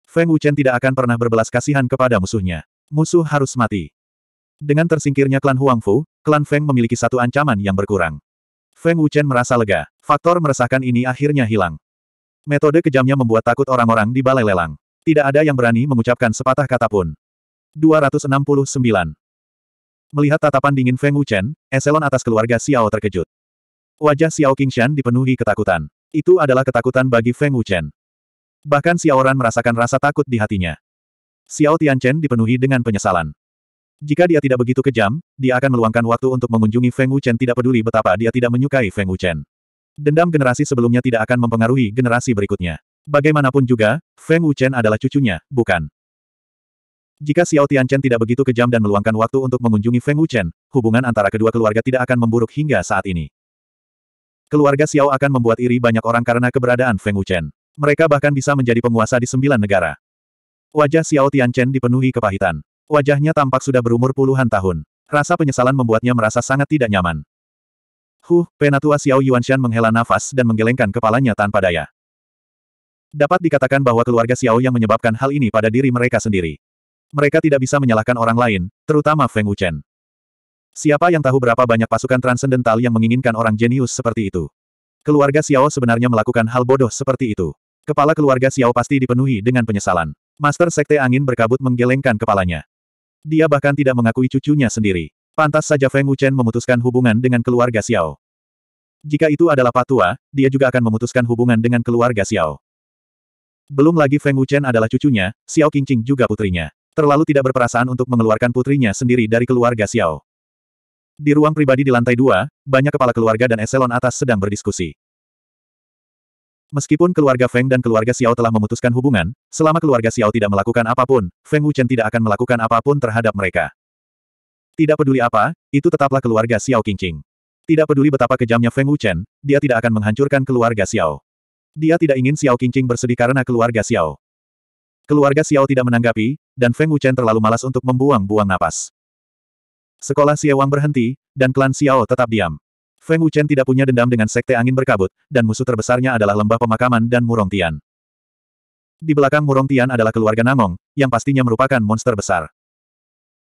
Feng Wuchen tidak akan pernah berbelas kasihan kepada musuhnya. Musuh harus mati. Dengan tersingkirnya klan Huang Fu, klan Feng memiliki satu ancaman yang berkurang. Feng Wuchen merasa lega. Faktor meresahkan ini akhirnya hilang. Metode kejamnya membuat takut orang-orang di balai lelang. Tidak ada yang berani mengucapkan sepatah kata pun. 269. Melihat tatapan dingin Feng Wuchen, eselon atas keluarga Xiao terkejut. Wajah Xiao Qingshan dipenuhi ketakutan. Itu adalah ketakutan bagi Feng Wuchen. Bahkan Xiao Ran merasakan rasa takut di hatinya. Xiao Tianchen dipenuhi dengan penyesalan. Jika dia tidak begitu kejam, dia akan meluangkan waktu untuk mengunjungi Feng Wuchen tidak peduli betapa dia tidak menyukai Feng Wuchen. Dendam generasi sebelumnya tidak akan mempengaruhi generasi berikutnya. Bagaimanapun juga, Feng Wuchen adalah cucunya, bukan? Jika Xiao Tianchen tidak begitu kejam dan meluangkan waktu untuk mengunjungi Feng Wuchen, hubungan antara kedua keluarga tidak akan memburuk hingga saat ini. Keluarga Xiao akan membuat iri banyak orang karena keberadaan Feng Wuchen. Mereka bahkan bisa menjadi penguasa di sembilan negara. Wajah Xiao Tianchen dipenuhi kepahitan. Wajahnya tampak sudah berumur puluhan tahun. Rasa penyesalan membuatnya merasa sangat tidak nyaman. Huh, penatua Xiao Yuanshan menghela nafas dan menggelengkan kepalanya tanpa daya. Dapat dikatakan bahwa keluarga Xiao yang menyebabkan hal ini pada diri mereka sendiri. Mereka tidak bisa menyalahkan orang lain, terutama Feng Wuchen. Siapa yang tahu berapa banyak pasukan transendental yang menginginkan orang jenius seperti itu? Keluarga Xiao sebenarnya melakukan hal bodoh seperti itu. Kepala keluarga Xiao pasti dipenuhi dengan penyesalan. Master Sekte Angin berkabut menggelengkan kepalanya. Dia bahkan tidak mengakui cucunya sendiri. Pantas saja Feng Wuchen memutuskan hubungan dengan keluarga Xiao. Jika itu adalah patua, dia juga akan memutuskan hubungan dengan keluarga Xiao. Belum lagi Feng Wuchen adalah cucunya, Xiao Qingqing juga putrinya. Terlalu tidak berperasaan untuk mengeluarkan putrinya sendiri dari keluarga Xiao. Di ruang pribadi di lantai dua, banyak kepala keluarga dan eselon atas sedang berdiskusi. Meskipun keluarga Feng dan keluarga Xiao telah memutuskan hubungan, selama keluarga Xiao tidak melakukan apapun, Feng Wuchen tidak akan melakukan apapun terhadap mereka. Tidak peduli apa, itu tetaplah keluarga Xiao Qingqing. Tidak peduli betapa kejamnya Feng Wuchen, dia tidak akan menghancurkan keluarga Xiao. Dia tidak ingin Xiao Qingqing bersedih karena keluarga Xiao. Keluarga Xiao tidak menanggapi, dan Feng Wuchen terlalu malas untuk membuang-buang napas. Sekolah Wang berhenti, dan klan Xiao tetap diam. Feng Wuchen tidak punya dendam dengan sekte angin berkabut, dan musuh terbesarnya adalah lembah pemakaman dan Murong Tian. Di belakang Murong Tian adalah keluarga Namong, yang pastinya merupakan monster besar.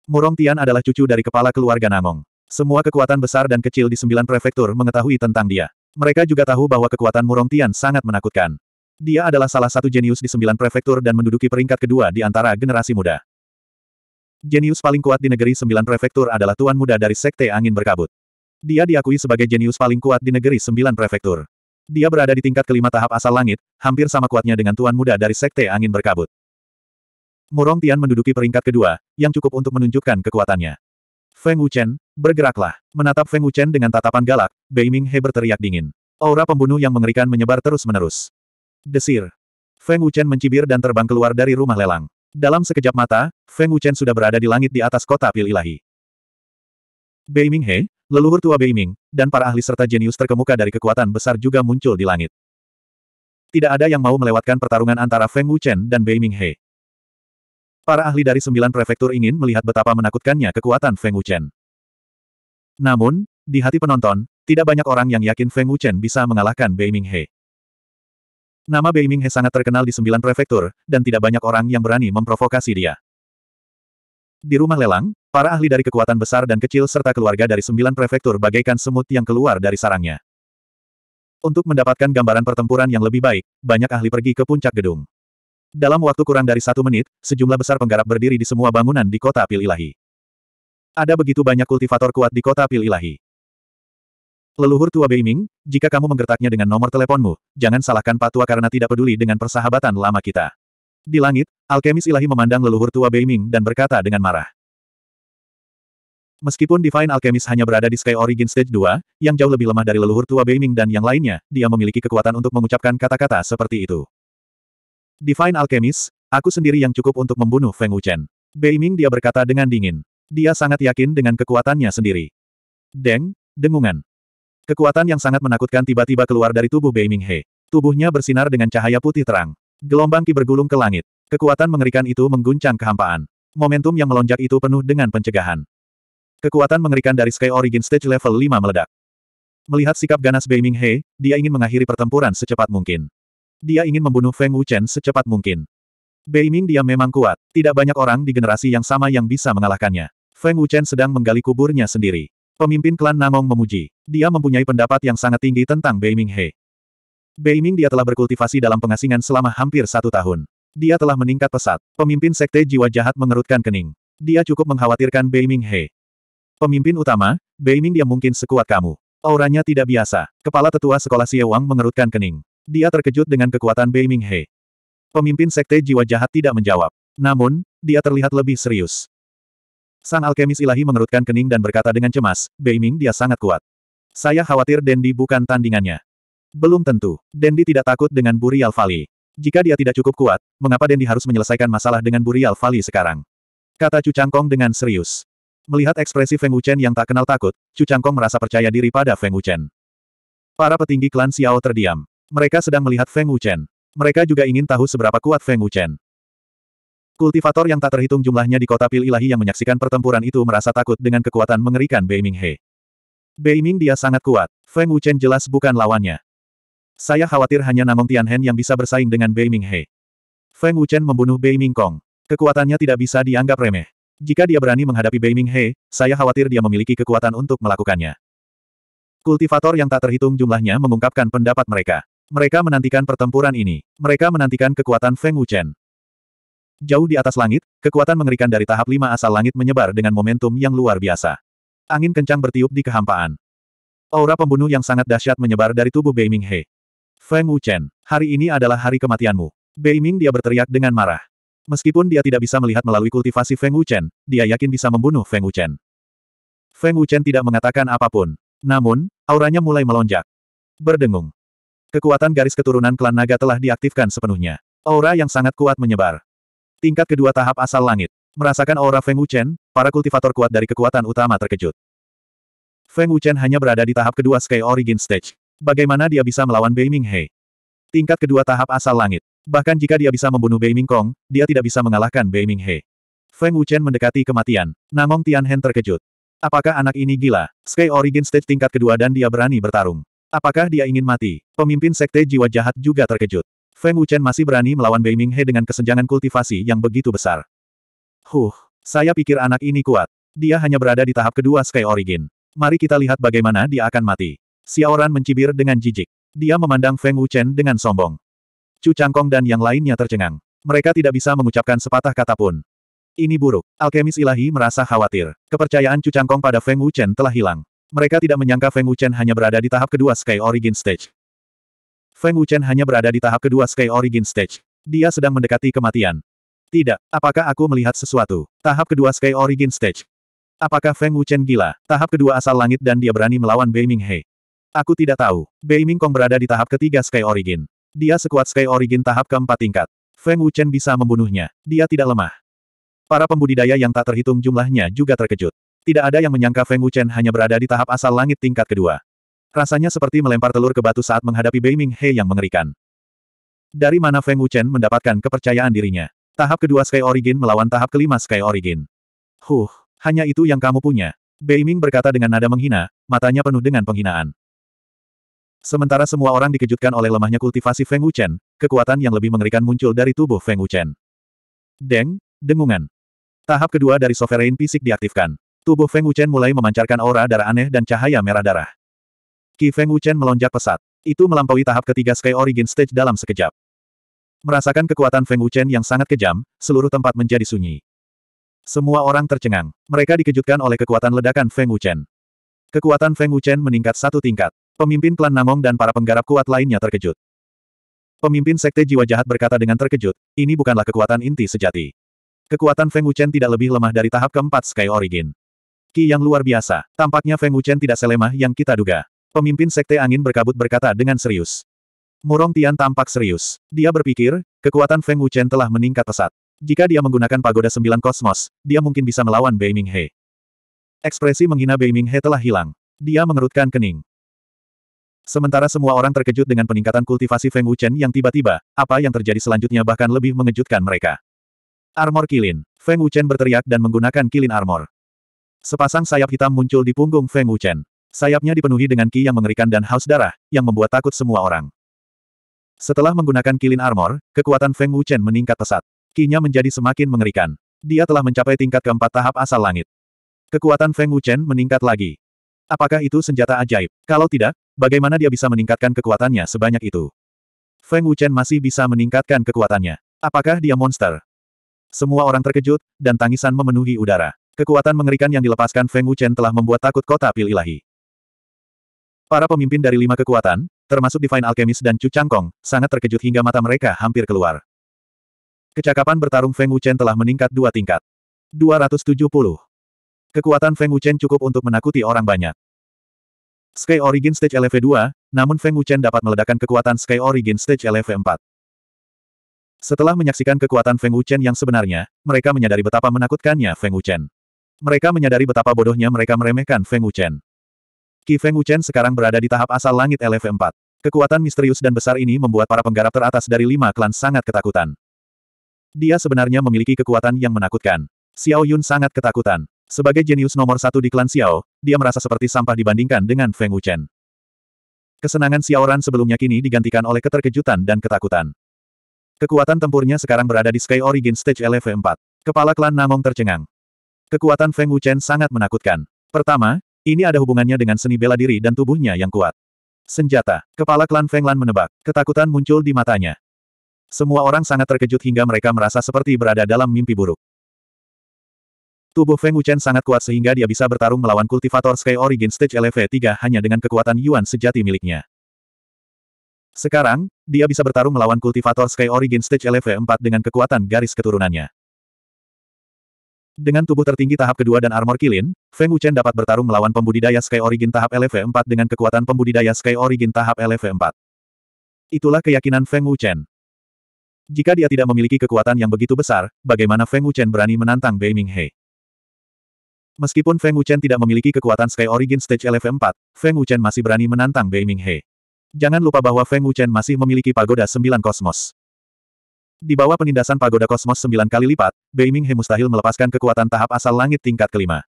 Murong Tian adalah cucu dari kepala keluarga Namong. Semua kekuatan besar dan kecil di sembilan prefektur mengetahui tentang dia. Mereka juga tahu bahwa kekuatan Murong Tian sangat menakutkan. Dia adalah salah satu jenius di sembilan prefektur dan menduduki peringkat kedua di antara generasi muda. Jenius paling kuat di negeri sembilan prefektur adalah tuan muda dari Sekte Angin Berkabut. Dia diakui sebagai jenius paling kuat di negeri sembilan prefektur. Dia berada di tingkat kelima tahap asal langit, hampir sama kuatnya dengan tuan muda dari Sekte Angin Berkabut. Murong Tian menduduki peringkat kedua, yang cukup untuk menunjukkan kekuatannya. Feng Wuchen, bergeraklah. Menatap Feng Wuchen dengan tatapan galak, Beiming He berteriak dingin. Aura pembunuh yang mengerikan menyebar terus-menerus. Desir. Feng Wuchen mencibir dan terbang keluar dari rumah lelang. Dalam sekejap mata, Feng Wuchen sudah berada di langit di atas kota Pil Ilahi. Beiming He, leluhur tua Beiming, dan para ahli serta jenius terkemuka dari kekuatan besar juga muncul di langit. Tidak ada yang mau melewatkan pertarungan antara Feng Wuchen dan Beiming He. Para ahli dari sembilan prefektur ingin melihat betapa menakutkannya kekuatan Feng Wuchen. Namun, di hati penonton, tidak banyak orang yang yakin Feng Wuchen bisa mengalahkan Bei Minghe. Nama Bei Minghe sangat terkenal di sembilan prefektur, dan tidak banyak orang yang berani memprovokasi dia. Di rumah lelang, para ahli dari kekuatan besar dan kecil serta keluarga dari sembilan prefektur bagaikan semut yang keluar dari sarangnya. Untuk mendapatkan gambaran pertempuran yang lebih baik, banyak ahli pergi ke puncak gedung. Dalam waktu kurang dari satu menit, sejumlah besar penggarap berdiri di semua bangunan di kota Pil Ilahi. Ada begitu banyak kultivator kuat di kota Pil Ilahi. Leluhur tua Beiming, jika kamu menggertaknya dengan nomor teleponmu, jangan salahkan patua karena tidak peduli dengan persahabatan lama kita. Di langit, alkemis ilahi memandang leluhur tua Beiming dan berkata dengan marah. Meskipun Divine Alchemist hanya berada di Sky Origin Stage 2, yang jauh lebih lemah dari leluhur tua Beiming dan yang lainnya, dia memiliki kekuatan untuk mengucapkan kata-kata seperti itu. Divine Alchemist, aku sendiri yang cukup untuk membunuh Feng Wuchen. Beiming dia berkata dengan dingin. Dia sangat yakin dengan kekuatannya sendiri. Deng, dengungan. Kekuatan yang sangat menakutkan tiba-tiba keluar dari tubuh Beiming He. Tubuhnya bersinar dengan cahaya putih terang. Gelombang ki bergulung ke langit. Kekuatan mengerikan itu mengguncang kehampaan. Momentum yang melonjak itu penuh dengan pencegahan. Kekuatan mengerikan dari Sky Origin Stage level 5 meledak. Melihat sikap ganas Beiming He, dia ingin mengakhiri pertempuran secepat mungkin. Dia ingin membunuh Feng Wuchen secepat mungkin. Beiming dia memang kuat, tidak banyak orang di generasi yang sama yang bisa mengalahkannya. Feng Wuchen sedang menggali kuburnya sendiri. Pemimpin klan Namong memuji. Dia mempunyai pendapat yang sangat tinggi tentang Beiming He. Beiming dia telah berkultivasi dalam pengasingan selama hampir satu tahun. Dia telah meningkat pesat. Pemimpin sekte jiwa jahat mengerutkan kening. Dia cukup mengkhawatirkan Beiming He. Pemimpin utama, Beiming dia mungkin sekuat kamu. Auranya tidak biasa. Kepala tetua sekolah Siewang mengerutkan kening. Dia terkejut dengan kekuatan Bei Minghe. Pemimpin sekte jiwa jahat tidak menjawab. Namun, dia terlihat lebih serius. Sang alkemis ilahi mengerutkan kening dan berkata dengan cemas, Bei Ming dia sangat kuat. Saya khawatir Dendi bukan tandingannya. Belum tentu, Dendi tidak takut dengan Burial Valley. Jika dia tidak cukup kuat, mengapa Dendi harus menyelesaikan masalah dengan Burial Valley sekarang? Kata Chu Changkong dengan serius. Melihat ekspresi Feng Wuchen yang tak kenal takut, Chu Changkong merasa percaya diri pada Feng Wuchen. Para petinggi klan Xiao terdiam. Mereka sedang melihat Feng Wuchen. Mereka juga ingin tahu seberapa kuat Feng Wuchen. Kultivator yang tak terhitung jumlahnya di kota Pil Ilahi yang menyaksikan pertempuran itu merasa takut dengan kekuatan mengerikan Beiming He. Beiming dia sangat kuat. Feng Wuchen jelas bukan lawannya. Saya khawatir hanya Namong Tianhen yang bisa bersaing dengan Beiming He. Feng Wuchen membunuh Beiming Kong. Kekuatannya tidak bisa dianggap remeh. Jika dia berani menghadapi Beiming He, saya khawatir dia memiliki kekuatan untuk melakukannya. Kultivator yang tak terhitung jumlahnya mengungkapkan pendapat mereka. Mereka menantikan pertempuran ini. Mereka menantikan kekuatan Feng Wuchen. Jauh di atas langit, kekuatan mengerikan dari tahap lima asal langit menyebar dengan momentum yang luar biasa. Angin kencang bertiup di kehampaan. Aura pembunuh yang sangat dahsyat menyebar dari tubuh Bei Ming He. Feng Wuchen, hari ini adalah hari kematianmu. Bei Ming dia berteriak dengan marah. Meskipun dia tidak bisa melihat melalui kultivasi Feng Wuchen, dia yakin bisa membunuh Feng Wuchen. Feng Wuchen tidak mengatakan apapun. Namun, auranya mulai melonjak. Berdengung. Kekuatan garis keturunan klan naga telah diaktifkan sepenuhnya. Aura yang sangat kuat menyebar. Tingkat kedua tahap asal langit. Merasakan aura Feng Wuchen, para kultivator kuat dari kekuatan utama terkejut. Feng Wuchen hanya berada di tahap kedua Sky Origin Stage. Bagaimana dia bisa melawan Bei Minghe? Tingkat kedua tahap asal langit. Bahkan jika dia bisa membunuh Bei Kong, dia tidak bisa mengalahkan Bei Minghe. Feng Wuchen mendekati kematian. Tian Tianhen terkejut. Apakah anak ini gila? Sky Origin Stage tingkat kedua dan dia berani bertarung. Apakah dia ingin mati? Pemimpin sekte jiwa jahat juga terkejut. Feng Wuchen masih berani melawan Bei He dengan kesenjangan kultivasi yang begitu besar. Huh, saya pikir anak ini kuat. Dia hanya berada di tahap kedua Sky Origin. Mari kita lihat bagaimana dia akan mati. Xiaoran mencibir dengan jijik. Dia memandang Feng Wuchen dengan sombong. Chu Changkong dan yang lainnya tercengang. Mereka tidak bisa mengucapkan sepatah kata pun. Ini buruk. Alkemis ilahi merasa khawatir. Kepercayaan Chu Changkong pada Feng Wuchen telah hilang. Mereka tidak menyangka Feng Wuchen hanya berada di tahap kedua Sky Origin Stage. Feng Wuchen hanya berada di tahap kedua Sky Origin Stage. Dia sedang mendekati kematian. Tidak, apakah aku melihat sesuatu? Tahap kedua Sky Origin Stage. Apakah Feng Wuchen gila? Tahap kedua asal langit dan dia berani melawan Bei Minghe. Aku tidak tahu. Bei Kong berada di tahap ketiga Sky Origin. Dia sekuat Sky Origin tahap keempat tingkat. Feng Wuchen bisa membunuhnya. Dia tidak lemah. Para pembudidaya yang tak terhitung jumlahnya juga terkejut. Tidak ada yang menyangka Feng Wuchen hanya berada di tahap asal langit tingkat kedua. Rasanya seperti melempar telur ke batu saat menghadapi Bei Ming He yang mengerikan. Dari mana Feng Wuchen mendapatkan kepercayaan dirinya? Tahap kedua Sky Origin melawan tahap kelima Sky Origin. Huh, hanya itu yang kamu punya. Bei Ming berkata dengan nada menghina, matanya penuh dengan penghinaan. Sementara semua orang dikejutkan oleh lemahnya kultivasi Feng Wuchen, kekuatan yang lebih mengerikan muncul dari tubuh Feng Wuchen. Deng, dengungan. Tahap kedua dari Sovereign Fisik diaktifkan. Tubuh Feng Wuchen mulai memancarkan aura darah aneh dan cahaya merah darah. Qi Feng Wuchen melonjak pesat. Itu melampaui tahap ketiga Sky Origin Stage dalam sekejap. Merasakan kekuatan Feng Wuchen yang sangat kejam, seluruh tempat menjadi sunyi. Semua orang tercengang. Mereka dikejutkan oleh kekuatan ledakan Feng Wuchen. Kekuatan Feng Wuchen meningkat satu tingkat. Pemimpin klan Namong dan para penggarap kuat lainnya terkejut. Pemimpin Sekte Jiwa Jahat berkata dengan terkejut, ini bukanlah kekuatan inti sejati. Kekuatan Feng Wuchen tidak lebih lemah dari tahap keempat Sky Origin. Ki yang luar biasa. Tampaknya Feng Wuchen tidak selemah yang kita duga. Pemimpin Sekte Angin Berkabut berkata dengan serius. Murong Tian tampak serius. Dia berpikir, kekuatan Feng Wuchen telah meningkat pesat. Jika dia menggunakan pagoda sembilan kosmos, dia mungkin bisa melawan Bei He. Ekspresi menghina Bei He telah hilang. Dia mengerutkan kening. Sementara semua orang terkejut dengan peningkatan kultivasi Feng Wuchen yang tiba-tiba, apa yang terjadi selanjutnya bahkan lebih mengejutkan mereka. Armor Kilin. Feng Wuchen berteriak dan menggunakan Kilin Armor. Sepasang sayap hitam muncul di punggung Feng Wuchen. Sayapnya dipenuhi dengan ki yang mengerikan dan haus darah, yang membuat takut semua orang. Setelah menggunakan kilin armor, kekuatan Feng Wuchen meningkat pesat. Kinya menjadi semakin mengerikan. Dia telah mencapai tingkat keempat tahap asal langit. Kekuatan Feng Wuchen meningkat lagi. Apakah itu senjata ajaib? Kalau tidak, bagaimana dia bisa meningkatkan kekuatannya sebanyak itu? Feng Wuchen masih bisa meningkatkan kekuatannya. Apakah dia monster? Semua orang terkejut, dan tangisan memenuhi udara. Kekuatan mengerikan yang dilepaskan Feng Wuchen telah membuat takut kota pil ilahi. Para pemimpin dari lima kekuatan, termasuk Divine Alchemist dan Chu Changkong, sangat terkejut hingga mata mereka hampir keluar. Kecakapan bertarung Feng Wuchen telah meningkat dua tingkat. 270. Kekuatan Feng Wuchen cukup untuk menakuti orang banyak. Sky Origin Stage LV2, namun Feng Wuchen dapat meledakkan kekuatan Sky Origin Stage LV4. Setelah menyaksikan kekuatan Feng Wuchen yang sebenarnya, mereka menyadari betapa menakutkannya Feng Wuchen. Mereka menyadari betapa bodohnya mereka meremehkan Feng Wuchen. Qi Feng Wuchen sekarang berada di tahap asal langit lf 4 Kekuatan misterius dan besar ini membuat para penggarap teratas dari lima klan sangat ketakutan. Dia sebenarnya memiliki kekuatan yang menakutkan. Xiao Yun sangat ketakutan. Sebagai jenius nomor satu di klan Xiao, dia merasa seperti sampah dibandingkan dengan Feng Wuchen. Kesenangan Xiao Ran sebelumnya kini digantikan oleh keterkejutan dan ketakutan. Kekuatan tempurnya sekarang berada di Sky Origin Stage lf 4 Kepala klan Namong tercengang. Kekuatan Feng Wuchen sangat menakutkan. Pertama, ini ada hubungannya dengan seni bela diri dan tubuhnya yang kuat. Senjata. Kepala klan Feng Lan menebak. Ketakutan muncul di matanya. Semua orang sangat terkejut hingga mereka merasa seperti berada dalam mimpi buruk. Tubuh Feng Wuchen sangat kuat sehingga dia bisa bertarung melawan kultivator Sky Origin Stage LV3 hanya dengan kekuatan Yuan sejati miliknya. Sekarang, dia bisa bertarung melawan kultivator Sky Origin Stage LV4 dengan kekuatan garis keturunannya. Dengan tubuh tertinggi tahap kedua dan armor kilin, Feng Wuchen dapat bertarung melawan pembudidaya Sky Origin tahap LV4 dengan kekuatan pembudidaya Sky Origin tahap LV4. Itulah keyakinan Feng Wuchen. Jika dia tidak memiliki kekuatan yang begitu besar, bagaimana Feng Wuchen berani menantang Bei Minghe? Meskipun Feng Wuchen tidak memiliki kekuatan Sky Origin Stage LV4, Feng Wuchen masih berani menantang Bei Minghe. Jangan lupa bahwa Feng Wuchen masih memiliki pagoda sembilan kosmos. Di bawah penindasan pagoda kosmos sembilan kali lipat, Beiming He mustahil melepaskan kekuatan tahap asal langit tingkat kelima.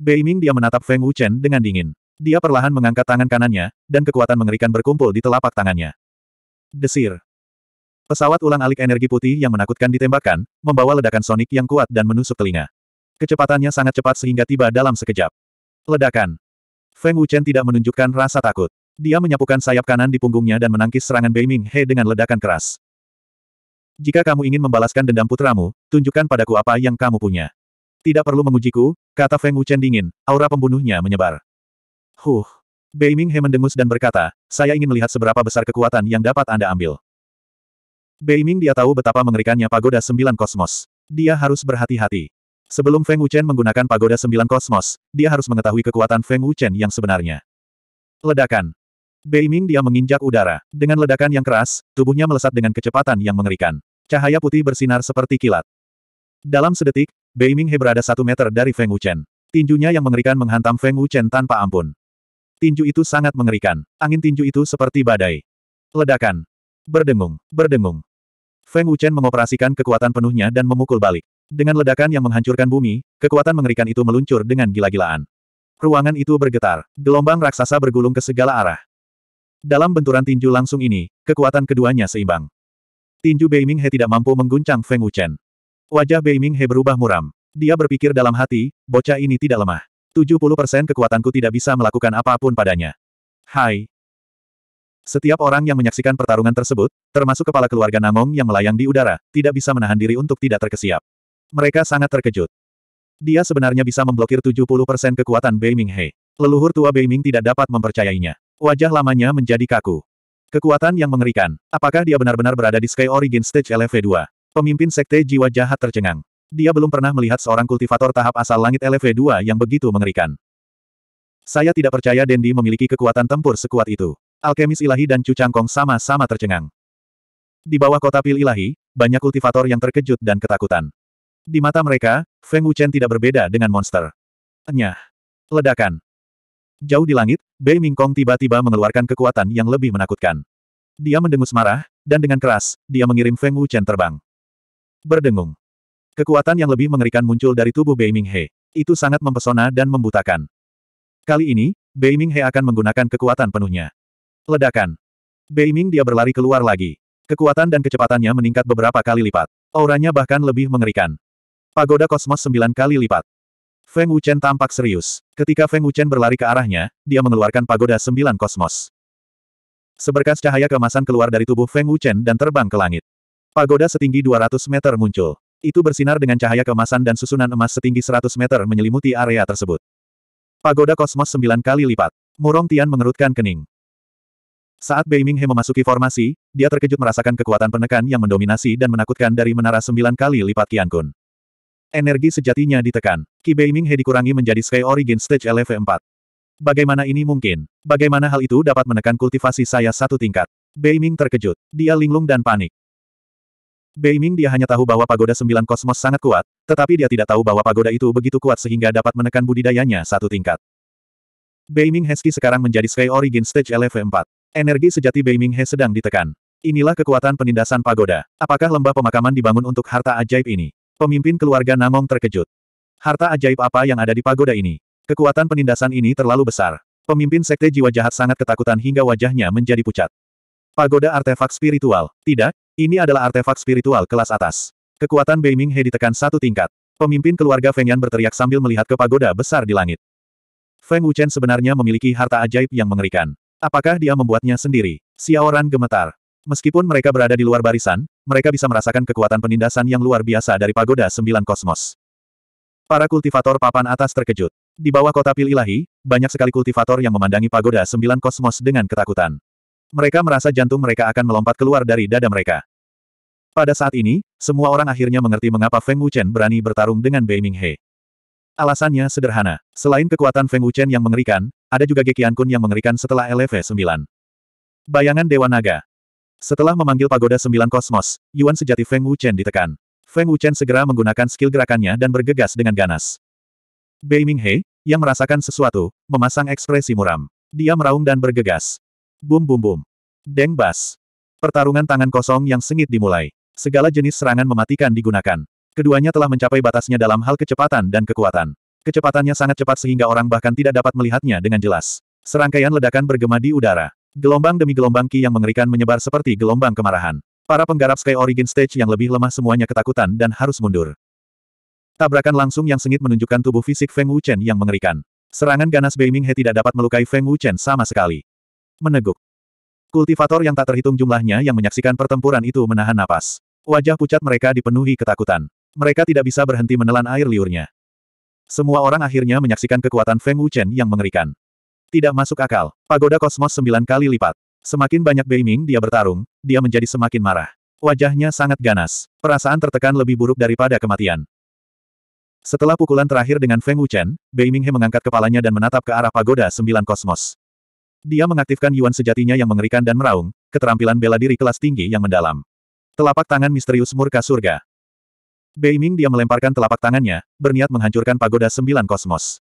Beiming dia menatap Feng Wuchen dengan dingin. Dia perlahan mengangkat tangan kanannya, dan kekuatan mengerikan berkumpul di telapak tangannya. Desir. Pesawat ulang-alik energi putih yang menakutkan ditembakkan, membawa ledakan sonik yang kuat dan menusuk telinga. Kecepatannya sangat cepat sehingga tiba dalam sekejap. Ledakan. Feng Wuchen tidak menunjukkan rasa takut. Dia menyapukan sayap kanan di punggungnya dan menangkis serangan Beiming He dengan ledakan keras. Jika kamu ingin membalaskan dendam putramu, tunjukkan padaku apa yang kamu punya. Tidak perlu mengujiku, kata Feng Wuchen dingin, aura pembunuhnya menyebar. Huh. Bei Minghe mendengus dan berkata, saya ingin melihat seberapa besar kekuatan yang dapat Anda ambil. Bei Ming dia tahu betapa mengerikannya pagoda sembilan kosmos. Dia harus berhati-hati. Sebelum Feng Wuchen menggunakan pagoda sembilan kosmos, dia harus mengetahui kekuatan Feng Wuchen yang sebenarnya. Ledakan. Beiming dia menginjak udara. Dengan ledakan yang keras, tubuhnya melesat dengan kecepatan yang mengerikan. Cahaya putih bersinar seperti kilat. Dalam sedetik, Beiming He berada satu meter dari Feng Wuchen. Tinjunya yang mengerikan menghantam Feng Wuchen tanpa ampun. Tinju itu sangat mengerikan. Angin tinju itu seperti badai. Ledakan. Berdengung, berdengung. Feng Wuchen mengoperasikan kekuatan penuhnya dan memukul balik. Dengan ledakan yang menghancurkan bumi, kekuatan mengerikan itu meluncur dengan gila-gilaan. Ruangan itu bergetar. Gelombang raksasa bergulung ke segala arah. Dalam benturan tinju langsung ini, kekuatan keduanya seimbang. Tinju Beiming He tidak mampu mengguncang Feng Wuchen. Wajah Beiming He berubah muram. Dia berpikir dalam hati, bocah ini tidak lemah. 70% kekuatanku tidak bisa melakukan apapun padanya. Hai. Setiap orang yang menyaksikan pertarungan tersebut, termasuk kepala keluarga Namong yang melayang di udara, tidak bisa menahan diri untuk tidak terkesiap. Mereka sangat terkejut. Dia sebenarnya bisa memblokir 70% kekuatan Beiming He. Leluhur tua Beiming tidak dapat mempercayainya. Wajah lamanya menjadi kaku. Kekuatan yang mengerikan. Apakah dia benar-benar berada di Sky Origin Stage LV2? Pemimpin Sekte Jiwa Jahat tercengang. Dia belum pernah melihat seorang kultivator tahap asal langit LV2 yang begitu mengerikan. Saya tidak percaya Dendi memiliki kekuatan tempur sekuat itu. Alkemis Ilahi dan Cucangkong sama-sama tercengang. Di bawah kota Pil Ilahi, banyak kultivator yang terkejut dan ketakutan. Di mata mereka, Feng Wuchen tidak berbeda dengan monster. Enyah. Ledakan. Jauh di langit, Bei Mingkong tiba-tiba mengeluarkan kekuatan yang lebih menakutkan. Dia mendengus marah, dan dengan keras, dia mengirim Feng Wuchen terbang. Berdengung. Kekuatan yang lebih mengerikan muncul dari tubuh Bei Minghe. Itu sangat mempesona dan membutakan. Kali ini, Bei Minghe akan menggunakan kekuatan penuhnya. Ledakan. Bei Ming dia berlari keluar lagi. Kekuatan dan kecepatannya meningkat beberapa kali lipat. Auranya bahkan lebih mengerikan. Pagoda kosmos sembilan kali lipat. Feng Wuchen tampak serius. Ketika Feng Wuchen berlari ke arahnya, dia mengeluarkan pagoda sembilan kosmos. Seberkas cahaya kemasan keluar dari tubuh Feng Wuchen dan terbang ke langit. Pagoda setinggi 200 meter muncul. Itu bersinar dengan cahaya kemasan dan susunan emas setinggi 100 meter menyelimuti area tersebut. Pagoda kosmos sembilan kali lipat. Murong Tian mengerutkan kening. Saat Bei Minghe memasuki formasi, dia terkejut merasakan kekuatan penekan yang mendominasi dan menakutkan dari menara sembilan kali lipat Tian Kun. Energi sejatinya ditekan. Qi Beiming He dikurangi menjadi Sky Origin Stage LV4. Bagaimana ini mungkin? Bagaimana hal itu dapat menekan kultivasi saya satu tingkat? Beiming terkejut. Dia linglung dan panik. Beiming dia hanya tahu bahwa pagoda sembilan kosmos sangat kuat, tetapi dia tidak tahu bahwa pagoda itu begitu kuat sehingga dapat menekan budidayanya satu tingkat. Beiming Heski sekarang menjadi Sky Origin Stage LV4. Energi sejati Beiming He sedang ditekan. Inilah kekuatan penindasan pagoda. Apakah lembah pemakaman dibangun untuk harta ajaib ini? Pemimpin keluarga Namong terkejut. Harta ajaib apa yang ada di pagoda ini? Kekuatan penindasan ini terlalu besar. Pemimpin sekte jiwa jahat sangat ketakutan hingga wajahnya menjadi pucat. Pagoda artefak spiritual. Tidak, ini adalah artefak spiritual kelas atas. Kekuatan Beiming He ditekan satu tingkat. Pemimpin keluarga Feng Yan berteriak sambil melihat ke pagoda besar di langit. Feng Wuchen sebenarnya memiliki harta ajaib yang mengerikan. Apakah dia membuatnya sendiri? Xiaoran gemetar. Meskipun mereka berada di luar barisan, mereka bisa merasakan kekuatan penindasan yang luar biasa dari pagoda sembilan kosmos. Para kultivator papan atas terkejut. Di bawah kota Pil Ilahi, banyak sekali kultivator yang memandangi pagoda sembilan kosmos dengan ketakutan. Mereka merasa jantung mereka akan melompat keluar dari dada mereka. Pada saat ini, semua orang akhirnya mengerti mengapa Feng Wuchen berani bertarung dengan Bei Minghe. Alasannya sederhana. Selain kekuatan Feng Wuchen yang mengerikan, ada juga Gekian Kun yang mengerikan setelah LV 9. Bayangan Dewa Naga, setelah memanggil pagoda sembilan kosmos, Yuan sejati Feng Wuchen ditekan. Feng Wuchen segera menggunakan skill gerakannya dan bergegas dengan ganas. Bei Minghe, yang merasakan sesuatu, memasang ekspresi muram. Dia meraung dan bergegas. Bum bum bum. Deng bas. Pertarungan tangan kosong yang sengit dimulai. Segala jenis serangan mematikan digunakan. Keduanya telah mencapai batasnya dalam hal kecepatan dan kekuatan. Kecepatannya sangat cepat sehingga orang bahkan tidak dapat melihatnya dengan jelas. Serangkaian ledakan bergema di udara. Gelombang demi gelombang Ki yang mengerikan menyebar seperti gelombang kemarahan. Para penggarap Sky Origin Stage yang lebih lemah semuanya ketakutan dan harus mundur. Tabrakan langsung yang sengit menunjukkan tubuh fisik Feng Wuchen yang mengerikan. Serangan ganas Beiming He tidak dapat melukai Feng Wuchen sama sekali. Meneguk. Kultivator yang tak terhitung jumlahnya yang menyaksikan pertempuran itu menahan napas. Wajah pucat mereka dipenuhi ketakutan. Mereka tidak bisa berhenti menelan air liurnya. Semua orang akhirnya menyaksikan kekuatan Feng Wuchen yang mengerikan. Tidak masuk akal. Pagoda kosmos sembilan kali lipat. Semakin banyak Beiming dia bertarung, dia menjadi semakin marah. Wajahnya sangat ganas. Perasaan tertekan lebih buruk daripada kematian. Setelah pukulan terakhir dengan Feng Wuchen, Beiminghe mengangkat kepalanya dan menatap ke arah pagoda sembilan kosmos. Dia mengaktifkan Yuan sejatinya yang mengerikan dan meraung, keterampilan bela diri kelas tinggi yang mendalam. Telapak tangan misterius murka surga. Beiming dia melemparkan telapak tangannya, berniat menghancurkan pagoda sembilan kosmos.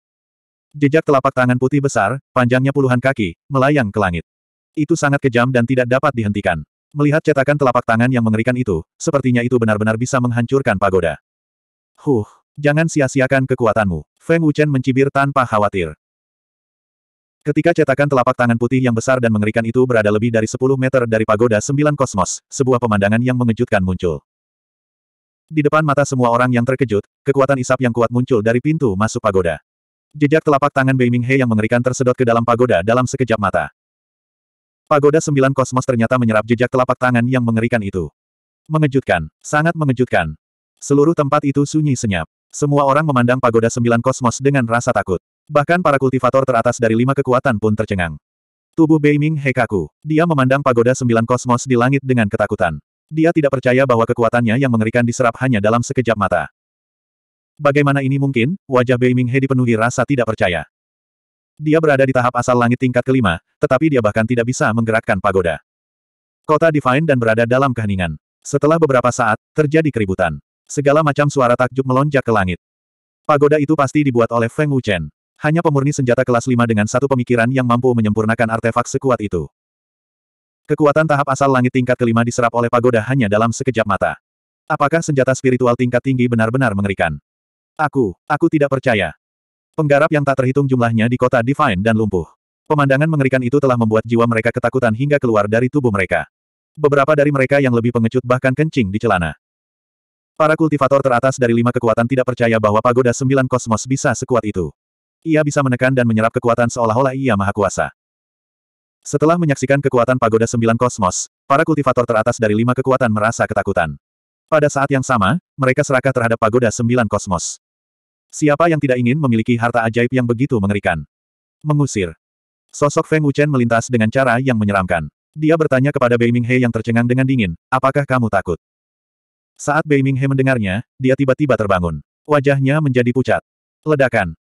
Jejak telapak tangan putih besar, panjangnya puluhan kaki, melayang ke langit. Itu sangat kejam dan tidak dapat dihentikan. Melihat cetakan telapak tangan yang mengerikan itu, sepertinya itu benar-benar bisa menghancurkan pagoda. Huh, jangan sia-siakan kekuatanmu. Feng Wuchen mencibir tanpa khawatir. Ketika cetakan telapak tangan putih yang besar dan mengerikan itu berada lebih dari 10 meter dari pagoda sembilan kosmos, sebuah pemandangan yang mengejutkan muncul. Di depan mata semua orang yang terkejut, kekuatan isap yang kuat muncul dari pintu masuk pagoda. Jejak telapak tangan Bei He yang mengerikan tersedot ke dalam pagoda dalam sekejap mata. Pagoda sembilan kosmos ternyata menyerap jejak telapak tangan yang mengerikan itu. Mengejutkan, sangat mengejutkan. Seluruh tempat itu sunyi senyap. Semua orang memandang pagoda sembilan kosmos dengan rasa takut. Bahkan para kultivator teratas dari lima kekuatan pun tercengang. Tubuh Beiming kaku. Dia memandang pagoda sembilan kosmos di langit dengan ketakutan. Dia tidak percaya bahwa kekuatannya yang mengerikan diserap hanya dalam sekejap mata. Bagaimana ini mungkin? Wajah Bei Minghe dipenuhi rasa tidak percaya. Dia berada di tahap asal langit tingkat kelima, tetapi dia bahkan tidak bisa menggerakkan pagoda. Kota Divine dan berada dalam keheningan. Setelah beberapa saat, terjadi keributan. Segala macam suara takjub melonjak ke langit. Pagoda itu pasti dibuat oleh Feng Wuchen. Hanya pemurni senjata kelas 5 dengan satu pemikiran yang mampu menyempurnakan artefak sekuat itu. Kekuatan tahap asal langit tingkat kelima diserap oleh pagoda hanya dalam sekejap mata. Apakah senjata spiritual tingkat tinggi benar-benar mengerikan? Aku, aku tidak percaya. Penggarap yang tak terhitung jumlahnya di kota Divine dan lumpuh. Pemandangan mengerikan itu telah membuat jiwa mereka ketakutan hingga keluar dari tubuh mereka. Beberapa dari mereka yang lebih pengecut bahkan kencing di celana. Para kultivator teratas dari lima kekuatan tidak percaya bahwa pagoda sembilan kosmos bisa sekuat itu. Ia bisa menekan dan menyerap kekuatan seolah-olah ia maha kuasa. Setelah menyaksikan kekuatan pagoda sembilan kosmos, para kultivator teratas dari lima kekuatan merasa ketakutan. Pada saat yang sama, mereka serakah terhadap pagoda sembilan kosmos. Siapa yang tidak ingin memiliki harta ajaib yang begitu mengerikan? Mengusir. Sosok Feng Wuchen melintas dengan cara yang menyeramkan. Dia bertanya kepada Bei Minghe yang tercengang dengan dingin, apakah kamu takut? Saat Bei Minghe mendengarnya, dia tiba-tiba terbangun. Wajahnya menjadi pucat. Ledakan.